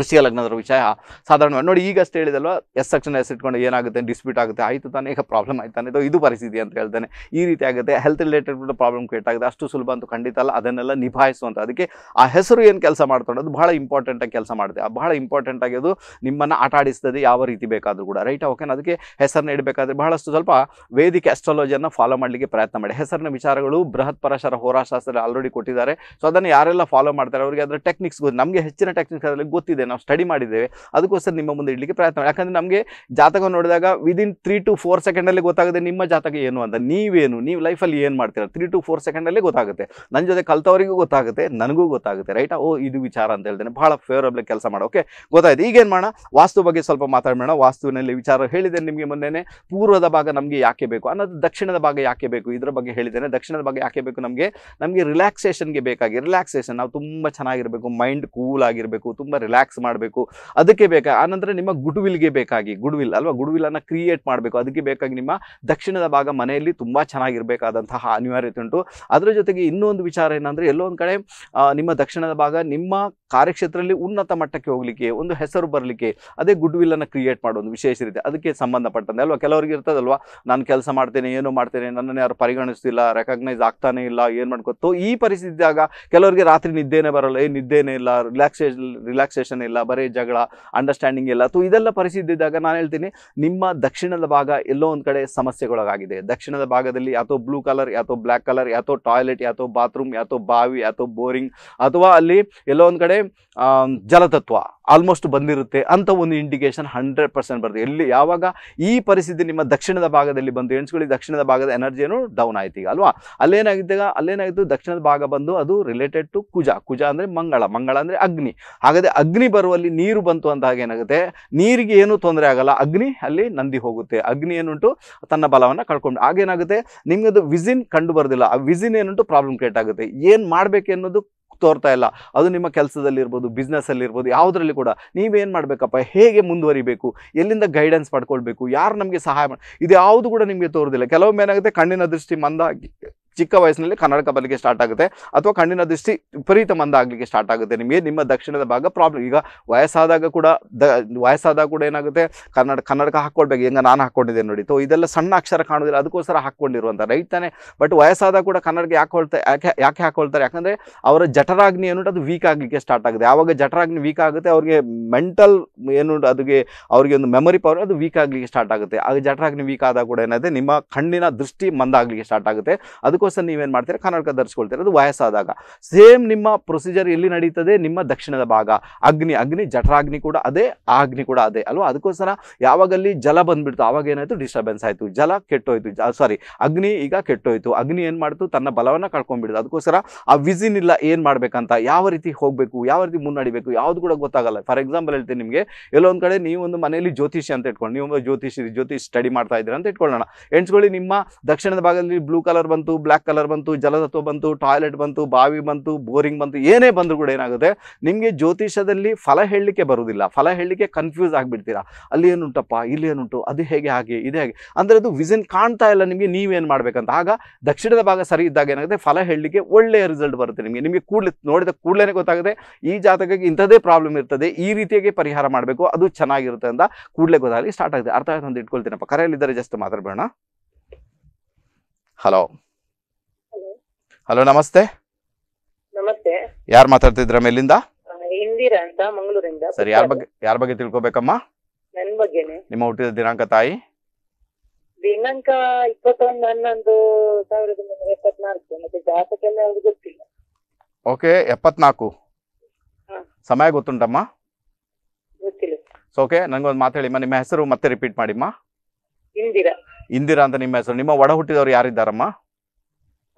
ಋಷಿಯ ಲಗ್ನದ ವಿಷಯ ಸಾಧಾರಣವಾಗಿ ನೋಡಿ ಈಗಷ್ಟು ಹೇಳಿದಲ್ವ ಎಸ್ ಸೆಕ್ಷನ್ ಎಸ್ ಇಟ್ಕೊಂಡು ಏನಾಗುತ್ತೆ ಡಿಸ್ಪ್ಯೂಟ್ ಆಗುತ್ತೆ ಆಯಿತು ತಾನೇ ಈಗ ಪ್ರಾಬ್ಲಮ್ ಆಯ್ತಾನೆ ಇದು ಇದು ಪರಿಸ್ಥಿತಿ ಅಂತ ಹೇಳ್ತಾನೆ ಈ ರೀತಿ ಆಗುತ್ತೆ ಹೆಲ್ತ್ ರಿಲೇಟೆಡ್ ಪ್ರಾಬ್ಲಮ್ ಕ್ರಿಯೇಟ್ ಆಗುತ್ತೆ ಅಷ್ಟು ಸುಲಭ ಅಂತೂ ಖಂಡಿತ ಅಲ್ಲ ಅದನ್ನೆಲ್ಲ ನಿಭಾಯಿಸುವಂಥ ಅದಕ್ಕೆ ಆ ಹೆಸರು ಏನು ಕೆಲಸ ಅದು ಬಹಳ ಇಂಪಾರ್ಟೆಂಟಾಗಿ ಕೆಲಸ ಆ ಬಹಳ ಇಂಪಾರ್ಟೆಂಟ್ ಆಗಿ ಅದು ನಿಮ್ಮನ್ನು ಆಟ ಆಡಿಸ್ತದೆ ಯಾವ ರೀತಿ ಬೇಕಾದರೂ ಕೂಡ ರೈಟ್ ಓಕೆ ಅದಕ್ಕೆ ಹೆಸರನ್ನ ಇಡಬೇಕಾದ್ರೆ ಬಹಳಷ್ಟು ಸ್ವಲ್ಪ ವೇದಿಕೆ ಅಸ್ಟ್ರಾಲಜಿಯನ್ನು ಫಾಲೋ ಮಾಡಲಿಕ್ಕೆ ಪ್ರಯತ್ನ ಮಾಡಿ ಹೆಸರಿನ ವಿಚಾರಗಳು ಬೃಹತ್ ಪರಶರ ಹೋರಾಶಾಸ್ತ್ರ ಆಲ್ರೆಡಿ ಕೊಟ್ಟಿದ್ದಾರೆ ಸೊ ಅದನ್ನು ಯಾರೆಲ್ಲ ಫಾಲೋ ಮಾಡ್ತಾರೆ ಅವರಿಗೆ ಅದರ ಟೆಕ್ನಿಕ್ಸ್ ಗೊತ್ತು ನಮಗೆ ಹೆಚ್ಚಿನ ಟೆಕ್ನಿಕ್ಸ್ ಅದರಲ್ಲಿ ಗೊತ್ತಿಲ್ಲ ಗೊತ್ತಿದೆ ನಾವು ಸ್ಟಡಿ ಮಾಡಿದ್ದೇವೆ ಅದಕ್ಕೋಸ್ಕರ ನಿಮ್ಮ ಮುಂದೆ ಇಡಲಿಕ್ಕೆ ಪ್ರಯತ್ನ ಯಾಕಂದ್ರೆ ಯಾಕಂದರೆ ನಮಗೆ ಜಾತಕ ನೋಡಿದಾಗ ವಿದಿನ್ ತ್ರೀ ಟು ಫೋರ್ ಸೆಕೆಂಡಲ್ಲಿ ಗೊತ್ತಾಗುತ್ತೆ ನಿಮ್ಮ ಜಾತಕ ಏನು ಅಂತ ನೀವೇನು ನೀವು ಲೈಫಲ್ಲಿ ಏನು ಮಾಡ್ತೀರಾ ತ್ರೀ ಟು ಫೋರ್ ಸೆಕೆಂಡಲ್ಲೇ ಗೊತ್ತಾಗುತ್ತೆ ನನ್ನ ಜೊತೆ ಕಲ್ತವರಿಗೂ ಗೊತ್ತಾಗುತ್ತೆ ನನಗೂ ಗೊತ್ತಾಗುತ್ತೆ ರೈಟಾ ಓ ಇದು ವಿಚಾರ ಅಂತ ಹೇಳ್ತೇನೆ ಭಾಳ ಫೇವರಬಲ್ ಕೆಲಸ ಮಾಡೋಕೆ ಗೊತ್ತಾಯ್ತು ಈಗೇನು ಮಾಡೋಣ ವಾಸ್ತು ಬಗ್ಗೆ ಸ್ವಲ್ಪ ಮಾತಾಡೋಣ ವಾಸ್ತುವಿನಲ್ಲಿ ವಿಚಾರ ಹೇಳಿದ್ದೇನೆ ನಿಮಗೆ ಮೊನ್ನೆ ಪೂರ್ವದ ಭಾಗ ನಮಗೆ ಯಾಕೆ ಬೇಕು ಅನ್ನೋದು ದಕ್ಷಿಣದ ಭಾಗ ಯಾಕೆ ಬೇಕು ಇದರ ಬಗ್ಗೆ ಹೇಳಿದ್ದೇನೆ ದಕ್ಷಿಣದ ಬಗ್ಗೆ ಯಾಕೆ ಬೇಕು ನಮಗೆ ನಮಗೆ ರಿಲ್ಯಾಕ್ಸೇಷನ್ಗೆ ಬೇಕಾಗಿ ರಿಲ್ಯಾಕ್ಸೇಷನ್ ನಾವು ತುಂಬ ಚೆನ್ನಾಗಿರಬೇಕು ಮೈಂಡ್ ಕೂಲ್ ಆಗಿರಬೇಕು ತುಂಬ ರಿಲ್ಯಾಕ್ಸ್ ಟ್ಯಾಕ್ಸ್ ಮಾಡಬೇಕು ಅದಕ್ಕೆ ಬೇಕಾ ಆನಂತರ ನಿಮ್ಮ ಗುಡ್ವಿಲ್ಗೆ ಬೇಕಾಗಿ ಗುಡ್ವಿಲ್ ಅಲ್ವಾ ಅನ್ನು ಕ್ರಿಯೇಟ್ ಮಾಡಬೇಕು ಅದಕ್ಕೆ ಬೇಕಾಗಿ ನಿಮ್ಮ ದಕ್ಷಿಣದ ಭಾಗ ಮನೆಯಲ್ಲಿ ತುಂಬ ಚೆನ್ನಾಗಿರಬೇಕಾದಂತಹ ಅನಿವಾರ್ಯತೆ ಉಂಟು ಅದರ ಜೊತೆಗೆ ಇನ್ನೊಂದು ವಿಚಾರ ಏನಂದ್ರೆ ಎಲ್ಲೋ ಒಂದು ಕಡೆ ನಿಮ್ಮ ದಕ್ಷಿಣದ ಭಾಗ ನಿಮ್ಮ ಕಾರ್ಯಕ್ಷೇತ್ರದಲ್ಲಿ ಉನ್ನತ ಮಟ್ಟಕ್ಕೆ ಹೋಗಲಿಕ್ಕೆ ಒಂದು ಹೆಸರು ಬರಲಿಕ್ಕೆ ಅದೇ ಗುಡ್ ಅನ್ನು ಕ್ರಿಯೇಟ್ ಮಾಡೋದು ವಿಶೇಷ ರೀತಿ ಅದಕ್ಕೆ ಸಂಬಂಧಪಟ್ಟಂತೆ ಅಲ್ವಾ ಕೆಲವರಿಗೆ ಇರ್ತದಲ್ವಾ ನಾನು ಕೆಲಸ ಮಾಡ್ತೇನೆ ಏನು ಮಾಡ್ತೇನೆ ನನ್ನನ್ನು ಯಾರು ಪರಿಗಣಿಸ್ತಿಲ್ಲ ರೆಕಗ್ನೈಸ್ ಆಗ್ತಾನೆ ಇಲ್ಲ ಏನು ಮಾಡ್ಕೊತೋ ಈ ಪರಿಸ್ಥಿತಿ ಕೆಲವರಿಗೆ ರಾತ್ರಿ ನಿದ್ದೆನೇ ಬರಲ್ಲ ಏನು ನಿದ್ದೆನೇ ಇಲ್ಲ ರಿಲ್ಯಾಕ್ಸೇಷನ್ ರಿಲ್ಯಾಕ್ಸೇಷನ್ ಇಲ್ಲ ಬರೀ ಜಗಳ ಅಂಡರ್ಸ್ಟ್ಯಾಂಡಿಂಗ್ ಇಲ್ಲ ಅಥವಾ ಇದೆಲ್ಲ ಪರಿಸ್ಥಿತಿ ಇದ್ದಾಗ ನಾನು ಹೇಳ್ತೀನಿ ನಿಮ್ಮ ದಕ್ಷಿಣದ ಭಾಗ ಎಲ್ಲೋ ಒಂದು ಕಡೆ ಸಮಸ್ಯೆಗೊಳಗಾಗಿದೆ ದಕ್ಷಿಣದ ಭಾಗದಲ್ಲಿ ಯಾತೋ ಬ್ಲೂ ಕಲರ್ ಯಾತೋ ಬ್ಲ್ಯಾಕ್ ಕಲರ್ ಯಾತೋ ಟಾಯ್ಲೆಟ್ ಯಾತೋ ಬಾತ್ರೂಮ್ ಯಾತೋ ಬಾವಿ ಯಾತೋ ಬೋರಿಂಗ್ ಅಥವಾ ಅಲ್ಲಿ ಎಲ್ಲೋ ಒಂದು ಕಡೆ ಜಲತತ್ವ ಆಲ್ಮೋಸ್ಟ್ ಬಂದಿರುತ್ತೆ ಅಂತ ಒಂದು ಇಂಡಿಕೇಶನ್ ಹಂಡ್ರೆಡ್ ಪರ್ಸೆಂಟ್ ಬರ್ತದೆ ಎಲ್ಲಿ ಯಾವಾಗ ಈ ಪರಿಸ್ಥಿತಿ ನಿಮ್ಮ ದಕ್ಷಿಣದ ಭಾಗದಲ್ಲಿ ಬಂದು ಎಣಿಸ್ಕೊಳ್ಳಿ ದಕ್ಷಿಣದ ಭಾಗದ ಎನರ್ಜಿಯನ್ನು ಡೌನ್ ಆಯ್ತು ಈಗ ಅಲ್ವಾ ಅಲ್ಲೇನಾಗಿದ್ದಾಗ ಅಲ್ಲೇನಾಗಿದ್ದು ದಕ್ಷಿಣದ ಭಾಗ ಬಂದು ಅದು ರಿಲೇಟೆಡ್ ಟು ಕುಜ ಕುಜ ಅಂದರೆ ಮಂಗಳ ಮಂಗಳ ಅಂದರೆ ಅಗ್ನಿ ಹಾಗಾದರೆ ಅಗ್ನಿ ಬರುವಲ್ಲಿ ನೀರು ಬಂತು ಅಂತ ಏನಾಗುತ್ತೆ ನೀರಿಗೆ ಏನೂ ತೊಂದರೆ ಆಗಲ್ಲ ಅಗ್ನಿ ಅಲ್ಲಿ ನಂದಿ ಹೋಗುತ್ತೆ ಅಗ್ನಿ ಏನುಂಟು ತನ್ನ ಬಲವನ್ನು ಕಳ್ಕೊಂಡು ಆಗೇನಾಗುತ್ತೆ ನಿಮಗದು ವಿಸಿನ್ ಕಂಡು ಬರೋದಿಲ್ಲ ಆ ವಿಸಿನ್ ಏನುಂಟು ಪ್ರಾಬ್ಲಮ್ ಕ್ರಿಯೇಟ್ ಆಗುತ್ತೆ ಏನು ಮಾಡಬೇಕು ಅನ್ನೋದು ತೋರ್ತಾ ಇಲ್ಲ ಅದು ನಿಮ್ಮ ಕೆಲಸದಲ್ಲಿರ್ಬೋದು ಬಿಸ್ನೆಸ್ಸಲ್ಲಿರ್ಬೋದು ಯಾವುದರಲ್ಲಿ ಕೂಡ ನೀವೇನು ಮಾಡಬೇಕಪ್ಪ ಹೇಗೆ ಮುಂದುವರಿಬೇಕು ಎಲ್ಲಿಂದ ಗೈಡೆನ್ಸ್ ಪಡ್ಕೊಳ್ಬೇಕು ಯಾರು ನಮಗೆ ಸಹಾಯ ಮಾಡಿ ಇದು ಯಾವುದು ಕೂಡ ನಿಮಗೆ ತೋರೋದಿಲ್ಲ ಕೆಲವೊಮ್ಮೆ ಏನಾಗುತ್ತೆ ಕಣ್ಣಿನ ದೃಷ್ಟಿ ಮಂದಾಗಿ ಚಿಕ್ಕ ವಯಸ್ಸಿನಲ್ಲಿ ಕನ್ನಡಕ ಬರಲಿಕ್ಕೆ ಸ್ಟಾರ್ಟ್ ಆಗುತ್ತೆ ಅಥವಾ ಕಣ್ಣಿನ ದೃಷ್ಟಿ ವಿಪರೀತ ಮಂದ ಆಗಲಿಕ್ಕೆ ಸ್ಟಾರ್ಟ್ ಆಗುತ್ತೆ ನಿಮಗೆ ನಿಮ್ಮ ದಕ್ಷಿಣದ ಭಾಗ ಪ್ರಾಬ್ಲಮ್ ಈಗ ವಯಸ್ಸಾದಾಗ ಕೂಡ ದ ವಯಸ್ಸಾದಾಗ ಕೂಡ ಏನಾಗುತ್ತೆ ಕನ್ನಡ ಕನ್ನಡಕ ಹಾಕ್ಕೊಳ್ಬೇಕು ಹೆಂಗ ನಾನು ಹಾಕ್ಕೊಂಡಿದ್ದೇನೆ ನೋಡಿ ತೋ ಇದೆಲ್ಲ ಸಣ್ಣ ಅಕ್ಷರ ಕಾಣೋದಿಲ್ಲ ಅದಕ್ಕೋಸ್ಕರ ಹಾಕ್ಕೊಂಡಿರುವಂಥ ರೈಟ್ ತಾನೆ ಬಟ್ ವಯಸ್ಸಾದಾಗ ಕೂಡ ಕನ್ನಡಕ್ಕೆ ಯಾಕೆ ಯಾಕೆ ಯಾಕೆ ಹಾಕೊಳ್ತಾರೆ ಯಾಕಂದರೆ ಅವರ ಜಠರಾಗ್ನಿ ಏನು ಅದು ವೀಕ್ ಆಗಲಿಕ್ಕೆ ಸ್ಟಾರ್ಟ್ ಆಗುತ್ತೆ ಯಾವಾಗ ಜಠರಾಗ್ನಿ ವೀಕ್ ಆಗುತ್ತೆ ಅವ್ರಿಗೆ ಮೆಂಟಲ್ ಏನು ಅದಕ್ಕೆ ಅವ್ರಿಗೆ ಒಂದು ಮೆಮೊರಿ ಪವರ್ ಅದು ವೀಕ್ ಆಗಲಿಕ್ಕೆ ಸ್ಟಾರ್ಟ್ ಆಗುತ್ತೆ ಆಗ ಜಠರಾಗ್ನಿ ವೀಕ್ ಆದಾಗ ಕೂಡ ಏನಾಗುತ್ತೆ ನಿಮ್ಮ ಕಣ್ಣಿನ ದೃಷ್ಟಿ ಮಂದ ಆಗಲಿಕ್ಕೆ ಸ್ಟಾರ್ಟ್ ಆಗುತ್ತೆ ಅದಕ್ಕೆ ಅದಕ್ಕೋಸ್ಕರ ನೀವೇನು ಮಾಡ್ತೀರ ಕರ್ನಾಟಕ ಧರಿಸ್ಕೊಳ್ತೀರ ಅದು ವಯಸ್ಸಾದಾಗ ಸೇಮ್ ನಿಮ್ಮ ಪ್ರೊಸೀಜರ್ ಎಲ್ಲಿ ನಡೀತದೆ ನಿಮ್ಮ ದಕ್ಷಿಣದ ಭಾಗ ಅಗ್ನಿ ಅಗ್ನಿ ಜಠರಾಗ್ನಿ ಕೂಡ ಅದೇ ಅಗ್ನಿ ಕೂಡ ಅದೇ ಅಲ್ವಾ ಅದಕ್ಕೋಸ್ಕರ ಯಾವಾಗಲ್ಲಿ ಜಲ ಬಂದ್ಬಿಡ್ತು ಆವಾಗ ಏನಾಯಿತು ಡಿಸ್ಟರ್ಬೆನ್ಸ್ ಆಯಿತು ಜಲ ಕೆಟ್ಟೋಯ್ತು ಸಾರಿ ಅಗ್ನಿ ಈಗ ಕೆಟ್ಟೋಯ್ತು ಅಗ್ನಿ ಏನು ಮಾಡ್ತು ತನ್ನ ಬಲವನ್ನ ಕಳ್ಕೊಂಡ್ಬಿಡ್ತು ಅದಕ್ಕೋಸ್ಕರ ಆ ವಿಸಿನ್ ಇಲ್ಲ ಏನು ಮಾಡ್ಬೇಕಂತ ಯಾವ ರೀತಿ ಹೋಗಬೇಕು ಯಾವ ರೀತಿ ಮುನ್ನಡಿಬೇಕು ಯಾವ್ದು ಕೂಡ ಗೊತ್ತಾಗಲ್ಲ ಫಾರ್ ಎಕ್ಸಾಂಪಲ್ ಹೇಳ್ತೀನಿ ನಿಮಗೆ ಎಲ್ಲೊಂದು ಕಡೆ ನೀವು ಒಂದು ಮನೆಯಲ್ಲಿ ಜ್ಯೋತಿಷಿ ಅಂತ ಇಟ್ಕೊಂಡು ನೀವು ಜ್ಯೋತಿಷಿ ಜ್ಯೋತಿಷ್ ಸ್ಟಡಿ ಮಾಡ್ತಾ ಇದ್ದೀರ ಅಂತ ಇಟ್ಕೊಳ್ಳೋಣ ಎಣ್ಸ್ಕೊಳ್ಳಿ ನಿಮ್ಮ ದಕ್ಷಿಣದ ಭಾಗದಲ್ಲಿ ಬ್ಲೂ ಕಲರ್ ಬಂತು ಬ್ಲ್ಯಾಕ್ ಬ್ಲ್ಯಾಕ್ ಕಲರ್ ಬಂತು ಜಲತತ್ವ ಬಂತು ಟಾಯ್ಲೆಟ್ ಬಂತು ಬಾವಿ ಬಂತು ಬೋರಿಂಗ್ ಬಂತು ಏನೇ ಬಂದರೂ ಕೂಡ ಏನಾಗುತ್ತೆ ನಿಮಗೆ ಜ್ಯೋತಿಷದಲ್ಲಿ ಫಲ ಹೇಳಲಿಕ್ಕೆ ಬರುವುದಿಲ್ಲ ಫಲ ಹೇಳಲಿಕ್ಕೆ ಕನ್ಫ್ಯೂಸ್ ಆಗಿಬಿಡ್ತೀರಾ ಅಲ್ಲಿ ಏನುಂಟಪ್ಪ ಇಲ್ಲಿ ಏನುಂಟು ಅದು ಹೇಗೆ ಹಾಗೆ ಇದೇ ಹಾಗೆ ಅಂದರೆ ಅದು ವಿಸನ್ ಕಾಣ್ತಾ ಇಲ್ಲ ನಿಮಗೆ ನೀವೇನು ಮಾಡಬೇಕಂತ ಆಗ ದಕ್ಷಿಣದ ಭಾಗ ಸರಿ ಇದ್ದಾಗ ಏನಾಗುತ್ತೆ ಫಲ ಹೇಳಲಿಕ್ಕೆ ಒಳ್ಳೆಯ ರಿಸಲ್ಟ್ ಬರುತ್ತೆ ನಿಮಗೆ ನಿಮಗೆ ಕೂಡಲೇ ನೋಡಿದ ಕೂಡಲೇ ಗೊತ್ತಾಗುತ್ತೆ ಈ ಜಾತಕಕ್ಕೆ ಇಂಥದೇ ಪ್ರಾಬ್ಲಮ್ ಇರ್ತದೆ ಈ ರೀತಿಯಾಗಿ ಪರಿಹಾರ ಮಾಡಬೇಕು ಅದು ಚೆನ್ನಾಗಿರುತ್ತೆ ಅಂತ ಕೂಡಲೇ ಗೊತ್ತಾಗಲಿ ಸ್ಟಾರ್ಟ್ ಆಗುತ್ತೆ ಅರ್ಥ ಆಯ್ತು ಅಂತ ಇಟ್ಕೊಳ್ತೀನಪ್ಪ ಕರೆಯಲ್ಲಿದ್ದರೆ ಜಸ್ಟ್ ಮಾತಾಡಬೇಡ ಹಲೋ ಹಲೋ ನಮಸ್ತೆ ನಮಸ್ತೆ ಯಾರು ಮಾತಾಡ್ತಿದ್ರ ಮೇಲಿಂದ
ಇಂದಿರಾ ಅಂತ ಮಂಗಳೂರಿಂದ ಸರಿ ಯಾರ ಬಗ್ಗೆ
ಯಾರ ಬಗ್ಗೆ ತಿಳ್ಕೊಬೇಕಮ್ಮ ನನ್ನ ಬಗ್ಗೆನೆ ನಿಮ್ಮ ಹುಟ್ಟಿದ ದಿನಾಂಕ ತಾಯಿ
ದಿನಾಂಕ ಇಪ್ಪತ್ತೊಂದು ಹನ್ನೊಂದು ಸಾವಿರದ ಒಂಬೈನೂರ ಎಪ್ಪತ್ನಾಲ್ಕು ಮತ್ತೆ ಜಾತಕೆಲ್ಲ ಅವ್ರಿಗೆ ಗೊತ್ತಿಲ್ಲ
ಓಕೆ ಎಪ್ಪತ್ನಾಲ್ಕು ಸಮಯ ಗೊತ್ತುಂಟಮ್ಮ ಗೊತ್ತಿಲ್ಲ ಸೊ ಓಕೆ ನನಗೊಂದು ಮಾತು ಹೇಳಿಮ್ಮ ನಿಮ್ಮ ಹೆಸರು ಮತ್ತೆ ರಿಪೀಟ್ ಮಾಡಿಮ್ಮ ಇಂದಿರಾ ಇಂದಿರಾ ಅಂತ ನಿಮ್ಮ ಹೆಸರು ನಿಮ್ಮ ಒಡ ಹುಟ್ಟಿದವರು ಯಾರಿದ್ದಾರಮ್ಮ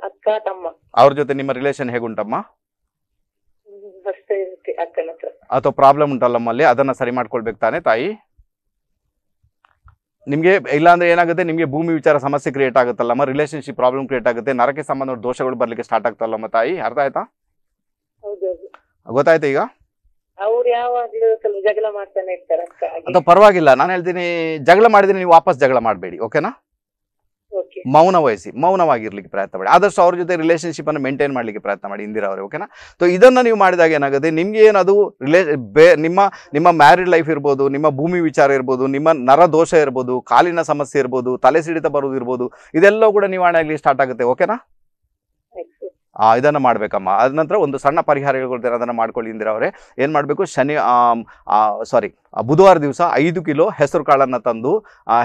ಅಕ್ಕ ತಮ್ಮ ಅವ್ರ ಜೊತೆ ನಿಮ್ಮ ರಿಲೇಶನ್ ಹೇಗುಂಟಮ್ಮ ಅಥವಾ ಪ್ರಾಬ್ಲಮ್ ಉಂಟಲ್ಲಮ್ಮಲ್ಲಿ ಅದನ್ನ ಸರಿ ಮಾಡ್ಕೊಳ್ಬೇಕು ತಾನೆ ತಾಯಿ ನಿಮಗೆ ಇಲ್ಲಾಂದ್ರೆ ಏನಾಗುತ್ತೆ ನಿಮಗೆ ಭೂಮಿ ವಿಚಾರ ಸಮಸ್ಯೆ ಕ್ರಿಯೇಟ್ ಆಗುತ್ತಲ್ಲಮ್ಮ ರಿಲೇಶನ್ಶಿಪ್ ಪ್ರಾಬ್ಲಮ್ ಕ್ರಿಯೇಟ್ ಆಗುತ್ತೆ ನರಕ್ಕೆ ಸಂಬಂಧ ದೋಷಗಳು ಬರ್ಲಿಕ್ಕೆ ಸ್ಟಾರ್ಟ್ ಆಗ್ತಲ್ಲಮ್ಮ ತಾಯಿ ಅರ್ಥ ಆಯ್ತಾ ಗೊತ್ತಾಯ್ತಾ ಈಗ ಅಥವಾ ಪರವಾಗಿಲ್ಲ ನಾನು ಹೇಳ್ತೀನಿ ಜಗಳ ಮಾಡಿದ್ರೆ ನೀವು ವಾಪಸ್ ಜಗಳ ಮಾಡಬೇಡಿ ಓಕೆನಾ ಮೌನ ವಹಿಸಿ ಮೌನವಾಗಿರ್ಲಿಕ್ಕೆ ಪ್ರಯತ್ನ ಮಾಡಿ ಆದಷ್ಟು ಅವ್ರ ಜೊತೆ ರಿಲೇಶನ್ಶಿಪ್ ಅನ್ನು ಮೇಂಟೈನ್ ಮಾಡ್ಲಿಕ್ಕೆ ಪ್ರಯತ್ನ ಮಾಡಿ ಇಂದಿರಾ ಅವರು ಓಕೆನಾ ಸೊ ಇದನ್ನ ನೀವು ಮಾಡಿದಾಗ ಏನಾಗುತ್ತೆ ನಿಮ್ಗೆ ಏನದು ರಿಲೇ ನಿಮ್ಮ ನಿಮ್ಮ ಮ್ಯಾರಿಡ್ ಲೈಫ್ ಇರ್ಬೋದು ನಿಮ್ಮ ಭೂಮಿ ವಿಚಾರ ಇರ್ಬೋದು ನಿಮ್ಮ ನರ ದೋಷ ಇರ್ಬೋದು ಕಾಲಿನ ಸಮಸ್ಯೆ ಇರ್ಬೋದು ತಲೆ ಸಿಡಿತ ಬರೋದು ಇರ್ಬೋದು ಇದೆಲ್ಲವೂ ಕೂಡ ನಿವಾರಣೆ ಆಗಲಿ ಸ್ಟಾರ್ಟ್ ಆಗುತ್ತೆ ಓಕೆನಾ ಇದನ್ನು ಮಾಡಬೇಕಮ್ಮ ಅದ ನಂತರ ಒಂದು ಸಣ್ಣ ಪರಿಹಾರಗಳು ಅದನ್ನು ಮಾಡ್ಕೊಳ್ಳಿ ಅಂದರೆ ಅವರೇ ಏನು ಮಾಡಬೇಕು ಶನಿ ಸಾರಿ ಬುಧವಾರ ದಿವಸ ಐದು ಕಿಲೋ ಹೆಸರು ಕಾಳನ್ನು ತಂದು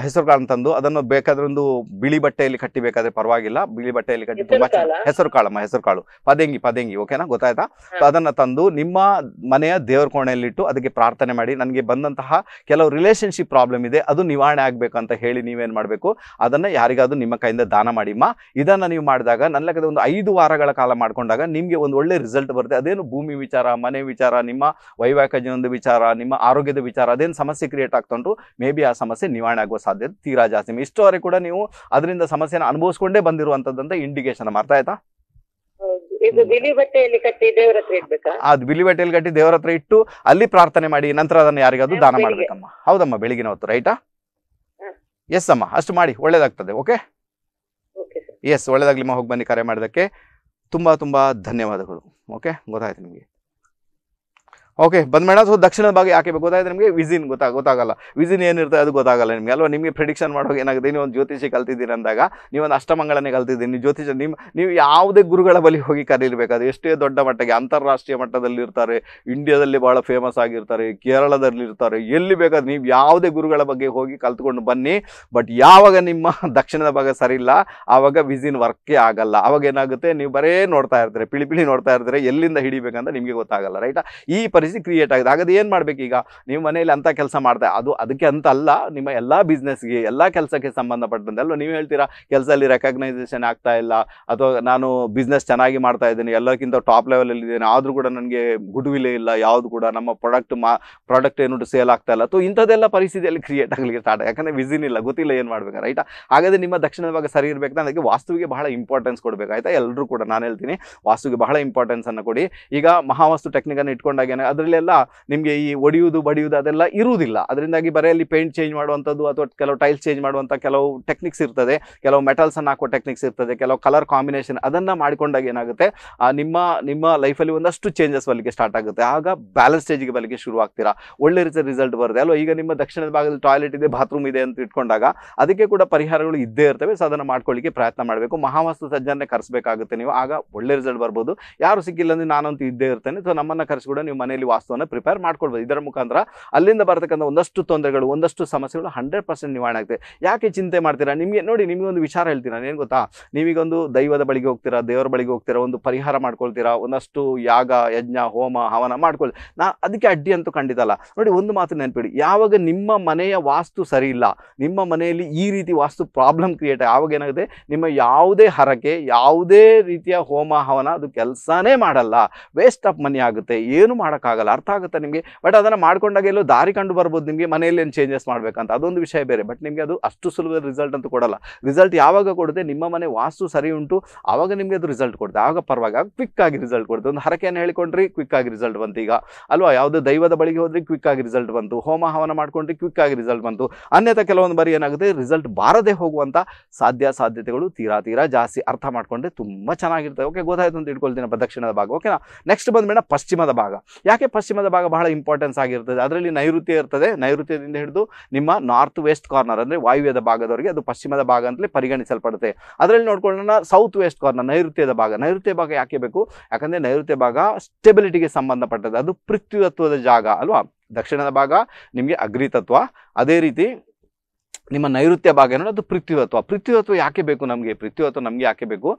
ಹೆಸರು ಕಾಳನ್ನು ತಂದು ಅದನ್ನು ಬೇಕಾದ್ರೆ ಒಂದು ಬಿಳಿ ಬಟ್ಟೆಯಲ್ಲಿ ಕಟ್ಟಿಬೇಕಾದ್ರೆ ಪರವಾಗಿಲ್ಲ ಬಿಳಿ ಬಟ್ಟೆಯಲ್ಲಿ ಕಟ್ಟಿ ತುಂಬ ಹೆಸರು ಕಾಳಮ್ಮ ಹೆಸರು ಕಾಳು ಪದೆಂಗಿ ಪದೇಂಗಿ ಓಕೆನಾ ಗೊತ್ತಾಯ್ತಾ ಅದನ್ನು ತಂದು ನಿಮ್ಮ ಮನೆಯ ದೇವರ ಕೋಣೆಯಲ್ಲಿಟ್ಟು ಅದಕ್ಕೆ ಪ್ರಾರ್ಥನೆ ಮಾಡಿ ನನಗೆ ಬಂದಂತಹ ಕೆಲವು ರಿಲೇಷನ್ಶಿಪ್ ಪ್ರಾಬ್ಲಮ್ ಇದೆ ಅದು ನಿವಾರಣೆ ಆಗಬೇಕು ಅಂತ ಹೇಳಿ ನೀವೇನು ಮಾಡಬೇಕು ಅದನ್ನು ಯಾರಿಗಾದರೂ ನಿಮ್ಮ ಕೈಯಿಂದ ದಾನ ಮಾಡಿಮ್ಮ ಇದನ್ನು ನೀವು ಮಾಡಿದಾಗ ನನ್ನ ಲೆಕ್ಕದ ಒಂದು ಐದು ವಾರಗಳ ಕಾಲ ಮಾಡಿಕೊಂಡಾಗ ನಿಮಗೆ ಒಂದು ಒಳ್ಳೆ ರಿಸಲ್ಟ್ ಬರುತ್ತೆ ಅದೇನು ಭೂಮಿ ವಿಚಾರ ಮನೆ ವಿಚಾರ ನಿಮ್ಮ ವೈವಾಹಿಕ ಜೀವನದ ವಿಚಾರ ನಿಮ್ಮ ಆರೋಗ್ಯದ ವಿಚಾರ ಅದೇನು ಸಮಸ್ಯೆ ಕ್ರಿಯೇಟ್ ಆಗ್ತಾ ಉಂಟು ಮೇ ಬಿ ಆ ಸಮಸ್ಯೆ ನಿವಾರಣೆ ಆಗುವ ಸಾಧ್ಯತೆ ತೀರಾ ಜಾಸ್ತಿ ಇಷ್ಟವರೆ ಕೂಡ ನೀವು ಅದರಿಂದ ಸಮಸ್ಯೆನ ಅನುಭವಿಸ್ಕೊಂಡೇ ಬಂದಿರುವಂತದ್ದಂತ ಇಂಡಿಕೇಶನ್ ಮಾಡ್ತಾ ಆಯ್ತಾ
ಬಿಲಿ ಕಟ್ಟಿ ದೇವರತ್ರ
ಅದು ಬಿಳಿ ಬಟ್ಟೆಯಲ್ಲಿ ಕಟ್ಟಿ ದೇವರ ಹತ್ರ ಇಟ್ಟು ಅಲ್ಲಿ ಪ್ರಾರ್ಥನೆ ಮಾಡಿ ನಂತರ ಅದನ್ನ ಯಾರಿಗಾದ್ರೂ ದಾನ ಮಾಡ್ಬೇಕಮ್ಮ ಹೌದಮ್ಮ ಬೆಳಿಗ್ಗೆ ಹೊತ್ತು ರೈಟಾ ಎಸ್ ಅಮ್ಮ ಅಷ್ಟು ಮಾಡಿ ಒಳ್ಳೇದಾಗ್ತದೆ ಓಕೆ ಎಸ್ ಒಳ್ಳೇದಾಗ್ಲಿಮ್ಮ ಹೋಗಿ ಬನ್ನಿ ಕರೆ ಮಾಡಿದಕ್ಕೆ ತುಂಬಾ ತುಂಬಾ ಧನ್ಯವಾದಗಳು ಓಕೆ ಗೊತ್ತಾಯ್ತ ನಿಮಗೆ ಓಕೆ ಬಂದ್ಮೇಡ ಸೊ ದಕ್ಷಿಣದ ಭಾಗ ಯಾಕೆ ಬೇಕು ನಿಮಗೆ ವಿಜಿನ್ ಗೊತ್ತಾಗ ಗೊತ್ತಾಗಲ್ಲ ವಿಸಿನ್ ಏನಿರುತ್ತೆ ಅದು ಗೊತ್ತಾಗಲ್ಲ ನಿಮಗೆ ಅಲ್ವಾ ನಿಮಗೆ ಪ್ರಿಡಿಕ್ಷನ್ ಮಾಡೋ ಏನಾಗುತ್ತೆ ನೀವು ಒಂದು ಜ್ಯೋತಿಷಿ ಕಲ್ತಿದ್ದೀರಿ ಅಂದಾಗ ನೀವೊಂದು ಅಷ್ಟಮಂಗಳನ್ನೇ ಕಲ್ತಿದ್ದೀನಿ ನೀವು ಜ್ಯೋತಿಷ ನಿಮ್ಮ ನೀವು ಯಾವುದೇ ಗುರುಗಳ ಬಳಿ ಹೋಗಿ ಕರೀಬೇಕಾದ್ರೆ ಎಷ್ಟೇ ದೊಡ್ಡ ಮಟ್ಟಿಗೆ ಅಂತಾರಾಷ್ಟ್ರೀಯ ಮಟ್ಟದಲ್ಲಿ ಇರ್ತಾರೆ ಇಂಡಿಯಾದಲ್ಲಿ ಭಾಳ ಫೇಮಸ್ ಆಗಿರ್ತಾರೆ ಕೇರಳದಲ್ಲಿ ಇರ್ತಾರೆ ಎಲ್ಲಿ ಬೇಕಾದ್ರೆ ನೀವು ಯಾವುದೇ ಗುರುಗಳ ಬಗ್ಗೆ ಹೋಗಿ ಕಲ್ತ್ಕೊಂಡು ಬನ್ನಿ ಬಟ್ ಯಾವಾಗ ನಿಮ್ಮ ದಕ್ಷಿಣದ ಭಾಗ ಸರಿ ಇಲ್ಲ ಆವಾಗ ವಿಸಿನ್ ವರ್ಕೇ ಆಗಲ್ಲ ಆವಾಗ ಏನಾಗುತ್ತೆ ನೀವು ಬರೇ ನೋಡ್ತಾ ಇರ್ತಾರೆ ಪಿಳಿ ಪಿಳಿ ನೋಡ್ತಾ ಇರ್ತಾರೆ ಎಲ್ಲಿಂದ ಹಿಡಿಬೇಕಂತ ನಿಮಗೆ ಗೊತ್ತಾಗಲ್ಲ ರೈಟ್ ಈ ಪರಿಸ್ಥಿತಿ ಕ್ರಿಯೇಟ್ ಆಗಿದೆ ಹಾಗಾದ್ರೆ ಏನು ಮಾಡಬೇಕು ಈಗ ನೀವು ಮನೆಯಲ್ಲಿ ಅಂತ ಕೆಲಸ ಮಾಡ್ತಾ ಅದು ಅದಕ್ಕೆ ಅಂತ ಅಲ್ಲ ನಿಮ್ಮ ಎಲ್ಲ ಬಿಸ್ನೆಸ್ಗೆ ಎಲ್ಲ ಕೆಲಸಕ್ಕೆ ಸಂಬಂಧಪಟ್ಟಂತೆ ಅಲ್ವಾ ನೀವು ಹೇಳ್ತೀರಾ ಕೆಲಸದಲ್ಲಿ ರೆಕಗ್ನೈಸೇಷನ್ ಆಗ್ತಾ ಇಲ್ಲ ಅಥವಾ ನಾನು ಬಿಸ್ನೆಸ್ ಚೆನ್ನಾಗಿ ಮಾಡ್ತಾ ಇದ್ದೀನಿ ಎಲ್ಲಕ್ಕಿಂತ ಟಾಪ್ ಲೆವೆಲಲ್ಲಿ ಇದ್ದೇನೆ ಆದರೂ ಕೂಡ ನನಗೆ ಗುಡ್ ವಿಲೇ ಇಲ್ಲ ಯಾವುದು ಕೂಡ ನಮ್ಮ ಪ್ರಾಡಕ್ಟ್ ಮಾ ಪ್ರಾಡಕ್ಟ್ ಏನು ಸೇಲ್ ಆಗ್ತಾ ಇಲ್ಲ ಇಂಥದ್ದೆಲ್ಲ ಪರಿಸ್ಥಿತಿಯಲ್ಲಿ ಕ್ರಿಯೇಟ್ ಆಗಲಿಕ್ಕೆ ಸ್ಟಾರ್ಟ್ ಯಾಕಂದರೆ ವಿಸಿನ್ ಇಲ್ಲ ಗೊತ್ತಿಲ್ಲ ಏನು ಮಾಡ್ಬೇಕು ರೈಟ್ ಹಾಗಾದ್ರೆ ನಿಮ್ಮ ದಕ್ಷಿಣದ ಭಾಗ ಸರಿ ಇರಬೇಕು ಅದಕ್ಕೆ ವಾಸ್ತುವಿಗೆ ಬಹಳ ಇಂಪಾರ್ಟೆನ್ಸ್ ಕೊಡಬೇಕು ಎಲ್ಲರೂ ಕೂಡ ನಾನು ಹೇಳ್ತೀನಿ ವಾಸ್ತುವಿಗೆ ಬಹಳ ಇಂಪಾರ್ಟೆನ್ಸನ್ನು ಕೊಡಿ ಈಗ ಮಹಾವಾಸ್ತು ಟೆಕ್ನಿಕನ್ನು ಇಟ್ಕೊಂಡಾಗೇನೆ ಅದು ಅದರಲ್ಲೆಲ್ಲ ನಿಮಗೆ ಈ ಒಡೆಯುವುದು ಬಡಿಯುವುದು ಅದೆಲ್ಲ ಇರುವುದಿಲ್ಲ ಅದರಿಂದಾಗಿ ಬರೆಯಲ್ಲಿ ಪೇಂಟ್ ಚೇಂಜ್ ಮಾಡುವಂಥದ್ದು ಅಥವಾ ಕೆಲವು ಟೈಲ್ಸ್ ಚೇಂಜ್ ಮಾಡುವಂಥ ಕೆಲವು ಟೆಕ್ನಿಕ್ಸ್ ಇರ್ತದೆ ಕೆಲವು ಮೆಟಲ್ಸನ್ನು ಹಾಕೋ ಟೆಕ್ನಿಕ್ಸ್ ಇರ್ತದೆ ಕೆಲವು ಕಲರ್ ಕಾಂಬಿನೇಷನ್ ಅದನ್ನು ಮಾಡಿಕೊಂಡಾಗ ಏನಾಗುತ್ತೆ ನಿಮ್ಮ ನಿಮ್ಮ ಲೈಫಲ್ಲಿ ಒಂದಷ್ಟು ಚೇಂಜಸ್ ಬರಲಿಕ್ಕೆ ಸ್ಟಾರ್ಟ್ ಆಗುತ್ತೆ ಆಗ ಬ್ಯಾಲೆನ್ಸ್ ಸ್ಟೇಜ್ಗೆ ಬರಲಿಕ್ಕೆ ಶುರು ಆಗ್ತೀರಾ ಒಳ್ಳೆ ರೀತಿಯ ರಿಸಲ್ಟ್ ಬರುತ್ತೆ ಅಲ್ವಾ ಈಗ ನಿಮ್ಮ ದಕ್ಷಿಣದ ಭಾಗದಲ್ಲಿ ಟಾಯ್ಲೆಟ್ ಇದೆ ಬಾತ್ರೂಮ್ ಇದೆ ಅಂತ ಇಟ್ಕೊಂಡಾಗ ಅದಕ್ಕೆ ಕೂಡ ಪರಿಹಾರಗಳು ಇದ್ದೇ ಇರ್ತವೆ ಸೊ ಅದನ್ನು ಮಾಡ್ಕೊಳ್ಳಿಕ್ಕೆ ಪ್ರಯತ್ನ ಮಾಡಬೇಕು ಮಹಾವಸ್ತು ತಜ್ಞರನ್ನೇ ಕರೆಸಬೇಕಾಗುತ್ತೆ ನೀವು ಆಗ ಒಳ್ಳೆ ರಿಸಲ್ಟ್ ಬರ್ಬೋದು ಯಾರು ಸಿಕ್ಕಿಲ್ಲ ಅಂದರೆ ನಾನಂತೂ ಇದ್ದೇ ಇರ್ತೇನೆ ಸೊ ನಮ್ಮನ್ನು ಕರೆಸಿ ಕೂಡ ನೀವು ಮನೆಯಲ್ಲಿ ಮನೆಯಲ್ಲಿ ವಾಸ್ತುವನ್ನು ಪ್ರಿಪೇರ್ ಮಾಡ್ಕೊಳ್ಬೋದು ಇದರ ಮುಖಾಂತರ ಅಲ್ಲಿಂದ ಬರತಕ್ಕಂಥ ಒಂದಷ್ಟು ತೊಂದರೆಗಳು ಒಂದಷ್ಟು ಸಮಸ್ಯೆಗಳು ಹಂಡ್ರೆಡ್ ಪರ್ಸೆಂಟ್ ನಿವಾರಣೆ ಆಗುತ್ತೆ ಯಾಕೆ ಚಿಂತೆ ಮಾಡ್ತೀರಾ ನಿಮಗೆ ನೋಡಿ ನಿಮಗೆ ಒಂದು ವಿಚಾರ ಹೇಳ್ತೀರಾ ಏನು ಗೊತ್ತಾ ನಿಮಗೊಂದು ದೈವದ ಬಳಿಗೆ ಹೋಗ್ತೀರಾ ದೇವರ ಬಳಿಗೆ ಹೋಗ್ತೀರಾ ಒಂದು ಪರಿಹಾರ ಮಾಡ್ಕೊಳ್ತೀರಾ ಒಂದಷ್ಟು ಯಾಗ ಯಜ್ಞ ಹೋಮ ಹವನ ಮಾಡ್ಕೊಳ್ಳಿ ನಾ ಅದಕ್ಕೆ ಅಡ್ಡಿ ಅಂತೂ ಖಂಡಿತಲ್ಲ ನೋಡಿ ಒಂದು ಮಾತು ನೆನಪಿಡಿ ಯಾವಾಗ ನಿಮ್ಮ ಮನೆಯ ವಾಸ್ತು ಸರಿ ಇಲ್ಲ ನಿಮ್ಮ ಮನೆಯಲ್ಲಿ ಈ ರೀತಿ ವಾಸ್ತು ಪ್ರಾಬ್ಲಮ್ ಕ್ರಿಯೇಟ್ ಆವಾಗ ಏನಾಗುತ್ತೆ ನಿಮ್ಮ ಯಾವುದೇ ಹರಕೆ ಯಾವುದೇ ರೀತಿಯ ಹೋಮ ಹವನ ಅದು ಕೆಲಸನೇ ಮಾಡಲ್ಲ ವೇಸ್ಟ್ ಆಫ್ ಮನಿ ಆಗುತ್ತೆ ಏನು ಮಾಡೋಕ್ಕಾಗಲ್ಲ ಆಗಲ್ಲ ಅರ್ಥ ಆಗುತ್ತೆ ನಿಮಗೆ ಬಟ್ ಅದನ್ನು ಮಾಡ್ಕೊಂಡಾಗ ಎಲ್ಲೋ ದಾರಿ ಕಂಡು ಬರ್ಬೋದು ನಿಮಗೆ ಮನೆಯಲ್ಲಿ ಏನು ಚೇಂಜಸ್ ಮಾಡಬೇಕಂತ ಅದೊಂದು ವಿಷಯ ಬೇರೆ ಬಟ್ ನಿಮಗೆ ಅದು ಅಷ್ಟು ಸುಲಭದ ರಿಸಲ್ಟ್ ಅಂತೂ ಕೊಡಲ್ಲ ರಿಸಲ್ಟ್ ಯಾವಾಗ ಕೊಡುತ್ತೆ ನಿಮ್ಮ ಮನೆ ವಾಸ್ತು ಸರಿ ಉಂಟು ಆವಾಗ ನಿಮಗೆ ಅದು ರಿಸಲ್ಟ್ ಕೊಡುತ್ತೆ ಆವಾಗ ಪರವಾಗಿ ಕ್ವಿಕ್ ಆಗಿ ರಿಸಲ್ಟ್ ಕೊಡುತ್ತೆ ಒಂದು ಹರಕೆಯನ್ನು ಹೇಳಿಕೊಂಡ್ರಿ ಕ್ವಿಕ್ ಆಗಿ ರಿಸಲ್ಟ್ ಬಂತು ಈಗ ಅಲ್ವಾ ಯಾವುದೇ ದೈವದ ಬಳಿಗೆ ಹೋದ್ರೆ ಕ್ವಿಕ್ ಆಗಿ ರಿಸಲ್ಟ್ ಬಂತು ಹೋಮ ಹವನ ಮಾಡ್ಕೊಂಡ್ರೆ ಕ್ವಿಕ್ ಆಗಿ ರಿಸಲ್ಟ್ ಬಂತು ಅನ್ಯತಾ ಕೆಲವೊಂದು ಬಾರಿ ಏನಾಗುತ್ತೆ ರಿಸಲ್ಟ್ ಬಾರದೇ ಹೋಗುವಂತ ಸಾಧ್ಯ ಸಾಧ್ಯತೆಗಳು ತೀರಾ ತೀರಾ ಜಾಸ್ತಿ ಅರ್ಥ ಮಾಡ್ಕೊಂಡ್ರೆ ತುಂಬ ಚೆನ್ನಾಗಿರ್ತದೆ ಓಕೆ ಗೊತ್ತಾಯ್ತು ಅಂತ ಇಟ್ಕೊಳ್ತೀನಪ್ಪ ದಕ್ಷಿಣದ ಭಾಗ ಓಕೆನಾ ನೆಕ್ಸ್ಟ್ ಬಂದ್ಮೇಲೆ ಪಶ್ಚಿಮದ ಭಾಗ ಯಾಕೆ ಯಾಕೆ ಪಶ್ಚಿಮದ ಭಾಗ ಬಹಳ ಇಂಪಾರ್ಟೆನ್ಸ್ ಆಗಿರ್ತದೆ ಅದರಲ್ಲಿ ನೈಋತ್ಯ ಇರ್ತದೆ ನೈಋತ್ಯದಿಂದ ಹಿಡಿದು ನಿಮ್ಮ ನಾರ್ತ್ ವೆಸ್ಟ್ ಕಾರ್ನರ್ ಅಂದರೆ ವಾಯುವ್ಯದ ಭಾಗದವರಿಗೆ ಅದು ಪಶ್ಚಿಮದ ಭಾಗ ಅಂತಲೇ ಪರಿಗಣಿಸಲ್ಪಡುತ್ತೆ ಅದರಲ್ಲಿ ನೋಡ್ಕೊಳ್ಳೋಣ ಸೌತ್ ವೆಸ್ಟ್ ಕಾರ್ನರ್ ನೈಋತ್ಯದ ಭಾಗ ನೈಋತ್ಯ ಭಾಗ ಯಾಕೆ ಬೇಕು ಯಾಕಂದರೆ ನೈಋತ್ಯ ಭಾಗ ಸ್ಟೆಬಿಲಿಟಿಗೆ ಸಂಬಂಧಪಟ್ಟದ್ದು ಅದು ಪೃಥ್ವಿತ್ವದ ಜಾಗ ಅಲ್ವಾ ದಕ್ಷಿಣದ ಭಾಗ ನಿಮಗೆ ಅಗ್ರಿತತ್ವ ಅದೇ ರೀತಿ ನಿಮ್ಮ ನೈಋತ್ಯ ಭಾಗ ಏನೋ ಅದು ಪೃಥ್ವಿತ್ವ ಪೃಥ್ವಿತ್ವ ಯಾಕೆ ಬೇಕು ನಮಗೆ ಪೃಥ್ವಿತ್ವ ನಮಗೆ ಯಾಕೆ ಬೇಕು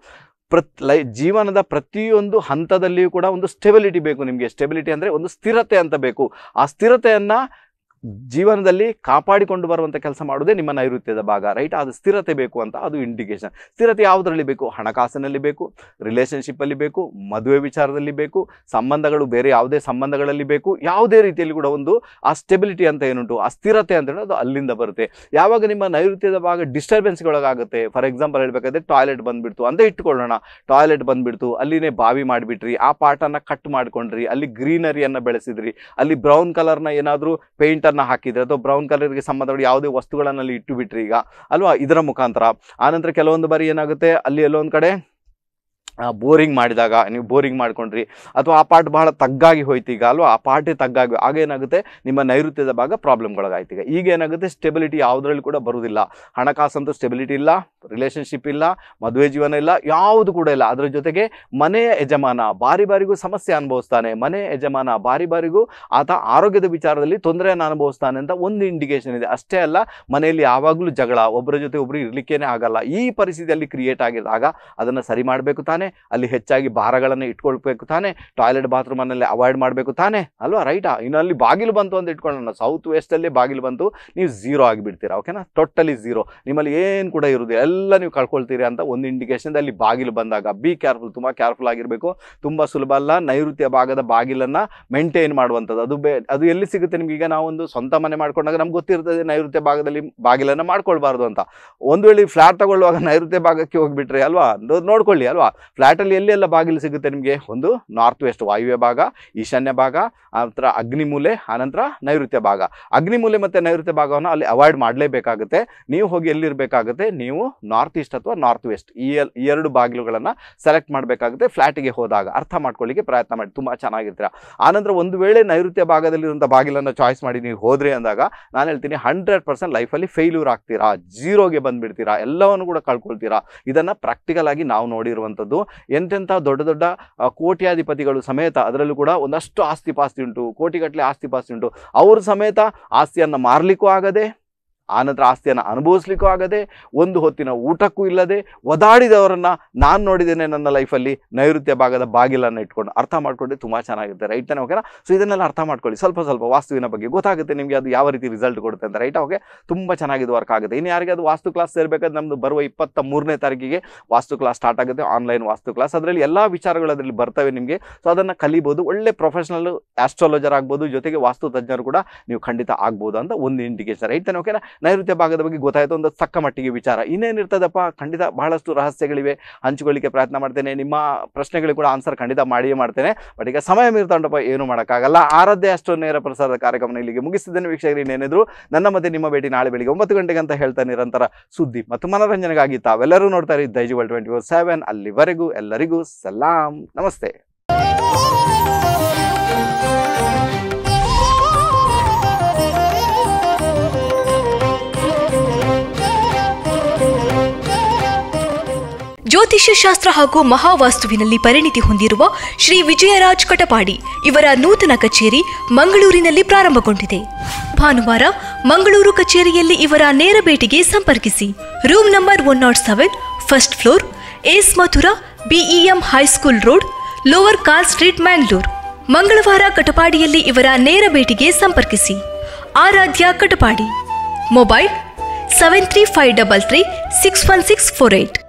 ಪ್ರತ್ ಲೈ ಜೀವನದ ಪ್ರತಿಯೊಂದು ಹಂತದಲ್ಲಿಯೂ ಕೂಡ ಒಂದು ಸ್ಟೆಬಿಲಿಟಿ ಬೇಕು ನಿಮಗೆ ಸ್ಟೆಬಿಲಿಟಿ ಅಂದರೆ ಒಂದು ಸ್ಥಿರತೆ ಅಂತ ಬೇಕು ಆ ಸ್ಥಿರತೆಯನ್ನು ಜೀವನದಲ್ಲಿ ಕಾಪಾಡಿಕೊಂಡು ಬರುವಂಥ ಕೆಲಸ ಮಾಡುವುದೇ ನಿಮ್ಮ ನೈಋತ್ಯದ ಭಾಗ ರೈಟ್ ಅದು ಸ್ಥಿರತೆ ಬೇಕು ಅಂತ ಅದು ಇಂಡಿಕೇಶನ್ ಸ್ಥಿರತೆ ಯಾವುದರಲ್ಲಿ ಬೇಕು ಹಣಕಾಸಿನಲ್ಲಿ ಬೇಕು ರಿಲೇಷನ್ಶಿಪ್ಪಲ್ಲಿ ಬೇಕು ಮದುವೆ ವಿಚಾರದಲ್ಲಿ ಬೇಕು ಸಂಬಂಧಗಳು ಬೇರೆ ಯಾವುದೇ ಸಂಬಂಧಗಳಲ್ಲಿ ಬೇಕು ಯಾವುದೇ ರೀತಿಯಲ್ಲಿ ಕೂಡ ಒಂದು ಆ ಸ್ಟೆಬಿಲಿಟಿ ಅಂತ ಏನುಂಟು ಆ ಸ್ಥಿರತೆ ಅಂತ ಹೇಳೋದು ಅದು ಅಲ್ಲಿಂದ ಬರುತ್ತೆ ಯಾವಾಗ ನಿಮ್ಮ ನೈಋತ್ಯದ ಭಾಗ ಡಿಸ್ಟರ್ಬೆನ್ಸ್ಗೆ ಒಳಗಾಗುತ್ತೆ ಫಾರ್ ಎಕ್ಸಾಂಪಲ್ ಹೇಳ್ಬೇಕಾದ್ರೆ ಟಾಯ್ಲೆಟ್ ಬಂದುಬಿಡ್ತು ಅಂತ ಇಟ್ಕೊಳ್ಳೋಣ ಟಾಯ್ಲೆಟ್ ಬಂದ್ಬಿಡ್ತು ಅಲ್ಲಿನೇ ಬಾವಿ ಮಾಡಿಬಿಟ್ರಿ ಆ ಪಾರ್ಟನ್ನು ಕಟ್ ಮಾಡ್ಕೊಂಡ್ರಿ ಅಲ್ಲಿ ಗ್ರೀನರಿಯನ್ನು ಬೆಳೆಸಿದ್ರಿ ಅಲ್ಲಿ ಬ್ರೌನ್ ಕಲರ್ನ ಏನಾದರೂ ಪೇಂಟ್ ಹಾಕಿದ್ರೆ ಹಾಕಿದರೆ ಅಥವಾ ಬ್ರೌನ್ ಕಲರ್ಗೆ ಸಂಬಂಧಪಟ್ಟ ಯಾವುದೇ ವಸ್ತುಗಳನ್ನಲ್ಲಿ ಇಟ್ಟು ಬಿಟ್ರಿ ಈಗ ಅಲ್ವಾ ಇದರ ಮುಖಾಂತರ ಆನಂತರ ಕೆಲವೊಂದು ಬಾರಿ ಏನಾಗುತ್ತೆ ಅಲ್ಲಿ ಎಲ್ಲೊಂದು ಕಡೆ ಬೋರಿಂಗ್ ಮಾಡಿದಾಗ ನೀವು ಬೋರಿಂಗ್ ಮಾಡ್ಕೊಂಡ್ರಿ ಅಥವಾ ಆ ಪಾರ್ಟ್ ಬಹಳ ತಗ್ಗಾಗಿ ಹೋಯ್ತೀಗ ಅಲ್ವಾ ಆ ಪಾರ್ಟೇ ತಗ್ಗಾಗಿ ಆಗೇನಾಗುತ್ತೆ ನಿಮ್ಮ ನೈಋತ್ಯದ ಭಾಗ ಪ್ರಾಬ್ಲಮ್ಗಳಾಗಾಯ್ತೀಗ ಈಗ ಏನಾಗುತ್ತೆ ಸ್ಟೆಬಿಲಿಟಿ ಯಾವುದ್ರಲ್ಲಿ ಕೂಡ ಬರೋದಿಲ್ಲ ಹಣಕಾಸಂತೂ ಸ್ಟೆಬಿಲಿಟಿ ಇಲ್ಲ ರಿಲೇಷನ್ಶಿಪ್ ಇಲ್ಲ ಮದುವೆ ಜೀವನ ಇಲ್ಲ ಯಾವುದು ಕೂಡ ಇಲ್ಲ ಅದರ ಜೊತೆಗೆ ಮನೆಯ ಯಜಮಾನ ಬಾರಿ ಬಾರಿಗೂ ಸಮಸ್ಯೆ ಅನುಭವಿಸ್ತಾನೆ ಮನೆ ಯಜಮಾನ ಬಾರಿ ಬಾರಿಗೂ ಆತ ಆರೋಗ್ಯದ ವಿಚಾರದಲ್ಲಿ ತೊಂದರೆಯನ್ನು ಅನುಭವಿಸ್ತಾನೆ ಅಂತ ಒಂದು ಇಂಡಿಕೇಶನ್ ಇದೆ ಅಷ್ಟೇ ಅಲ್ಲ ಮನೆಯಲ್ಲಿ ಯಾವಾಗಲೂ ಜಗಳ ಒಬ್ಬರ ಜೊತೆ ಒಬ್ಬರು ಇರಲಿಕ್ಕೇನೆ ಆಗಲ್ಲ ಈ ಪರಿಸ್ಥಿತಿಯಲ್ಲಿ ಕ್ರಿಯೇಟ್ ಆಗಿದ್ದಾಗ ಅದನ್ನು ಸರಿ ಮಾಡಬೇಕು ತಾನೆ ಅಲ್ಲಿ ಹೆಚ್ಚಾಗಿ ಭಾರಗಳನ್ನು ಇಟ್ಕೊಳ್ಬೇಕು ತಾನೆ ಟಾಯ್ಲೆಟ್ ಬಾತ್ರೂಮಲ್ಲಿ ಅವಾಯ್ಡ್ ಮಾಡಬೇಕು ತಾನೆ ಅಲ್ವಾ ರೈಟಾ ಇನ್ನು ಅಲ್ಲಿ ಬಾಗಿಲು ಬಂತು ಅಂತ ಇಟ್ಕೊಳ್ಳೋಣ ಸೌತ್ ವೆಸ್ಟಲ್ಲಿ ಬಾಗಿಲು ಬಂತು ನೀವು ಝೀರೋ ಆಗಿಬಿಡ್ತೀರಾ ಓಕೆನಾ ಟೋಟಲಿ ಝೀರೋ ನಿಮ್ಮಲ್ಲಿ ಏನು ಕೂಡ ಇರುವುದು ಎಲ್ಲ ನೀವು ಕಳ್ಕೊಳ್ತೀರಿ ಅಂತ ಒಂದು ಇಂಡಿಕೇಶನ್ ಅಲ್ಲಿ ಬಾಗಿಲು ಬಂದಾಗ ಬಿ ಕೇರ್ಫುಲ್ ತುಂಬ ಕೇರ್ಫುಲ್ ಆಗಿರಬೇಕು ತುಂಬ ಸುಲಭ ಅಲ್ಲ ನೈಋತ್ಯ ಭಾಗದ ಬಾಗಿಲನ್ನು ಮೇಂಟೈನ್ ಮಾಡುವಂಥದ್ದು ಅದು ಅದು ಎಲ್ಲಿ ಸಿಗುತ್ತೆ ನಿಮ್ಗೆ ಈಗ ನಾವೊಂದು ಸ್ವಂತ ಮನೆ ಮಾಡ್ಕೊಂಡಾಗ ನಮ್ಗೆ ಗೊತ್ತಿರ್ತದೆ ನೈಋತ್ಯ ಭಾಗದಲ್ಲಿ ಬಾಗಿಲನ್ನು ಮಾಡ್ಕೊಳ್ಬಾರ್ದು ಅಂತ ಒಂದು ವೇಳೆ ಫ್ಲಾಟ್ ತಗೊಳ್ಳುವಾಗ ನೈಋತ್ಯ ಭಾಗಕ್ಕೆ ಹೋಗಿಬಿಟ್ರಿ ಅಲ್ವಾ ನೋಡ್ಕೊಳ್ಳಿ ಅಲ್ವಾ ಫ್ಲ್ಯಾಟಲ್ಲಿ ಎಲ್ಲೆಲ್ಲ ಬಾಗಿಲು ಸಿಗುತ್ತೆ ನಿಮಗೆ ಒಂದು ನಾರ್ತ್ ವೆಸ್ಟ್ ವಾಯುವ್ಯ ಭಾಗ ಈಶಾನ್ಯ ಭಾಗ ಆನಂತರ ಅಗ್ನಿಮೂಲೆ ಆನಂತರ ನೈಋತ್ಯ ಭಾಗ ಅಗ್ನಿಮೂಲೆ ಮತ್ತು ನೈಋತ್ಯ ಭಾಗವನ್ನು ಅಲ್ಲಿ ಅವಾಯ್ಡ್ ಮಾಡಲೇಬೇಕಾಗುತ್ತೆ ನೀವು ಹೋಗಿ ಎಲ್ಲಿರಬೇಕಾಗುತ್ತೆ ನೀವು ನಾರ್ತ್ ಈಸ್ಟ್ ಅಥವಾ ನಾರ್ತ್ ವೆಸ್ಟ್ ಈ ಎರಡು ಬಾಗಿಲುಗಳನ್ನು ಸೆಲೆಕ್ಟ್ ಮಾಡಬೇಕಾಗುತ್ತೆ ಫ್ಲ್ಯಾಟಿಗೆ ಹೋದಾಗ ಅರ್ಥ ಮಾಡ್ಕೊಳ್ಳಿಕ್ಕೆ ಪ್ರಯತ್ನ ಮಾಡಿ ತುಂಬ ಚೆನ್ನಾಗಿರ್ತೀರ ಆನಂತರ ಒಂದು ವೇಳೆ ನೈಋತ್ಯ ಭಾಗದಲ್ಲಿರುವಂಥ ಬಾಗಿಲನ್ನು ಚಾಯ್ಸ್ ಮಾಡಿ ನೀವು ಹೋದ್ರಿ ಅಂದಾಗ ನಾನು ಹೇಳ್ತೀನಿ ಹಂಡ್ರೆಡ್ ಪರ್ಸೆಂಟ್ ಲೈಫಲ್ಲಿ ಫೇಲ್ಯೂರ್ ಆಗ್ತೀರಾ ಜೀರೋಗೆ ಬಂದುಬಿಡ್ತೀರಾ ಎಲ್ಲವನ್ನು ಕೂಡ ಕಳ್ಕೊಳ್ತೀರಾ ಇದನ್ನು ಪ್ರಾಕ್ಟಿಕಲ್ ಆಗಿ ನಾವು ನೋಡಿರುವಂಥದ್ದು ಎಂತೆಂಥ ದೊಡ್ಡ ದೊಡ್ಡ ಕೋಟ್ಯಾಧಿಪತಿಗಳು ಸಮೇತ ಅದರಲ್ಲೂ ಕೂಡ ಒಂದಷ್ಟು ಆಸ್ತಿ ಪಾಸ್ತಿ ಉಂಟು ಕೋಟಿಗಟ್ಟಲೆ ಆಸ್ತಿ ಪಾಸ್ತಿ ಉಂಟು ಅವ್ರ ಸಮೇತ ಆಸ್ತಿಯನ್ನು ಮಾರಲಿಕ್ಕೂ ಆಗದೆ ಆನಂತರ ಆಸ್ತಿಯನ್ನು ಅನುಭವಿಸ್ಲಿಕ್ಕೂ ಆಗದೆ ಒಂದು ಹೊತ್ತಿನ ಊಟಕ್ಕೂ ಇಲ್ಲದೆ ಒದಾಡಿದವರನ್ನು ನಾನು ನೋಡಿದ್ದೇನೆ ನನ್ನ ಲೈಫಲ್ಲಿ ನೈಋತ್ಯ ಭಾಗದ ಬಾಗಿಲನ್ನು ಇಟ್ಕೊಂಡು ಅರ್ಥ ಮಾಡಿಕೊಂಡೆ ತುಂಬ ಚೆನ್ನಾಗಿರುತ್ತೆ ರೈಟ್ ತಾನೆ ಓಕೆನಾ ಸೊ ಇದನ್ನೆಲ್ಲ ಅರ್ಥ ಮಾಡ್ಕೊಳ್ಳಿ ಸ್ವಲ್ಪ ಸ್ವಲ್ಪ ವಾಸ್ತುವಿನ ಬಗ್ಗೆ ಗೊತ್ತಾಗುತ್ತೆ ನಿಮಗೆ ಅದು ಯಾವ ರೀತಿ ರಿಸಲ್ಟ್ ಕೊಡುತ್ತೆ ಅಂತ ರೈಟ್ ಓಕೆ ತುಂಬ ಚೆನ್ನಾಗಿದ್ದು ವರ್ಕ್ ಆಗುತ್ತೆ ಇನ್ನು ಯಾರಿಗೆ ಅದು ವಾಸ್ತು ಕ್ಲಾಸ್ ಸೇರಬೇಕಾದ್ರೆ ನಮ್ಮದು ಬರುವ ಇಪ್ಪತ್ತ ಮೂರನೇ ತಾರೀಕಿಗೆ ವಾಸ್ತು ಕ್ಲಾಸ್ ಸ್ಟಾರ್ಟ್ ಆಗುತ್ತೆ ಆನ್ಲೈನ್ ವಾಸ್ತು ಕ್ಲಾಸ್ ಅದರಲ್ಲಿ ಎಲ್ಲ ವಿಚಾರಗಳು ಅದರಲ್ಲಿ ಬರ್ತವೆ ನಿಮಗೆ ಸೊ ಅದನ್ನು ಕಲಿಬೋದು ಒಳ್ಳೆ ಪ್ರೊಫೆಷನಲ್ ಆಸ್ಟ್ರಾಲಜರ್ ಆಗ್ಬೋದು ಜೊತೆಗೆ ವಾಸ್ತು ತಜ್ಞರು ಕೂಡ ನೀವು ಖಂಡಿತ ಆಗ್ಬೋದು ಅಂತ ಒಂದು ಇಂಡಿಕೇಶನ್ ರೈಟ್ ತಾನೆ ಓಕೆನಾ ನೈಋತ್ಯ ಭಾಗದ ಬಗ್ಗೆ ಗೊತ್ತಾಯಿತು ಒಂದು ತಕ್ಕ ಮಟ್ಟಿಗೆ ವಿಚಾರ ಇನ್ನೇನಿರ್ತದಪ್ಪ ಖಂಡಿತ ಬಹಳಷ್ಟು ರಹಸ್ಯಗಳಿವೆ ಹಂಚಿಕೊಳ್ಳಿಕ್ಕೆ ಪ್ರಯತ್ನ ಮಾಡ್ತೇನೆ ನಿಮ್ಮ ಪ್ರಶ್ನೆಗಳು ಕೂಡ ಆನ್ಸರ್ ಖಂಡಿತ ಮಾಡಿಯೇ ಮಾಡ್ತೇನೆ ಬಟ್ ಈಗ ಸಮಯ ಮೀರ್ತಾಂಡಪ್ಪ ಏನು ಮಾಡೋಕ್ಕಾಗಲ್ಲ ಆರಾಧ್ಯ ಅಷ್ಟು ನೇರ ಪ್ರಸಾರದ ಕಾರ್ಯಕ್ರಮ ಇಲ್ಲಿಗೆ ಮುಗಿಸಿದ್ದೇನೆ ವೀಕ್ಷಕರು ಇನ್ನೇನಿದ್ರು ನನ್ನ ಮತ್ತೆ ನಿಮ್ಮ ಭೇಟಿ ನಾಳೆ ಬೆಳಿಗ್ಗೆ ಒಂಬತ್ತು ಗಂಟೆಗೆ ಅಂತ ಹೇಳ್ತಾ ನಿರಂತರ ಸುದ್ದಿ ಮತ್ತು ಮನೋರಂಜನೆಗಾಗಿ ತಾವೆಲ್ಲರೂ ನೋಡ್ತಾರೆ ದೈಜುವಲ್ ಟ್ವೆಂಟಿ ಫೋರ್ ಸೆವೆನ್ ಅಲ್ಲಿವರೆಗೂ ಎಲ್ಲರಿಗೂ ಸಲಾಂ ನಮಸ್ತೆ ಜ್ಯೋತಿಷ್ಯಶಾಸ್ತ್ರ ಹಾಗೂ ಮಹಾವಾಸ್ತುವಿನಲ್ಲಿ ಪರಿಣಿತಿ ಹೊಂದಿರುವ ಶ್ರೀ ವಿಜಯರಾಜ್ ಕಟಪಾಡಿ ಇವರ ನೂತನ ಕಚೇರಿ ಮಂಗಳೂರಿನಲ್ಲಿ ಪ್ರಾರಂಭಗೊಂಡಿದೆ ಭಾನುವಾರ ಮಂಗಳೂರು ಕಚೇರಿಯಲ್ಲಿ ಇವರ ನೇರ ಭೇಟಿಗೆ ಸಂಪರ್ಕಿಸಿ room number one naught seven first floor S Mathura BEM high school road lower car street Mangalore ಮಂಗಳವಾರ ಕಟಪಾಡಿಯಲ್ಲಿ ಇವರ ನೇರ ಭೇಟಿಗೆ ಸಂಪರ್ಕಿಸಿ Aradhya Katapadi mobile seven three five double three six one six four eight